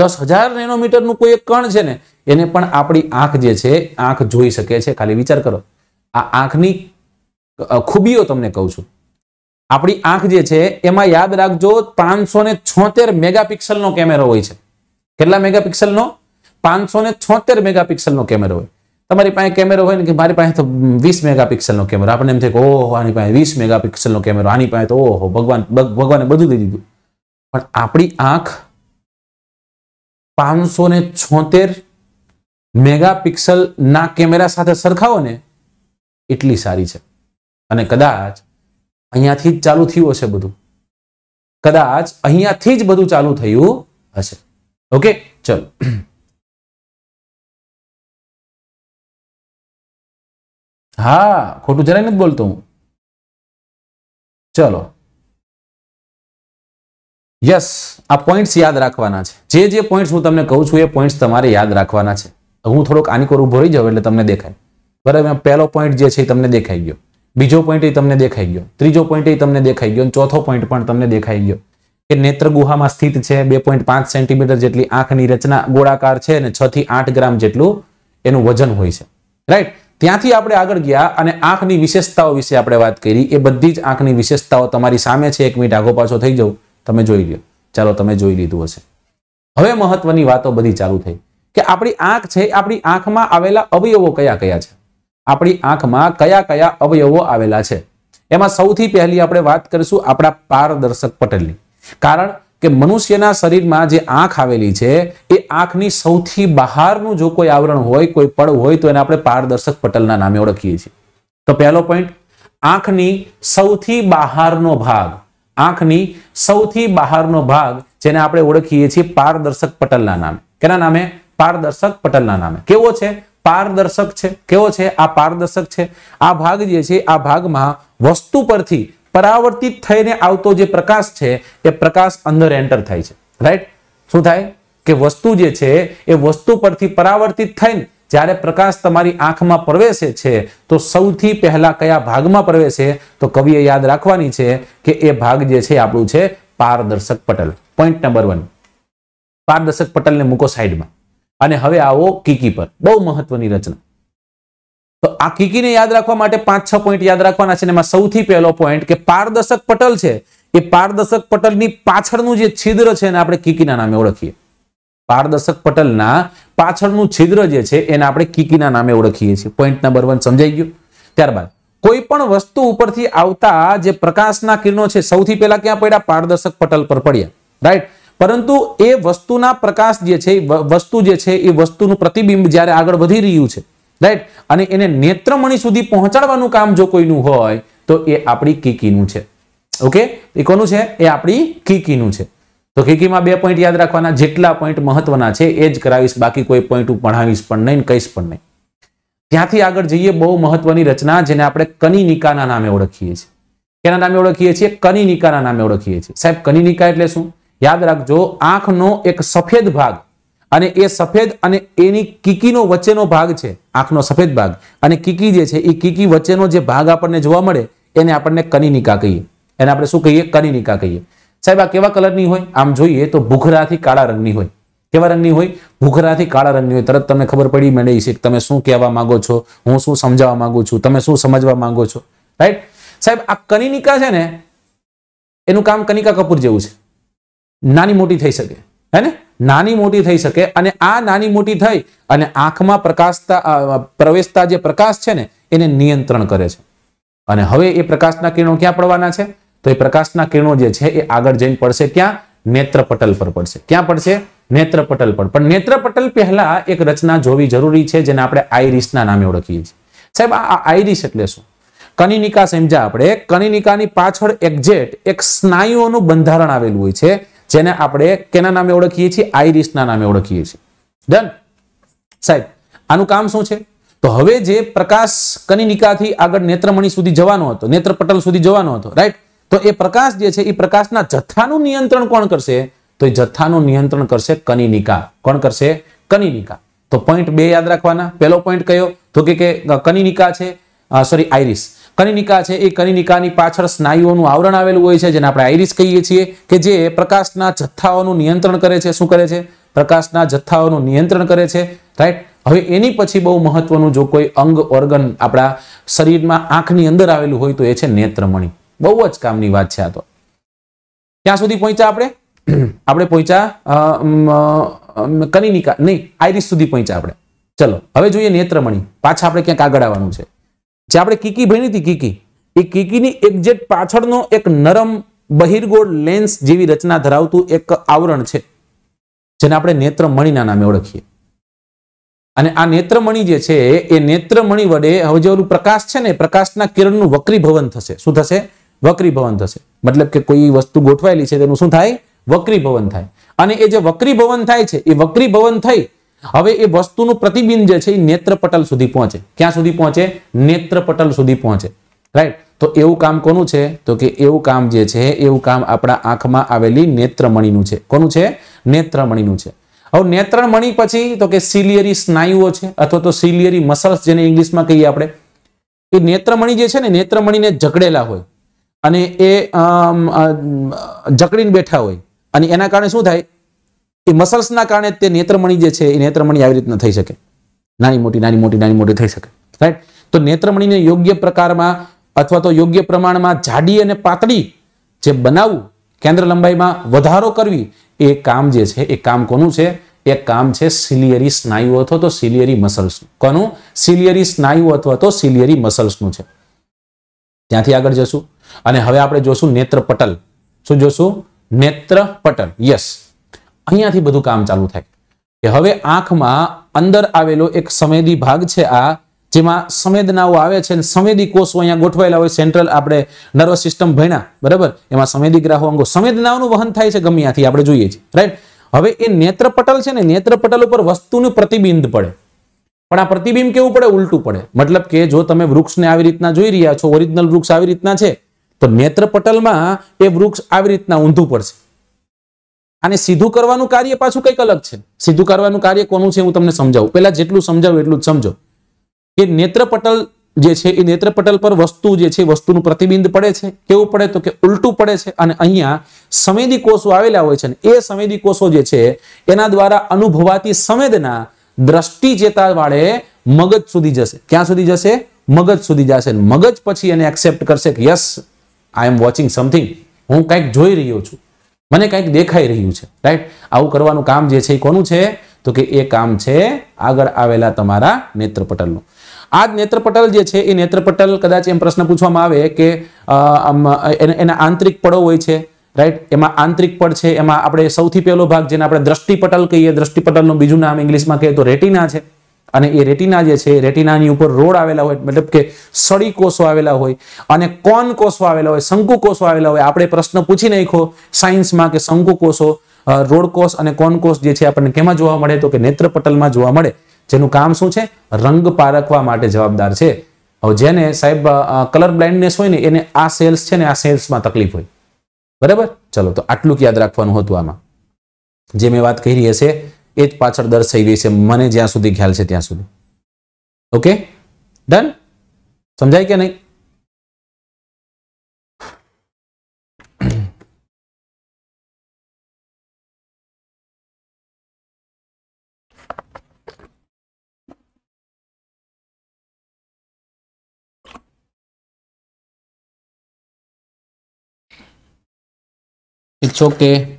દસ હજાર નેનોમીટરનું કોઈ એક કણ છે ને એને પણ આપણી આંખ જે છે આંખ જોઈ શકે છે ખાલી વિચાર કરો આ આંખની ખૂબીઓ તમને કહું છું આપણી આંખ જે છે એમાં યાદ રાખજો પાંચસો ને છોતેર મેગાપિક્સલનો કેમેરો હોય છે કેટલા મેગાપિક્સલનો પાંચસો ને છોતેર મેગાપિક્સલનો કેમેરો હોય તમારી પાસે કેમેરો હોય ને કે મારી પાસે તો વીસ મેગાપિક્સલનો કેમેરો આપણને એમ થાય કે ઓહો આની પાસે વીસ મેગાપિક્સલનો કેમેરો આની પાસે તો ઓહો ભગવાન ભગવાને બધું દઈ દીધું પણ આપણી આંખ પાંચસો ને છોતેર મેગાપિક્સલના કેમેરા સાથે સરખાવો ને એટલી સારી છે અને કદાચ અહીંયાથી જ ચાલુ થયું હશે બધું કદાચ અહીંયાથી જ બધું ચાલુ થયું હશે ઓકે ચલો હા ખોટું જરાય નથી બોલતો હું ચલો યસ આ પોઈન્ટ્સ યાદ રાખવાના છે જે જે પોઈન્ટ્સ હું તમને કહું છું એ પોઈન્ટ્સ તમારે યાદ રાખવાના છે હું થોડોક આની કોર ઉભો રહી જાઉં એટલે તમને દેખાય બરાબર પહેલો પોઈન્ટ જે છે એ તમને દેખાઈ ગયો બીજો પોઈન્ટ એ તમને દેખાઈ ગયો ત્રીજો પોઈન્ટ એ તમને દેખાઈ ગયો ચોથો પોઈન્ટ પણ તમને દેખાઈ ગયો કે નેત્ર ગુહામાં સ્થિત છે બે પોઈન્ટ પાંચ સેન્ટીમીટર જેટલી આંખની રચના ગોળાકાર છે અને છ થી આઠ ગ્રામ જેટલું એનું વજન હોય છે રાઈટ ત્યાંથી આપણે આગળ ગયા અને આંખની વિશેષતાઓ વિશે આપણે વાત કરી એ બધી જ આંખની વિશેષતાઓ તમારી સામે છે એક મિનિટ આગો પાછો થઈ જવું તમે જોઈ લો ચાલો તમે જોઈ લીધું હશે હવે મહત્વની વાતો બધી ચાલુ થઈ કે આપણી આંખ છે આપણી આંખમાં આવેલા અવયવો કયા કયા છે આપણી આંખમાં કયા કયા અવયવો આવેલા છે એમાં સૌથી પહેલી આપણે વાત કરીશું આપણા પારદર્શક પટલની કારણ કે મનુષ્યના શરીરમાં જે આંખ આવેલી છે એ આંખની સૌથી બહારનું જો કોઈ આવરણ હોય કોઈ પડ હોય તો એને આપણે પારદર્શક પટલના નામે ઓળખીએ છીએ તો પહેલો પોઈન્ટ આંખની સૌથી બહારનો ભાગ આંખની સૌથી બહારનો ભાગ જેને આપણે ઓળખીએ છીએ પારદર્શક પટલના નામે કેના નામે પારદર્શક પટલના નામે કેવો છે પારદર્શક છે કેવો છે આ પારદર્શક છે આ ભાગ જે છે આ ભાગમાં વસ્તુ પરથી પરાવર્તિત થઈને આવતો જે પ્રકાશ છે એ પ્રકાશ અંદર એન્ટર થાય છે રાઈટ શું થાય કે વસ્તુ જે છે એ વસ્તુ પરથી પરાવર્તિત થઈને જ્યારે પ્રકાશ તમારી આંખમાં પ્રવેશે છે તો સૌથી પહેલા કયા ભાગમાં પ્રવેશે તો કવિએ યાદ રાખવાની છે કે એ ભાગ જે છે આપણું છે પારદર્શક પટલ પોઈન્ટ નંબર વન પારદર્શક પટલને મૂકો સાઈડમાં અને હવે આવો કીકી પર બહુ મહત્વની રચના તો આ કીકીને યાદ રાખવા માટે પાંચ છ પોઈન્ટ યાદ રાખવાના છે એમાં સૌથી પહેલો પોઈન્ટ કે પારદર્શક પટલ છે એ પારદર્શક પટલની પાછળનું જે છિદ્ર છે એને આપણે કીકીના નામે ઓળખીએ પારદર્શક પટલના પાછળનું છિદ્ર જે છે એને આપણે કીકીના નામે ઓળખીએ છીએ પોઈન્ટ નંબર વન સમજાઈ ગયું ત્યારબાદ કોઈ પણ વસ્તુ ઉપરથી આવતા જે પ્રકાશના કિરણો છે સૌથી પહેલા ક્યાં પડ્યા પારદર્શક પટલ પર પડ્યા રાઈટ પરંતુ એ વસ્તુના પ્રકાશ જે છે વસ્તુ જે છે એ વસ્તુનું પ્રતિબિંબ જ્યારે આગળ વધી રહ્યું છે રાઈટ અને એને નેત્રમણી સુધી પહોંચાડવાનું કામ જો કોઈનું હોય તો એ આપણી કીકીનું છે ઓકે એ કોનું છે એ આપણી કીકીનું છે તો કીકીમાં બે પોઈન્ટ યાદ રાખવાના જેટલા પોઈન્ટ મહત્વના છે એ જ કરાવીશ બાકી કોઈ પોઈન્ટ હું ભણાવીશ પણ નહીં કહીશ પણ નહીં ત્યાંથી આગળ જઈએ બહુ મહત્વની રચના જેને આપણે કનિનિકાના નામે ઓળખીએ છીએ કેના નામે ઓળખીએ છીએ કનિનિકાના નામે ઓળખીએ છીએ સાહેબ કનિનિકા એટલે શું યાદ રાખજો આંખનો એક સફેદ ભાગ અને એ સફેદ અને એની કીકીનો વચ્ચેનો ભાગ છે આંખનો સફેદ ભાગ અને કીકી જે છે એ કીકી વચ્ચેનો જે ભાગ આપણને જોવા મળે એને આપણને કનિનિકા કહીએ એને આપણે શું કહીએ કનિનિકા કહીએ સાહેબ આ કેવા કલરની હોય આમ જોઈએ તો ભૂખરાથી કાળા રંગની હોય કેવા રંગની હોય ભૂખરાથી કાળા રંગની હોય તરત તમને ખબર પડી મેળવી છે તમે શું કહેવા માંગો છો હું શું સમજાવવા માંગુ છું તમે શું સમજવા માંગો છો રાઈટ સાહેબ આ કનિનિકા છે ને એનું કામ કનિકા કપૂર જેવું છે નાની મોટી થઈ શકે હે ને નાની મોટી થઈ શકે અને આ નાની મોટી થઈ અને આંખમાં પ્રકાશતા પ્રવેશતા જે પ્રકાશ છે ને એને નિયંત્રણ કરે છે અને હવે એ પ્રકાશના કિરણો ક્યાં પડવાના છે તો એ પ્રકાશના કિરણો જે છે એ આગળ જઈને પડશે ક્યાં નેત્રપટલ પર પડશે ક્યાં પડશે નેત્રપટલ પર પણ નેત્રપટલ પહેલા એક રચના જોવી જરૂરી છે જેને આપણે આઈરિસના નામે ઓળખીએ છીએ સાહેબ આ આઈરિસ એટલે શું કનિનિકા સમજ્યા આપણે કનિનિકાની પાછળ એક્ઝેટ એક સ્નાયુઓનું બંધારણ આવેલું હોય છે જેને આપણે કેના નામે ઓળખીએ છીએ આઈરિસના નામે ઓળખીએ છીએ ડન સાહેબ આનું કામ શું છે તો હવે જે પ્રકાશ કનિનિકાથી આગળ નેત્રમણી સુધી જવાનો હતો નેત્રપટલ સુધી જવાનો હતો રાઈટ તો એ પ્રકાશ જે છે એ પ્રકાશના જથ્થાનું નિયંત્રણ કોણ કરશે તો એ જથ્થાનું નિયંત્રણ કરશે કનિનિકા કોણ કરશે કનિનિકા તો પોઈન્ટ બે યાદ રાખવાના પહેલો પોઈન્ટ કયો તો કે કનિનિકા છે સોરી આઈરિસ કનિનિકા છે એ કનિનિકાની પાછળ સ્નાયુઓનું આવરણ આવેલું હોય છે જેને આપણે આઈરિસ કહીએ છીએ કે જે પ્રકાશના જથ્થાઓનું નિયંત્રણ કરે છે શું કરે છે પ્રકાશના જથ્થાઓનું નિયંત્રણ કરે છે રાઈટ હવે એની પછી બહુ મહત્વનું જો કોઈ અંગ ઓર્ગન આપણા શરીરમાં આંખની અંદર આવેલું હોય તો એ છે નેત્રમણી બહુ જ કામની વાત છે આ તો ત્યાં સુધી પહોંચ્યા આપણે આપણે પહોંચ્યા કનિનિકા નહીં આઈરિસ સુધી પહોંચ્યા આપણે ચલો હવે જોઈએ નેત્રમણી પાછા આપણે ક્યાંક આગળ આવવાનું છે જે આપણે કીકી ભણી હતી કીકી એ કીકીની એક્ઝેટ પાછળનો એક નરમ બહિર્ગોળ લેન્સ જેવી રચના ધરાવતું એક આવરણ છે જેને આપણે નેત્રમણીના નામે ઓળખીએ અને આ નેત્રમણી જે છે એ નેત્રમણી વડે હવે જે પ્રકાશ છે ને પ્રકાશના કિરણનું વક્રીભવન થશે શું થશે વક્રીભવન થશે મતલબ કે કોઈ વસ્તુ ગોઠવાયેલી છે તેનું શું થાય વક્રીભવન થાય અને એ જે વક્રીભવન થાય છે એ વક્રીભવન થઈ હવે એ વસ્તુનું પ્રતિબિંબ જે છે એ નેત્રપટલ સુધી પહોંચે ક્યાં સુધી પહોંચે નેત્રપટલ સુધી પહોંચે રાઈટ તો એવું કામ કોનું છે તો કે એવું કામ જે છે એવું કામ આપણા આંખમાં આવેલી નેત્રમણીનું છે કોનું છે નેત્રમણીનું છે હવે નેત્રમણી પછી તો કે સિલિયરી સ્નાયુઓ છે અથવા તો સિલિયરી મસલ્સ જેને ઇંગ્લિશમાં કહીએ આપણે એ નેત્રમણી જે છે ને નેત્રમણીને જકડેલા હોય અને એ જકડીને બેઠા હોય અને એના કારણે શું થાય એ મસલ્સના કારણે તે નેત્રમણી જે છે એ નેત્રમણી આવી રીતના થઈ શકે નાની મોટી નાની મોટી નાની મોટી થઈ શકે રાઈટ તો નેત્રમણીને યોગ્ય પ્રકારમાં અથવા તો યોગ્ય પ્રમાણમાં જાડી અને પાતળી જે બનાવવું કેન્દ્ર લંબાઈમાં વધારો કરવી એ કામ જે છે એ કામ કોનું છે એ કામ છે સિલિયરી સ્નાયુ અથવા તો સિલિયરી મસલ્સ કોનું સિલિયરી સ્નાયુ અથવા તો સિલિયરી મસલ્સનું છે ત્યાંથી આગળ જશું અને હવે આપણે જોશું નેત્રપટલ શું જોશું નેત્રપટલ યસ અહીંયાથી બધું કામ ચાલુ થાય કે હવે આંખમાં અંદર આવેલો એક સંવેદી ભાગ છે આ જેમાં સંવેદનાઓ આવે છે અને સંવેદી કોષો અહીંયા ગોઠવાયેલા હોય સેન્ટ્રલ આપણે નર્વસ સિસ્ટમ ભણ્યા બરાબર એમાં સંવેદી ગ્રાહો અંગો સંવેદનાઓનું વહન થાય છે ગમે આપણે જોઈએ છીએ રાઈટ હવે એ નેત્રપટલ છે ને નેત્રપટલ ઉપર વસ્તુનું પ્રતિબિંબ પડે પણ આ પ્રતિબિંબ કેવું પડે ઉલટું પડે મતલબ કે જો તમે વૃક્ષને આવી રીતના જોઈ રહ્યા છો ઓરિજિનલ વૃક્ષ આવી રીતના છે તો નેત્રપટલમાં એ વૃક્ષ આવી રીતના ઊંધું પડશે અને સીધું કરવાનું કાર્ય પાછું કંઈક અલગ છે સીધું કરવાનું કાર્ય કોનું છે હું તમને સમજાવું પહેલા જેટલું સમજાવું એટલું જ સમજો કે નેત્રપટલ જે છે એ નેત્રપટલ પર વસ્તુ જે છે વસ્તુનું પ્રતિબિંબ પડે છે કેવું પડે તો કે ઉલટું પડે છે અને અહીંયા સંવેદી કોષો આવેલા હોય છે એ સંવેદી કોષો જે છે એના દ્વારા અનુભવાતી સંવેદના દ્રષ્ટિ ચેતા વાળે મગજ સુધી જશે ક્યાં સુધી જશે મગજ સુધી જશે મગજ પછી એને એક્સેપ્ટ કરશે કે yes I am watching something હું કંઈક જોઈ રહ્યો છું મને કંઈક દેખાઈ રહ્યું છે રાઈટ આવું કરવાનું કામ જે છે એ કોનું છે તો કે એ કામ છે આગળ આવેલા તમારા નેત્રપટલનું આ જ નેત્રપટલ જે છે એ નેત્રપટલ કદાચ એમ પ્રશ્ન પૂછવામાં આવે કે એના આંતરિક પળો હોય છે રાઈટ એમાં આંતરિક પડ છે એમાં આપણે સૌથી પહેલો ભાગ જેને આપણે દ્રષ્ટિપટલ કહીએ દ્રષ્ટિપટલનું બીજું નામ ઇંગ્લિશમાં કહીએ તો રેટિના છે અને એ રેટિના જે છે રેટિનાની ઉપર રોડ આવેલા હોય મતલબ કે સળી કોષો આવેલા હોય અને કોન કોષો આવેલા હોય શંકુ કોષો આવેલા હોય આપણે પ્રશ્ન પૂછી નાખ્યો સાયન્સમાં કે શંકુ કોષો રોડ કોષ અને કોન કોષ જે છે આપણને કેમાં જોવા મળે તો કે નેત્રપટલમાં જોવા મળે જેનું કામ શું છે રંગ પારખવા માટે જવાબદાર છે હવે જેને સાહેબ કલર બ્લાઇન્ડનેસ હોય ને એને આ સેલ્સ છે ને આ સેલ્સમાં તકલીફ હોય બરાબર ચલો તો આટલું યાદ રાખવાનું હતું આમાં જે મેં વાત કહી રહી છે एज पाचड़ दर सही रही है मैंने ज्यादा ख्याल है त्या सुधी ओके डन समझाए क्या नहीं It's okay.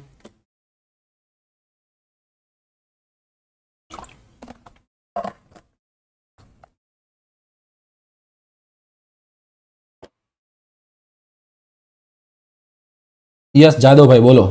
યસ જાદવભાઈ બોલો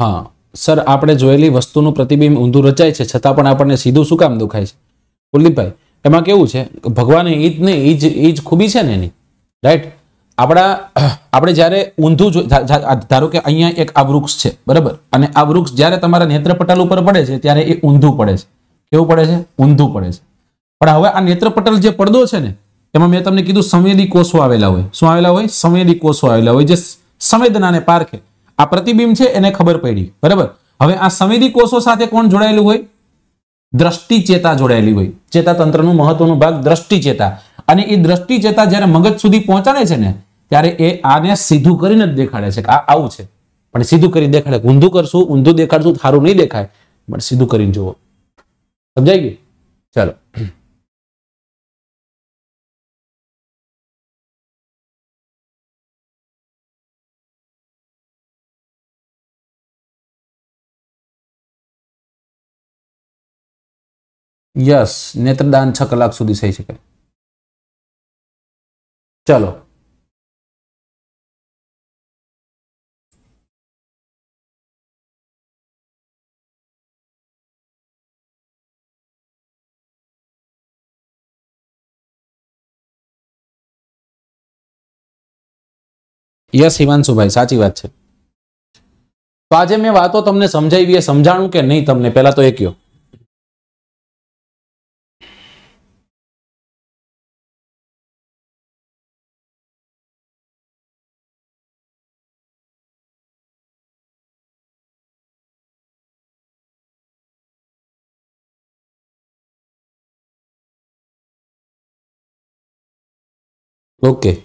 હા સર આપણે જોયેલી વસ્તુનું પ્રતિબિંબ ઊંધું રચાય છે છતાં પણ આપણને સીધું શું કામ દુખાય છે કુલદીપભાઈ એમાં કેવું છે ભગવાને ઈજ ને ઈજ ઈજ ખૂબી છે ને એની રાઈટ આપણા આપણે જ્યારે ઊંધું ધારો કે અહીંયા એક આ વૃક્ષ છે બરાબર અને આ વૃક્ષ જ્યારે તમારા નેત્રપટલ ઉપર પડે છે ત્યારે એ ઊંધું પડે છે કેવું પડે છે ઊંધું પડે છે પણ હવે આ નેત્રપટલ જે પડદો છે ને એમાં મેં તમને કીધું સંવેદી કોષો આવેલા હોય શું આવેલા હોય સંવેદી કોષો આવેલા હોય જે સંવેદનાને પારખે આ પ્રતિબિંબ છે એને ખબર પડી બરાબર હવે આ સંવેદી કોષો સાથે કોણ જોડાયેલું હોય દ્રષ્ટિ ચેતા જોડાયેલી હોય ચેતાતંત્રનું મહત્વનો ભાગ દ્રષ્ટિ ચેતા અને એ દ્રષ્ટિ ચેતા જ્યારે મગજ સુધી પહોંચાડે છે ને ત્યારે એ આને સીધું કરીને જ દેખાડે છે કે આ આવું છે પણ સીધું કરી દેખાડે ઊંધું કરશું ઊંધું દેખાડશું થારું નહીં દેખાય પણ સીધું કરીને જુઓ સમજાઈ ગયું ચાલો યસ નેત્રદાન છ કલાક સુધી થઈ શકે ચલો યસ હિમાંશુભાઈ સાચી વાત છે તો આજે મેં વાતો તમને સમજાવી સમજાણું કે નહીં તમને પહેલા તો એ કયો Okay.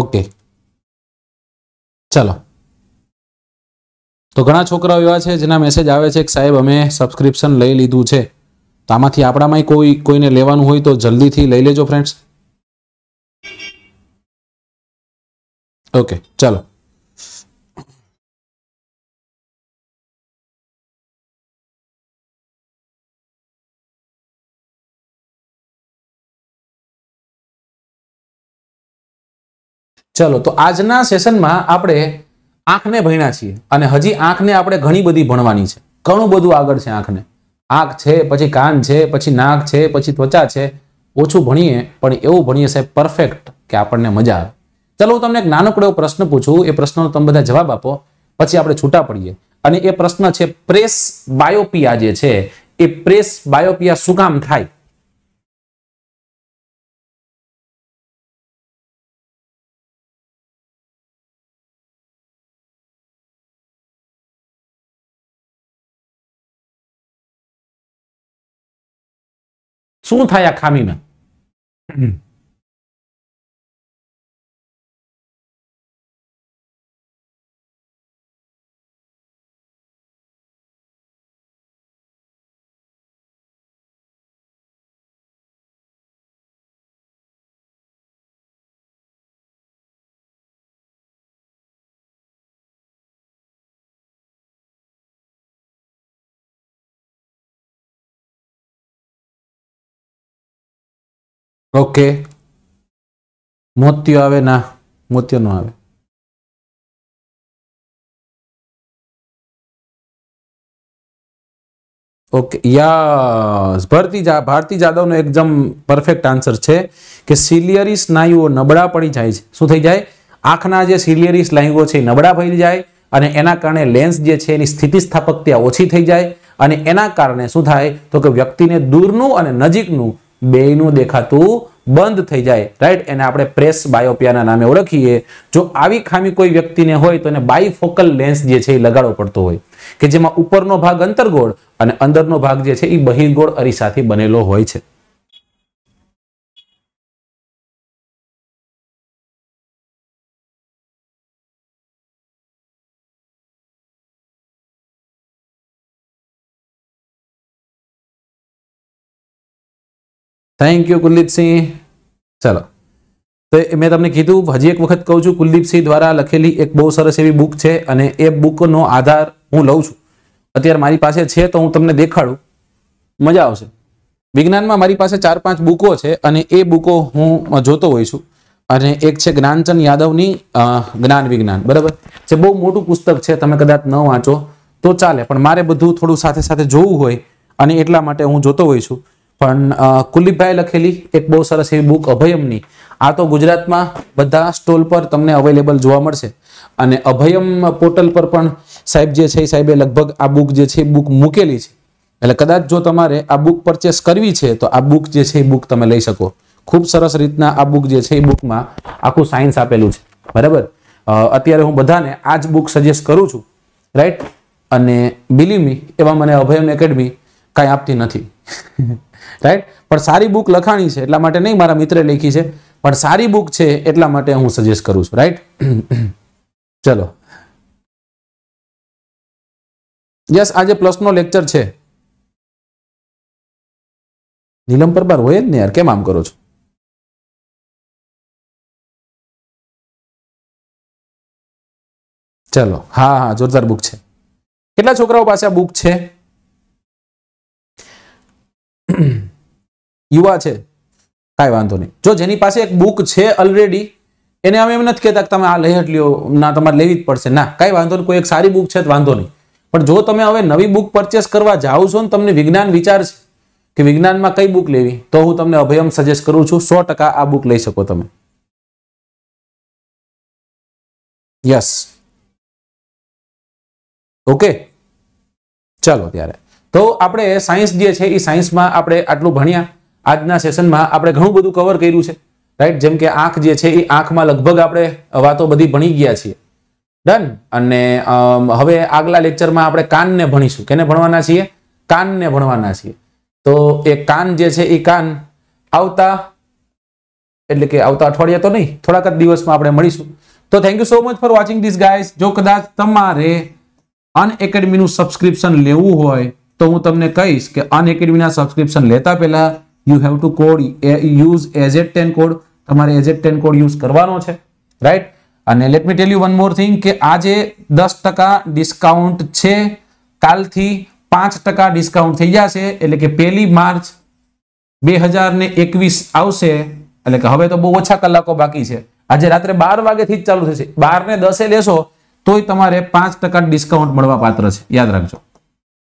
ઓકે ચાલો તો ઘણા છોકરાઓ એવા છે જેના મેસેજ આવે છે કે સાહેબ અમે સબસ્ક્રિપ્શન લઈ લીધું છે તો આમાંથી આપણામાં કોઈ કોઈને લેવાનું હોય તો જલ્દીથી લઈ લેજો ફ્રેન્ડ્સ ઓકે ચાલો ચલો તો આજના સેશનમાં આપણે આંખને ભણ્યા છીએ અને હજી આંખને આપણે ઘણી બધી ભણવાની છે ઘણું બધું આગળ છે આંખને આંખ છે પછી કાન છે પછી નાક છે પછી ત્વચા છે ઓછું ભણીએ પણ એવું ભણીએ સાહેબ પરફેક્ટ કે આપણને મજા આવે ચલો હું તમને એક નાનકડો પ્રશ્ન પૂછું એ પ્રશ્નનો તમે બધા જવાબ આપો પછી આપણે છૂટા પડીએ અને એ પ્રશ્ન છે પ્રેસ બાયોપિયા જે છે એ પ્રેસ બાયોપિયા શું કામ થાય શું થાય આ ખામીમાં ઓકે મોતિયો આવે ના મોતિયો ન આવે ઓકે યા ભરતી જા ભારતી જાદવનો એકદમ પરફેક્ટ આન્સર છે કે સિલિયરી સ્નાયુઓ નબળા પડી જાય છે શું થઈ જાય આંખના જે સિલિયરી સ્નાયુઓ છે નબળા પડી જાય અને એના કારણે લેન્સ જે છે એની સ્થિતિસ્થાપકતા ઓછી થઈ જાય અને એના કારણે શું થાય તો કે વ્યક્તિને દૂરનું અને નજીકનું બેયનું દેખાતું બંધ થઈ જાય રાઈટ એને આપણે પ્રેસ બાયોપિયાના નામે ઓળખીએ જો આવી ખામી કોઈ વ્યક્તિને હોય તો એને બાયફોકલ લેન્સ જે છે એ લગાડવો પડતો હોય કે જેમાં ઉપરનો ભાગ અંતરગોળ અને અંદરનો ભાગ જે છે એ બહિર્ગોળ અરીસાથી બનેલો હોય છે થેન્ક યુ કુલદીપસિંહ ચલો તો મેં તમને કીધું હજી એક વખત કહું છું કુલદીપસિંહ દ્વારા લખેલી એક બહુ સરસ એવી બુક છે અને એ બુકનો આધાર હું લઉં છું અત્યારે મારી પાસે છે તો હું તમને દેખાડું મજા આવશે વિજ્ઞાનમાં મારી પાસે ચાર પાંચ બુકો છે અને એ બુકો હું જોતો હોઉં છું અને એક છે જ્ઞાનચંદ યાદવની જ્ઞાન વિજ્ઞાન બરાબર જે બહુ મોટું પુસ્તક છે તમે કદાચ ન વાંચો તો ચાલે પણ મારે બધું થોડું સાથે સાથે જોવું હોય અને એટલા માટે હું જોતો હોઉં છું પણ કુલદીપભાઈ લખેલી એક બહુ સરસ એવી બુક અભયમની આ તો ગુજરાતમાં બધા સ્ટોલ પર તમને અવેલેબલ જોવા મળશે અને અભયમ પોર્ટલ પર પણ સાહેબ જે છે સાહેબે લગભગ આ બુક જે છે બુક મૂકેલી છે એટલે કદાચ જો તમારે આ બુક પરચેસ કરવી છે તો આ બુક જે છે એ બુક તમે લઈ શકો ખૂબ સરસ રીતના આ બુક જે છે એ બુકમાં આખું સાયન્સ આપેલું છે બરાબર અત્યારે હું બધાને આ જ બુક સજેસ્ટ કરું છું રાઈટ અને બિલીમી એવા મને અભયમ એકેડમી કાંઈ આપતી નથી રાઈટ પણ સારી બુક લખાણી છે એટલા માટે નહીં મારા મિત્રે લખી છે પણ સારી બુક છે એટલા માટે હું સજેસ્ટ કરું છું રાઈટ ચલો યસ આજે પ્લસનો લેક્ચર છે નીલમ બાર હોય જ ને યાર કેમ આમ કરો છો ચલો હા હા જોરદાર બુક છે કેટલા છોકરાઓ પાસે આ બુક છે યુવા છે કાંઈ વાંધો નહીં જો જેની પાસે એક બુક છે ઓલરેડી એને અમે એમ નથી કહેતા કે તમે આ લઈ હટલીઓ ના તમારે લેવી જ પડશે ના કાંઈ વાંધો નહીં કોઈ એક સારી બુક છે તો વાંધો નહીં પણ જો તમે હવે નવી બુક પરચેસ કરવા જાઓ છો ને તમને વિજ્ઞાન વિચાર છે કે વિજ્ઞાનમાં કઈ બુક લેવી તો હું તમને અભયમ સજેસ્ટ કરું છું સો ટકા આ બુક લઈ શકો તમે યસ ઓકે ચાલો ત્યારે તો આપણે સાયન્સ જે છે એ સાયન્સમાં આપણે આટલું ભણ્યા આજના સેશનમાં આપણે ઘણું બધું કવર કર્યું છે રાઈટ જેમ કે આંખ જે છે એ આંખમાં લગભગ આપણે વાતો બધી ભણી ગયા છીએ ડન અને હવે આગલા લેક્ચરમાં આપણે કાનને ભણીશું કેને ભણવાના છીએ કાનને ભણવાના છીએ તો એ કાન જે છે એ કાન આવતા એટલે કે આવતા અઠવાડિયા તો નહીં થોડાક જ દિવસમાં આપણે મળીશું તો thank you so much for watching this guys જો કદાચ તમારે અનએકેડમીનું એકેડમીનું સબસ્ક્રિપ્શન લેવું હોય તો હું તમને કહીશ કે અનએકેડમીના સબસ્ક્રિપ્શન લેતા પહેલા you have to code use as AZET ten code તમારે as AZET ten code use કરવાનો છે રાઈટ અને let me tell you one more thing કે આજે દસ ટકા ડિસ્કાઉન્ટ છે કાલથી પાંચ ટકા ડિસ્કાઉન્ટ થઈ જશે એટલે કે પહેલી માર્ચ બે હજાર એકવીસ આવશે એટલે કે હવે તો બહુ ઓછા કલાકો બાકી છે આજે રાત્રે બાર વાગ્યાથી જ ચાલુ થશે બાર ને દસે લેશો તોય તમારે પાંચ ટકા ડિસ્કાઉન્ટ મળવા પાત્ર છે યાદ રાખજો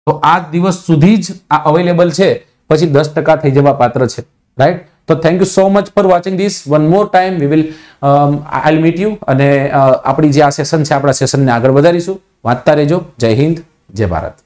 તો આ દિવસ સુધી જ આ અવેલેબલ છે પછી દસ ટકા થઈ જવા પાત્ર છે રાઈટ તો thank you so much for watching this one more time we will I'll meet you અને uh, આપણી જે આ સેશન છે આપણા સેશનને આગળ વધારીશું વાંચતા રહેજો જય હિન્દ જય ભારત